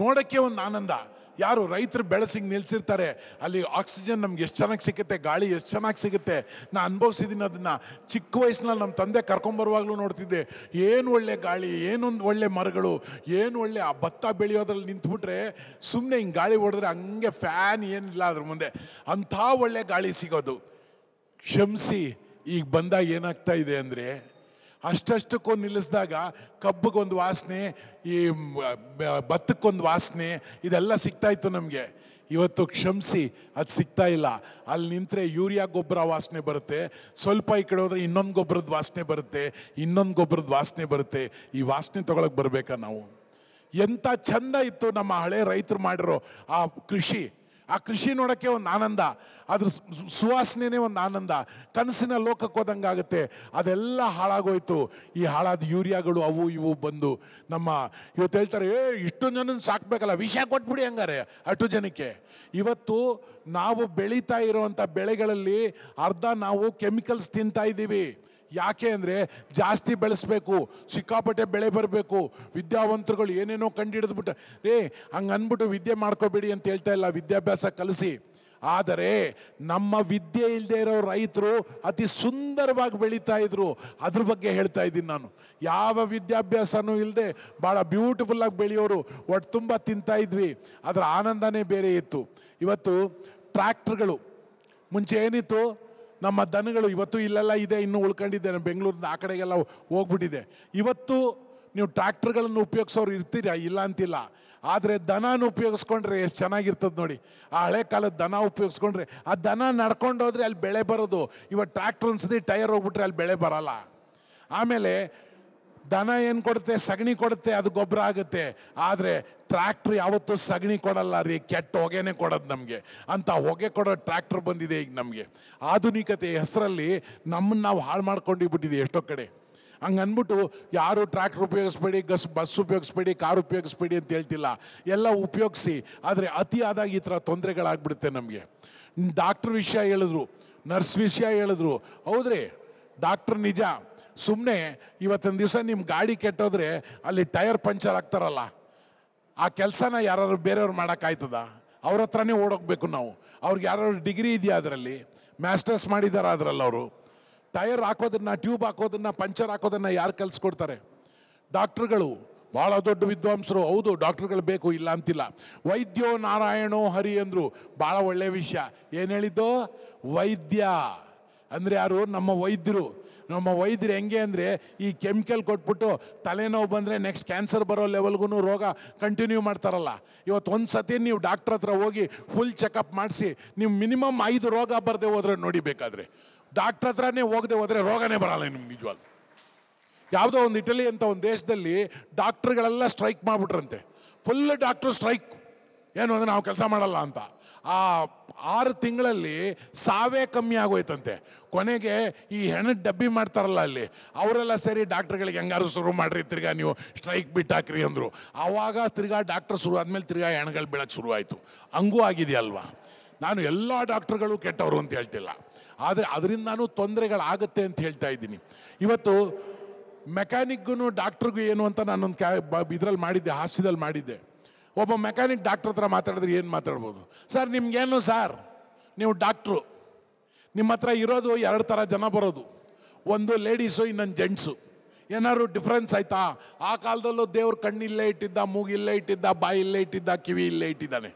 Speaker 2: ನೋಡೋಕ್ಕೆ ಒಂದು ಆನಂದ ಯಾರು ರೈತರು ಬೆಳೆಸಿಗೆ ನಿಲ್ಸಿರ್ತಾರೆ ಅಲ್ಲಿ ಆಕ್ಸಿಜನ್ ನಮ್ಗೆ ಎಷ್ಟು ಚೆನ್ನಾಗಿ ಸಿಗುತ್ತೆ ಗಾಳಿ ಎಷ್ಟು ಚೆನ್ನಾಗಿ ಸಿಗುತ್ತೆ ನಾ ಅನುಭವಿಸಿದ್ದೀನಿ ಅದನ್ನು ಚಿಕ್ಕ ವಯಸ್ಸಿನಲ್ಲಿ ನಮ್ಮ ತಂದೆ ಕರ್ಕೊಂಬರುವಾಗಲೂ ನೋಡ್ತಿದ್ದೆ ಏನು ಒಳ್ಳೆ ಗಾಳಿ ಏನೊಂದು ಒಳ್ಳೆ ಮರಗಳು ಏನು ಒಳ್ಳೆ ಆ ಭತ್ತ ಬೆಳೆಯೋದ್ರಲ್ಲಿ ನಿಂತ್ಬಿಟ್ರೆ ಸುಮ್ಮನೆ ಹಿಂಗೆ ಗಾಳಿ ಹೊಡೆದ್ರೆ ಹಂಗೆ ಫ್ಯಾನ್ ಏನಿಲ್ಲ ಅದ್ರ ಮುಂದೆ ಅಂಥ ಒಳ್ಳೆ ಗಾಳಿ ಸಿಗೋದು ಕ್ಷಮಿಸಿ ಈಗ ಬಂದಾಗ ಏನಾಗ್ತಾ ಇದೆ ಅಂದರೆ ಅಷ್ಟಷ್ಟಕ್ಕೂ ನಿಲ್ಲಿಸಿದಾಗ ಕಬ್ಬಗೊಂದು ವಾಸನೆ ಈ ಭತ್ತಕ್ಕೊಂದು ವಾಸನೆ ಇದೆಲ್ಲ ಸಿಗ್ತಾ ಇತ್ತು ನಮಗೆ ಇವತ್ತು ಕ್ಷಮಿಸಿ ಅದು ಸಿಗ್ತಾ ಇಲ್ಲ ಅಲ್ಲಿ ನಿಂತರೆ ಯೂರಿಯಾ ಗೊಬ್ಬರ ವಾಸನೆ ಬರುತ್ತೆ ಸ್ವಲ್ಪ ಈ ಕಡೆ ಹೋದರೆ ಇನ್ನೊಂದು ಗೊಬ್ಬರದ ವಾಸನೆ ಬರುತ್ತೆ ಇನ್ನೊಂದು ಗೊಬ್ಬರದ ವಾಸನೆ ಬರುತ್ತೆ ಈ ವಾಸನೆ ತೊಗೊಳಕ್ಕೆ ಬರಬೇಕಾ ನಾವು ಎಂಥ ಚಂದ ಇತ್ತು ನಮ್ಮ ಹಳೆ ರೈತರು ಮಾಡಿರೋ ಆ ಕೃಷಿ ಆ ಕೃಷಿ ನೋಡೋಕ್ಕೆ ಒಂದು ಆನಂದ ಅದ್ರ ಸುವಾಸನೆ ಒಂದು ಆನಂದ ಕನಸಿನ ಲೋಕಕ್ಕೆ ಹೋದಂಗೆ ಆಗುತ್ತೆ ಅದೆಲ್ಲ ಹಾಳಾಗೋಯ್ತು ಈ ಹಾಳಾದ ಯೂರಿಯಾಗಳು ಅವು ಇವು ಬಂದು ನಮ್ಮ ಇವತ್ತು ಹೇಳ್ತಾರೆ ಏ ಇಷ್ಟೊಂದು ಜನ ಸಾಕಬೇಕಲ್ಲ ವಿಷಯ ಕೊಟ್ಬಿಡಿ ಹಂಗಾರೆ ಅಷ್ಟು ಜನಕ್ಕೆ ಇವತ್ತು ನಾವು ಬೆಳೀತಾ ಇರೋವಂಥ ಬೆಳೆಗಳಲ್ಲಿ ಅರ್ಧ ನಾವು ಕೆಮಿಕಲ್ಸ್ ತಿಂತಾ ಇದ್ದೀವಿ ಯಾಕೆ ಅಂದರೆ ಜಾಸ್ತಿ ಬೆಳೆಸಬೇಕು ಸಿಕ್ಕಾಪಟ್ಟೆ ಬೆಳೆ ಬರಬೇಕು ವಿದ್ಯಾವಂತರುಗಳು ಏನೇನೋ ಕಂಡುಹಿಡಿದ್ಬಿಟ್ಟು ರೇ ಹಂಗೆ ಅಂದ್ಬಿಟ್ಟು ವಿದ್ಯೆ ಮಾಡ್ಕೋಬೇಡಿ ಅಂತ ಹೇಳ್ತಾ ಇಲ್ಲ ವಿದ್ಯಾಭ್ಯಾಸ ಕಲಿಸಿ ಆದರೆ ನಮ್ಮ ವಿದ್ಯೆ ಇಲ್ಲದೆ ಇರೋ ರೈತರು ಅತಿ ಸುಂದರವಾಗಿ ಬೆಳೀತಾ ಇದ್ರು ಅದ್ರ ಬಗ್ಗೆ ಹೇಳ್ತಾ ಇದ್ದೀನಿ ನಾನು ಯಾವ ವಿದ್ಯಾಭ್ಯಾಸನೂ ಇಲ್ಲದೆ ಭಾಳ ಬ್ಯೂಟಿಫುಲ್ಲಾಗಿ ಬೆಳೆಯೋರು ಒಟ್ಟು ತುಂಬ ತಿಂತಾ ಇದ್ವಿ ಅದರ ಆನಂದನೇ ಬೇರೆ ಇತ್ತು ಇವತ್ತು ಟ್ರ್ಯಾಕ್ಟ್ರ್ಗಳು ಮುಂಚೆ ಏನಿತ್ತು ನಮ್ಮ ದನಗಳು ಇವತ್ತು ಇಲ್ಲೆಲ್ಲ ಇದೆ ಇನ್ನೂ ನಮ್ಮ ಬೆಂಗಳೂರಿಂದ ಆ ಕಡೆಗೆಲ್ಲ ಹೋಗ್ಬಿಟ್ಟಿದೆ ಇವತ್ತು ನೀವು ಟ್ರ್ಯಾಕ್ಟರ್ಗಳನ್ನು ಉಪಯೋಗಿಸೋರು ಇರ್ತೀರಾ ಇಲ್ಲ ಅಂತಿಲ್ಲ ಆದರೆ ದನನ ಉಪಯೋಗಿಸ್ಕೊಂಡ್ರೆ ಎಷ್ಟು ಚೆನ್ನಾಗಿರ್ತದೆ ನೋಡಿ ಆ ಹಳೆ ಕಾಲದ ದನ ಉಪಯೋಗಿಸ್ಕೊಂಡ್ರೆ ಆ ದನ ನಡ್ಕೊಂಡೋದ್ರೆ ಅಲ್ಲಿ ಬೆಳೆ ಬರೋದು ಇವಾಗ ಟ್ರ್ಯಾಕ್ಟರ್ ಅನ್ಸದಿ ಟೈರ್ ಹೋಗ್ಬಿಟ್ರೆ ಅಲ್ಲಿ ಬೆಳೆ ಬರಲ್ಲ ಆಮೇಲೆ ದನ ಏನು ಕೊಡುತ್ತೆ ಸಗಣಿ ಕೊಡುತ್ತೆ ಅದು ಗೊಬ್ಬರ ಆಗುತ್ತೆ ಆದರೆ ಟ್ರ್ಯಾಕ್ಟ್ರ್ ಯಾವತ್ತೂ ಸಗಣಿ ಕೊಡಲ್ಲ ರೀ ಕೆಟ್ಟ ಹೊಗೆನೇ ಕೊಡೋದು ನಮಗೆ ಅಂತ ಹೊಗೆ ಕೊಡೋ ಟ್ರ್ಯಾಕ್ಟ್ರ್ ಬಂದಿದೆ ಈಗ ನಮಗೆ ಆಧುನಿಕತೆ ಹೆಸರಲ್ಲಿ ನಮ್ಮನ್ನು ನಾವು ಹಾಳು ಮಾಡ್ಕೊಂಡಿಬಿಟ್ಟಿದೆ ಎಷ್ಟೋ ಕಡೆ ಹಂಗೆ ಅಂದ್ಬಿಟ್ಟು ಯಾರು ಟ್ರ್ಯಾಕ್ಟ್ರ್ ಉಪಯೋಗಿಸ್ಬೇಡಿ ಗಸ್ ಬಸ್ ಉಪಯೋಗಿಸ್ಬೇಡಿ ಕಾರ್ ಉಪಯೋಗಿಸ್ಬೇಡಿ ಅಂತ ಹೇಳ್ತಿಲ್ಲ ಎಲ್ಲ ಉಪಯೋಗಿಸಿ ಆದರೆ ಅತಿ ಈ ಥರ ತೊಂದರೆಗಳಾಗ್ಬಿಡುತ್ತೆ ನಮಗೆ ಡಾಕ್ಟ್ರ್ ವಿಷಯ ಹೇಳಿದ್ರು ನರ್ಸ್ ವಿಷಯ ಹೇಳಿದ್ರು ಹೌದ್ರಿ ಡಾಕ್ಟ್ರ್ ನಿಜ ಸುಮ್ಮನೆ ಇವತ್ತೊಂದು ದಿವಸ ನಿಮ್ಮ ಗಾಡಿ ಕೆಟ್ಟೋದ್ರೆ ಅಲ್ಲಿ ಟೈರ್ ಪಂಚರ್ ಆಗ್ತಾರಲ್ಲ ಆ ಕೆಲಸನ ಯಾರು ಬೇರೆಯವ್ರು ಮಾಡೋಕ್ಕಾಯ್ತದ ಅವ್ರ ಹತ್ರನೇ ಓಡೋಗ್ಬೇಕು ನಾವು ಅವ್ರಿಗೆ ಯಾರು ಡಿಗ್ರಿ ಇದೆಯಾ ಅದರಲ್ಲಿ ಮ್ಯಾಸ್ಟರ್ಸ್ ಮಾಡಿದಾರ ಅದರಲ್ಲಿ ಅವರು ಟೈರ್ ಹಾಕೋದನ್ನು ಟ್ಯೂಬ್ ಹಾಕೋದನ್ನು ಪಂಚರ್ ಹಾಕೋದನ್ನು ಯಾರು ಕಲಿಸ್ಕೊಡ್ತಾರೆ ಡಾಕ್ಟ್ರುಗಳು ಭಾಳ ದೊಡ್ಡ ವಿದ್ವಾಂಸರು ಹೌದು ಡಾಕ್ಟ್ರುಗಳು ಬೇಕು ಇಲ್ಲ ಅಂತಿಲ್ಲ ವೈದ್ಯೋ ನಾರಾಯಣೋ ಹರಿ ಅಂದರು ಭಾಳ ಒಳ್ಳೆಯ ವಿಷಯ ಏನು ಹೇಳಿದ್ದು ವೈದ್ಯ ಅಂದರೆ ಯಾರು ನಮ್ಮ ವೈದ್ಯರು ನಮ್ಮ ವೈದ್ಯರು ಹೆಂಗೆ ಅಂದರೆ ಈ ಕೆಮಿಕಲ್ ಕೊಟ್ಬಿಟ್ಟು ತಲೆನೋವು ಬಂದರೆ ನೆಕ್ಸ್ಟ್ ಕ್ಯಾನ್ಸರ್ ಬರೋ ಲೆವೆಲ್ಗೂ ರೋಗ ಕಂಟಿನ್ಯೂ ಮಾಡ್ತಾರಲ್ಲ ಇವತ್ತು ಒಂದು ಸತಿ ನೀವು ಡಾಕ್ಟ್ರ್ ಹತ್ರ ಹೋಗಿ ಫುಲ್ ಚೆಕಪ್ ಮಾಡಿಸಿ ನೀವು ಮಿನಿಮಮ್ ಐದು ರೋಗ ಬರದೆ ಹೋದರೆ ನೋಡಿಬೇಕಾದ್ರೆ ಡಾಕ್ಟ್ರ್ ಹತ್ರನೇ ಹೋಗದೆ ಹೋದರೆ ರೋಗನೇ ಬರಲ್ಲ ನಿಮ್ಗೆ ನಿಜವಾಗ ಯಾವುದೋ ಒಂದು ಇಟಲಿ ಅಂತ ಒಂದು ದೇಶದಲ್ಲಿ ಡಾಕ್ಟ್ರುಗಳೆಲ್ಲ ಸ್ಟ್ರೈಕ್ ಮಾಡಿಬಿಟ್ರಂತೆ ಫುಲ್ ಡಾಕ್ಟ್ರು ಸ್ಟ್ರೈಕ್ ಏನು ಅಂದರೆ ನಾವು ಕೆಲಸ ಮಾಡಲ್ಲ ಅಂತ ಆ ಆರು ತಿಂಗಳಲ್ಲಿ ಸಾವೇ ಕಮ್ಮಿ ಆಗೋಯ್ತಂತೆ ಕೊನೆಗೆ ಈ ಹೆಣ್ಣು ಡಬ್ಬಿ ಮಾಡ್ತಾರಲ್ಲ ಅಲ್ಲಿ ಅವರೆಲ್ಲ ಸೇರಿ ಡಾಕ್ಟ್ರುಗಳಿಗೆ ಹೆಂಗಾರು ಶುರು ಮಾಡ್ರಿ ತಿರ್ಗಾ ನೀವು ಸ್ಟ್ರೈಕ್ ಬಿಟ್ಟಾಕ್ರಿ ಅಂದರು ಆವಾಗ ತಿರ್ಗಾ ಡಾಕ್ಟರ್ ಶುರು ಆದಮೇಲೆ ತಿರ್ಗಾ ಹೆಣ್ಗಳು ಬೀಳಕ್ಕೆ ಶುರುವಾಯಿತು ಹಂಗೂ ಆಗಿದೆಯಲ್ವಾ ನಾನು ಎಲ್ಲ ಡಾಕ್ಟ್ರುಗಳು ಕೆಟ್ಟವರು ಅಂತ ಹೇಳ್ತಿಲ್ಲ ಆದರೆ ಅದರಿಂದನೂ ತೊಂದರೆಗಳಾಗುತ್ತೆ ಅಂತ ಹೇಳ್ತಾ ಇದ್ದೀನಿ ಇವತ್ತು ಮೆಕ್ಯಾನಿಕ್ಗೂ ಡಾಕ್ಟ್ರಿಗೂ ಏನು ಅಂತ ನಾನೊಂದು ಕ್ಯಾ ಇದ್ರಲ್ಲಿ ಮಾಡಿದ್ದೆ ಹಾಸ್ಯದಲ್ಲಿ ಮಾಡಿದ್ದೆ ಒಬ್ಬ ಮೆಕ್ಯಾನಿಕ್ ಡಾಕ್ಟ್ರ್ ಹತ್ರ ಮಾತಾಡಿದ್ರೆ ಏನು ಮಾತಾಡ್ಬೋದು ಸರ್ ನಿಮಗೇನು ಸರ್ ನೀವು ಡಾಕ್ಟ್ರು ನಿಮ್ಮ ಹತ್ರ ಇರೋದು ಎರಡು ಥರ ಜನ ಬರೋದು ಒಂದು ಲೇಡೀಸು ಇನ್ನೊಂದು ಜೆಂಟ್ಸು ಏನಾದ್ರು ಡಿಫ್ರೆನ್ಸ್ ಆಯಿತಾ ಆ ಕಾಲದಲ್ಲೂ ದೇವ್ರ ಕಣ್ಣಿಲ್ಲೇ ಇಟ್ಟಿದ್ದ ಮೂಗಿಲ್ಲೇ ಇಟ್ಟಿದ್ದ ಬಾಯಿಲ್ಲೇ ಇಟ್ಟಿದ್ದ ಕಿವಿ ಇಲ್ಲೇ ಇಟ್ಟಿದ್ದಾನೆ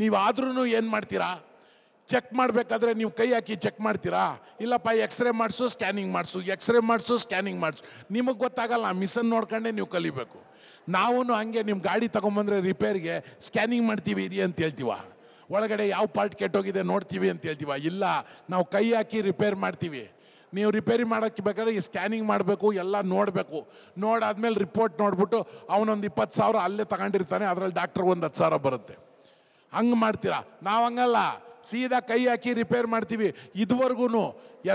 Speaker 2: ನೀವಾದ್ರೂ ಏನು ಮಾಡ್ತೀರಾ ಚೆಕ್ ಮಾಡಬೇಕಾದ್ರೆ ನೀವು ಕೈ ಹಾಕಿ ಚೆಕ್ ಮಾಡ್ತೀರಾ ಇಲ್ಲಪ್ಪ ಎಕ್ಸ್ರೇ ಮಾಡಿಸು ಸ್ಕ್ಯಾನಿಂಗ್ ಮಾಡಿಸು ಎಕ್ಸ್ರೇ ಮಾಡಿಸು ಸ್ಕ್ಯಾನಿಂಗ್ ಮಾಡಿಸು ನಿಮಗೆ ಗೊತ್ತಾಗಲ್ಲ ಮಿಸನ್ ನೋಡ್ಕೊಂಡೇ ನೀವು ಕಲಿಬೇಕು ನಾವು ಹಂಗೆ ನಿಮ್ಮ ಗಾಡಿ ತೊಗೊಂಬಂದ್ರೆ ರಿಪೇರಿಗೆ ಸ್ಕ್ಯಾನಿಂಗ್ ಮಾಡ್ತೀವಿ ಇರಿ ಅಂತ ಹೇಳ್ತೀವ ಒಳಗಡೆ ಯಾವ ಪಾರ್ಟ್ ಕೆಟ್ಟೋಗಿದೆ ನೋಡ್ತೀವಿ ಅಂತ ಹೇಳ್ತೀವ ಇಲ್ಲ ನಾವು ಕೈ ಹಾಕಿ ರಿಪೇರ್ ಮಾಡ್ತೀವಿ ನೀವು ರಿಪೇರಿ ಮಾಡೋಕ್ಕೆ ಬೇಕಾದ್ರೆ ಈ ಸ್ಕ್ಯಾನಿಂಗ್ ಮಾಡಬೇಕು ಎಲ್ಲ ನೋಡಬೇಕು ನೋಡಾದ್ಮೇಲೆ ರಿಪೋರ್ಟ್ ನೋಡ್ಬಿಟ್ಟು ಅವನೊಂದು ಇಪ್ಪತ್ತು ಸಾವಿರ ಅಲ್ಲೇ ತಗೊಂಡಿರ್ತಾನೆ ಅದರಲ್ಲಿ ಡಾಕ್ಟರ್ ಒಂದು ಹತ್ತು ಸಾವಿರ ಬರುತ್ತೆ ಹಂಗೆ ಮಾಡ್ತೀರಾ ನಾವು ಹಂಗಲ್ಲ ಸೀದಾ ಕೈ ಹಾಕಿ ರಿಪೇರ್ ಮಾಡ್ತೀವಿ ಇದುವರೆಗೂ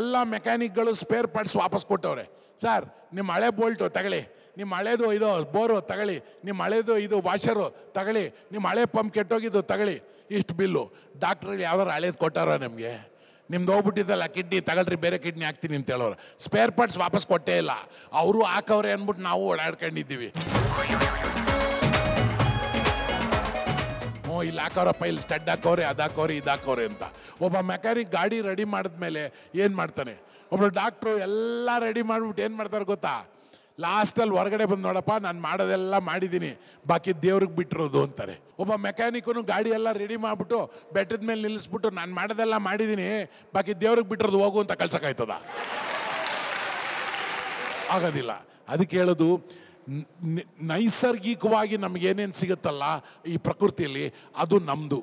Speaker 2: ಎಲ್ಲ ಮೆಕ್ಯಾನಿಕ್ಗಳು ಸ್ಪೇರ್ ಪಾರ್ಟ್ಸ್ ವಾಪಸ್ ಕೊಟ್ಟವ್ರೆ ಸರ್ ನಿಮ್ಮ ಹಳೆ ಬೋಲ್ಟು ತಗೊಳ್ಳಿ ನಿಮ್ಮ ಹಳೇದು ಇದು ಬೋರು ತಗೊಳ್ಳಿ ನಿಮ್ಮ ಹಳೇದು ಇದು ವಾಷರು ತಗೊಳ್ಳಿ ನಿಮ್ಮ ಹಳೆ ಪಂಪ್ ಕೆಟ್ಟೋಗಿದ್ದು ತಗೊಳ್ಳಿ ಇಷ್ಟು ಬಿಲ್ಲು ಡಾಕ್ಟ್ರಿಗೆ ಯಾವ್ದಾರು ಹಳೇದು ಕೊಟ್ಟಾರ ನಿಮಗೆ ನಿಮ್ದು ಹೋಗ್ಬಿಟ್ಟಿದ್ದಲ್ಲ ಕಿಡ್ನಿ ತಗೊಳ್ರಿ ಬೇರೆ ಕಿಡ್ನಿ ಹಾಕ್ತೀನಿ ಅಂತ ಹೇಳೋರು ಸ್ಪೇರ್ ಪಾರ್ಟ್ಸ್ ವಾಪಸ್ ಕೊಟ್ಟೇ ಇಲ್ಲ ಅವರು ಹಾಕವ್ರೆ ಅಂದ್ಬಿಟ್ಟು ನಾವು ಓಡಾಡ್ಕೊಂಡಿದ್ದೀವಿ ಹ್ಞೂ ಇಲ್ಲಿ ಹಾಕೋರಪ್ಪ ಇಲ್ಲಿ ಸ್ಟಡ್ ಹಾಕೋರಿ ಅದು ಹಾಕೋರಿ ಇದು ಹಾಕೋರಿ ಅಂತ ಒಬ್ಬ ಮೆಕ್ಯಾನಿಕ್ ಗಾಡಿ ರೆಡಿ ಮಾಡಿದ್ಮೇಲೆ ಏನು ಮಾಡ್ತಾನೆ ಒಬ್ಬ ಡಾಕ್ಟ್ರು ಎಲ್ಲ ರೆಡಿ ಮಾಡಿಬಿಟ್ಟು ಏನು ಮಾಡ್ತಾರೆ ಗೊತ್ತಾ ಲಾಸ್ಟಲ್ಲಿ ಹೊರಗಡೆ ಬಂದು ನೋಡಪ್ಪ ನಾನು ಮಾಡೋದೆಲ್ಲ ಮಾಡಿದ್ದೀನಿ ಬಾಕಿ ದೇವ್ರಿಗೆ ಬಿಟ್ಟಿರೋದು ಅಂತಾರೆ ಒಬ್ಬ ಮೆಕ್ಯಾನಿಕ್ನು ಗಾಡಿ ಎಲ್ಲ ರೆಡಿ ಮಾಡಿಬಿಟ್ಟು ಬೆಟ್ಟದ ಮೇಲೆ ನಿಲ್ಲಿಸ್ಬಿಟ್ಟು ನಾನು ಮಾಡೋದೆಲ್ಲ ಮಾಡಿದ್ದೀನಿ ಬಾಕಿ ದೇವ್ರಿಗೆ ಬಿಟ್ಟಿರೋದು ಹೋಗು ಅಂತ ಕಳ್ಸೋಕಾಯ್ತದ ಆಗೋದಿಲ್ಲ ಅದಕ್ಕೆ ಹೇಳೋದು ನೈಸರ್ಗಿಕವಾಗಿ ನಮಗೇನೇನು ಸಿಗುತ್ತಲ್ಲ ಈ ಪ್ರಕೃತಿಯಲ್ಲಿ ಅದು ನಮ್ಮದು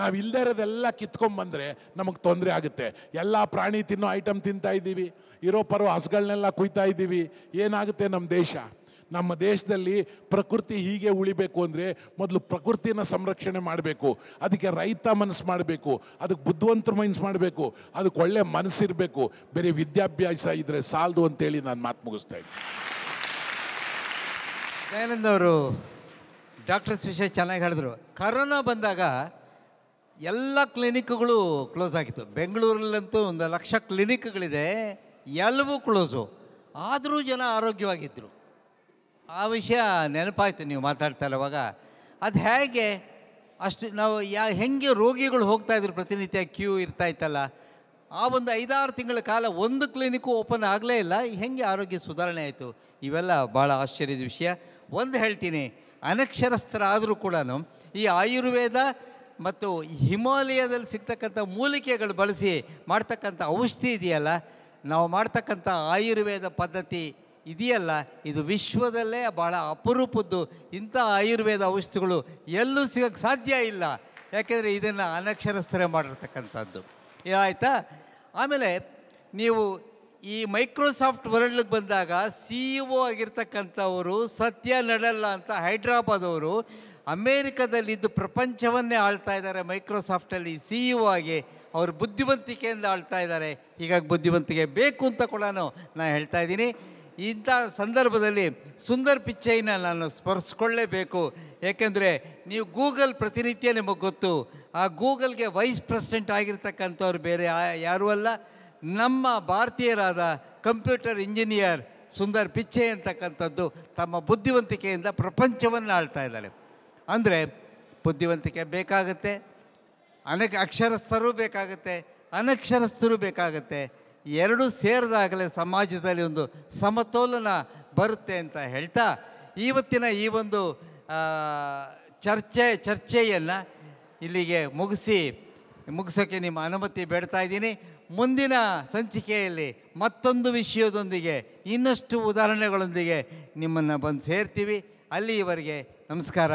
Speaker 2: ನಾವು ಇರೋದೆಲ್ಲ ಕಿತ್ಕೊಂಡ್ಬಂದರೆ ನಮಗೆ ತೊಂದರೆ ಆಗುತ್ತೆ ಎಲ್ಲ ಪ್ರಾಣಿ ತಿನ್ನೋ ಐಟಮ್ ತಿಂತಾ ಇದ್ದೀವಿ ಇರೋ ಪರೋ ಹಸುಗಳನ್ನೆಲ್ಲ ಕುಯ್ತಾ ಇದ್ದೀವಿ ಏನಾಗುತ್ತೆ ನಮ್ಮ ದೇಶ ನಮ್ಮ ದೇಶದಲ್ಲಿ ಪ್ರಕೃತಿ ಹೀಗೆ ಉಳಿಬೇಕು ಅಂದರೆ ಮೊದಲು ಪ್ರಕೃತಿನ ಸಂರಕ್ಷಣೆ ಮಾಡಬೇಕು ಅದಕ್ಕೆ ರೈತ ಮನಸ್ಸು ಮಾಡಬೇಕು ಅದಕ್ಕೆ ಬುದ್ಧಿವಂತರ ಮನಸ್ಸು ಮಾಡಬೇಕು ಅದಕ್ಕೆ ಒಳ್ಳೆ ಮನಸ್ಸಿರಬೇಕು ಬೇರೆ ವಿದ್ಯಾಭ್ಯಾಸ ಇದ್ದರೆ ಸಾಲದು ಅಂತೇಳಿ ನಾನು ಮಾತು ಮುಗಿಸ್ತಾ ಇದ್ದೀನಿ ಅವರು ಡಾಕ್ಟರ್ಸ್ ವಿಷಯ ಚೆನ್ನಾಗಿ ಹೇಳಿದ್ರು
Speaker 1: ಕರೋನಾ ಬಂದಾಗ ಎಲ್ಲ ಕ್ಲಿನಿಕ್ಗಳು ಕ್ಲೋಸ್ ಆಗಿತ್ತು ಬೆಂಗಳೂರಲ್ಲಂತೂ ಒಂದು ಲಕ್ಷ ಕ್ಲಿನಿಕ್ಗಳಿದೆ ಎಲ್ಲವೂ ಕ್ಲೋಸು ಆದರೂ ಜನ ಆರೋಗ್ಯವಾಗಿದ್ದರು ಆ ವಿಷಯ ನೆನಪಾಯ್ತು ನೀವು ಮಾತಾಡ್ತಾ ಇರುವಾಗ ಅದು ಹೇಗೆ ಅಷ್ಟು ನಾವು ಯಾ ಹೆಂಗೆ ರೋಗಿಗಳು ಹೋಗ್ತಾಯಿದ್ರು ಪ್ರತಿನಿತ್ಯ ಕ್ಯೂ ಇರ್ತಾ ಇತ್ತಲ್ಲ ಆ ಒಂದು ಐದಾರು ತಿಂಗಳ ಕಾಲ ಒಂದು ಕ್ಲಿನಿಕ್ಕು ಓಪನ್ ಆಗಲೇ ಇಲ್ಲ ಹೆಂಗೆ ಆರೋಗ್ಯ ಸುಧಾರಣೆ ಆಯಿತು ಇವೆಲ್ಲ ಭಾಳ ಆಶ್ಚರ್ಯದ ವಿಷಯ ಒಂದು ಹೇಳ್ತೀನಿ ಅನಕ್ಷರಸ್ಥರಾದರೂ ಕೂಡ ಈ ಆಯುರ್ವೇದ ಮತ್ತು ಹಿಮಾಲಯದಲ್ಲಿ ಸಿಗ್ತಕ್ಕಂಥ ಮೂಲಿಕೆಗಳು ಬಳಸಿ ಮಾಡ್ತಕ್ಕಂಥ ಔಷಧಿ ಇದೆಯಲ್ಲ ನಾವು ಮಾಡ್ತಕ್ಕಂಥ ಆಯುರ್ವೇದ ಪದ್ಧತಿ ಇದೆಯಲ್ಲ ಇದು ವಿಶ್ವದಲ್ಲೇ ಭಾಳ ಅಪರೂಪದ್ದು ಇಂಥ ಆಯುರ್ವೇದ ಔಷಧಿಗಳು ಎಲ್ಲೂ ಸಿಗೋಕ್ಕೆ ಸಾಧ್ಯ ಇಲ್ಲ ಯಾಕೆಂದರೆ ಇದನ್ನು ಅನಕ್ಷರಸ್ಥರೇ ಮಾಡಿರ್ತಕ್ಕಂಥದ್ದು ಆಯಿತಾ ಆಮೇಲೆ ನೀವು ಈ ಮೈಕ್ರೋಸಾಫ್ಟ್ ವರ್ಲ್ಡ್ಗೆ ಬಂದಾಗ ಸಿ ಇ ಓ ಆಗಿರ್ತಕ್ಕಂಥವರು ಸತ್ಯ ನಡಲ್ಲ ಅಂತ ಹೈದ್ರಾಬಾದವರು ಅಮೇರಿಕದಲ್ಲಿದ್ದು ಪ್ರಪಂಚವನ್ನೇ ಆಳ್ತಾ ಇದ್ದಾರೆ ಮೈಕ್ರೋಸಾಫ್ಟಲ್ಲಿ ಸಿ ಇ ಆಗಿ ಅವರು ಬುದ್ಧಿವಂತಿಕೆಯಿಂದ ಆಳ್ತಾ ಇದ್ದಾರೆ ಹೀಗಾಗಿ ಬುದ್ಧಿವಂತಿಕೆ ಬೇಕು ಅಂತ ಕೂಡ ನಾನು ಹೇಳ್ತಾ ಇದ್ದೀನಿ ಇಂಥ ಸಂದರ್ಭದಲ್ಲಿ ಸುಂದರ್ ಪಿಚ್ಚೈನ ನಾನು ಸ್ಪರ್ಸ್ಕೊಳ್ಳೇಬೇಕು ಏಕೆಂದರೆ ನೀವು ಗೂಗಲ್ ಪ್ರತಿನಿತ್ಯ ನಿಮಗೆ ಗೊತ್ತು ಆ ಗೂಗಲ್ಗೆ ವೈಸ್ ಪ್ರೆಸಿಡೆಂಟ್ ಆಗಿರ್ತಕ್ಕಂಥವ್ರು ಬೇರೆ ಯಾರೂ ಅಲ್ಲ ನಮ್ಮ ಭಾರತೀಯರಾದ ಕಂಪ್ಯೂಟರ್ ಇಂಜಿನಿಯರ್ ಸುಂದರ್ ಪಿಚ್ಚೆ ಅಂತಕ್ಕಂಥದ್ದು ತಮ್ಮ ಬುದ್ಧಿವಂತಿಕೆಯಿಂದ ಪ್ರಪಂಚವನ್ನು ಆಳ್ತಾ ಇದ್ದಾರೆ ಅಂದರೆ ಬುದ್ಧಿವಂತಿಕೆ ಬೇಕಾಗುತ್ತೆ ಅನೇಕ ಅಕ್ಷರಸ್ಥರು ಬೇಕಾಗುತ್ತೆ ಅನಕ್ಷರಸ್ಥರು ಬೇಕಾಗುತ್ತೆ ಎರಡೂ ಸೇರಿದಾಗಲೇ ಸಮಾಜದಲ್ಲಿ ಒಂದು ಸಮತೋಲನ ಬರುತ್ತೆ ಅಂತ ಹೇಳ್ತಾ ಇವತ್ತಿನ ಈ ಒಂದು ಚರ್ಚೆ ಚರ್ಚೆಯನ್ನು ಇಲ್ಲಿಗೆ ಮುಗಿಸಿ ಮುಗಿಸೋಕ್ಕೆ ನಿಮ್ಮ ಅನುಮತಿ ಬೇಡ್ತಾ ಇದ್ದೀನಿ ಮುಂದಿನ ಸಂಚಿಕೆಯಲ್ಲಿ ಮತ್ತೊಂದು ವಿಷಯದೊಂದಿಗೆ ಇನ್ನಷ್ಟು ಉದಾಹರಣೆಗಳೊಂದಿಗೆ ನಿಮ್ಮನ್ನು ಬಂದು ಸೇರ್ತೀವಿ ಅಲ್ಲಿಯವರೆಗೆ ನಮಸ್ಕಾರ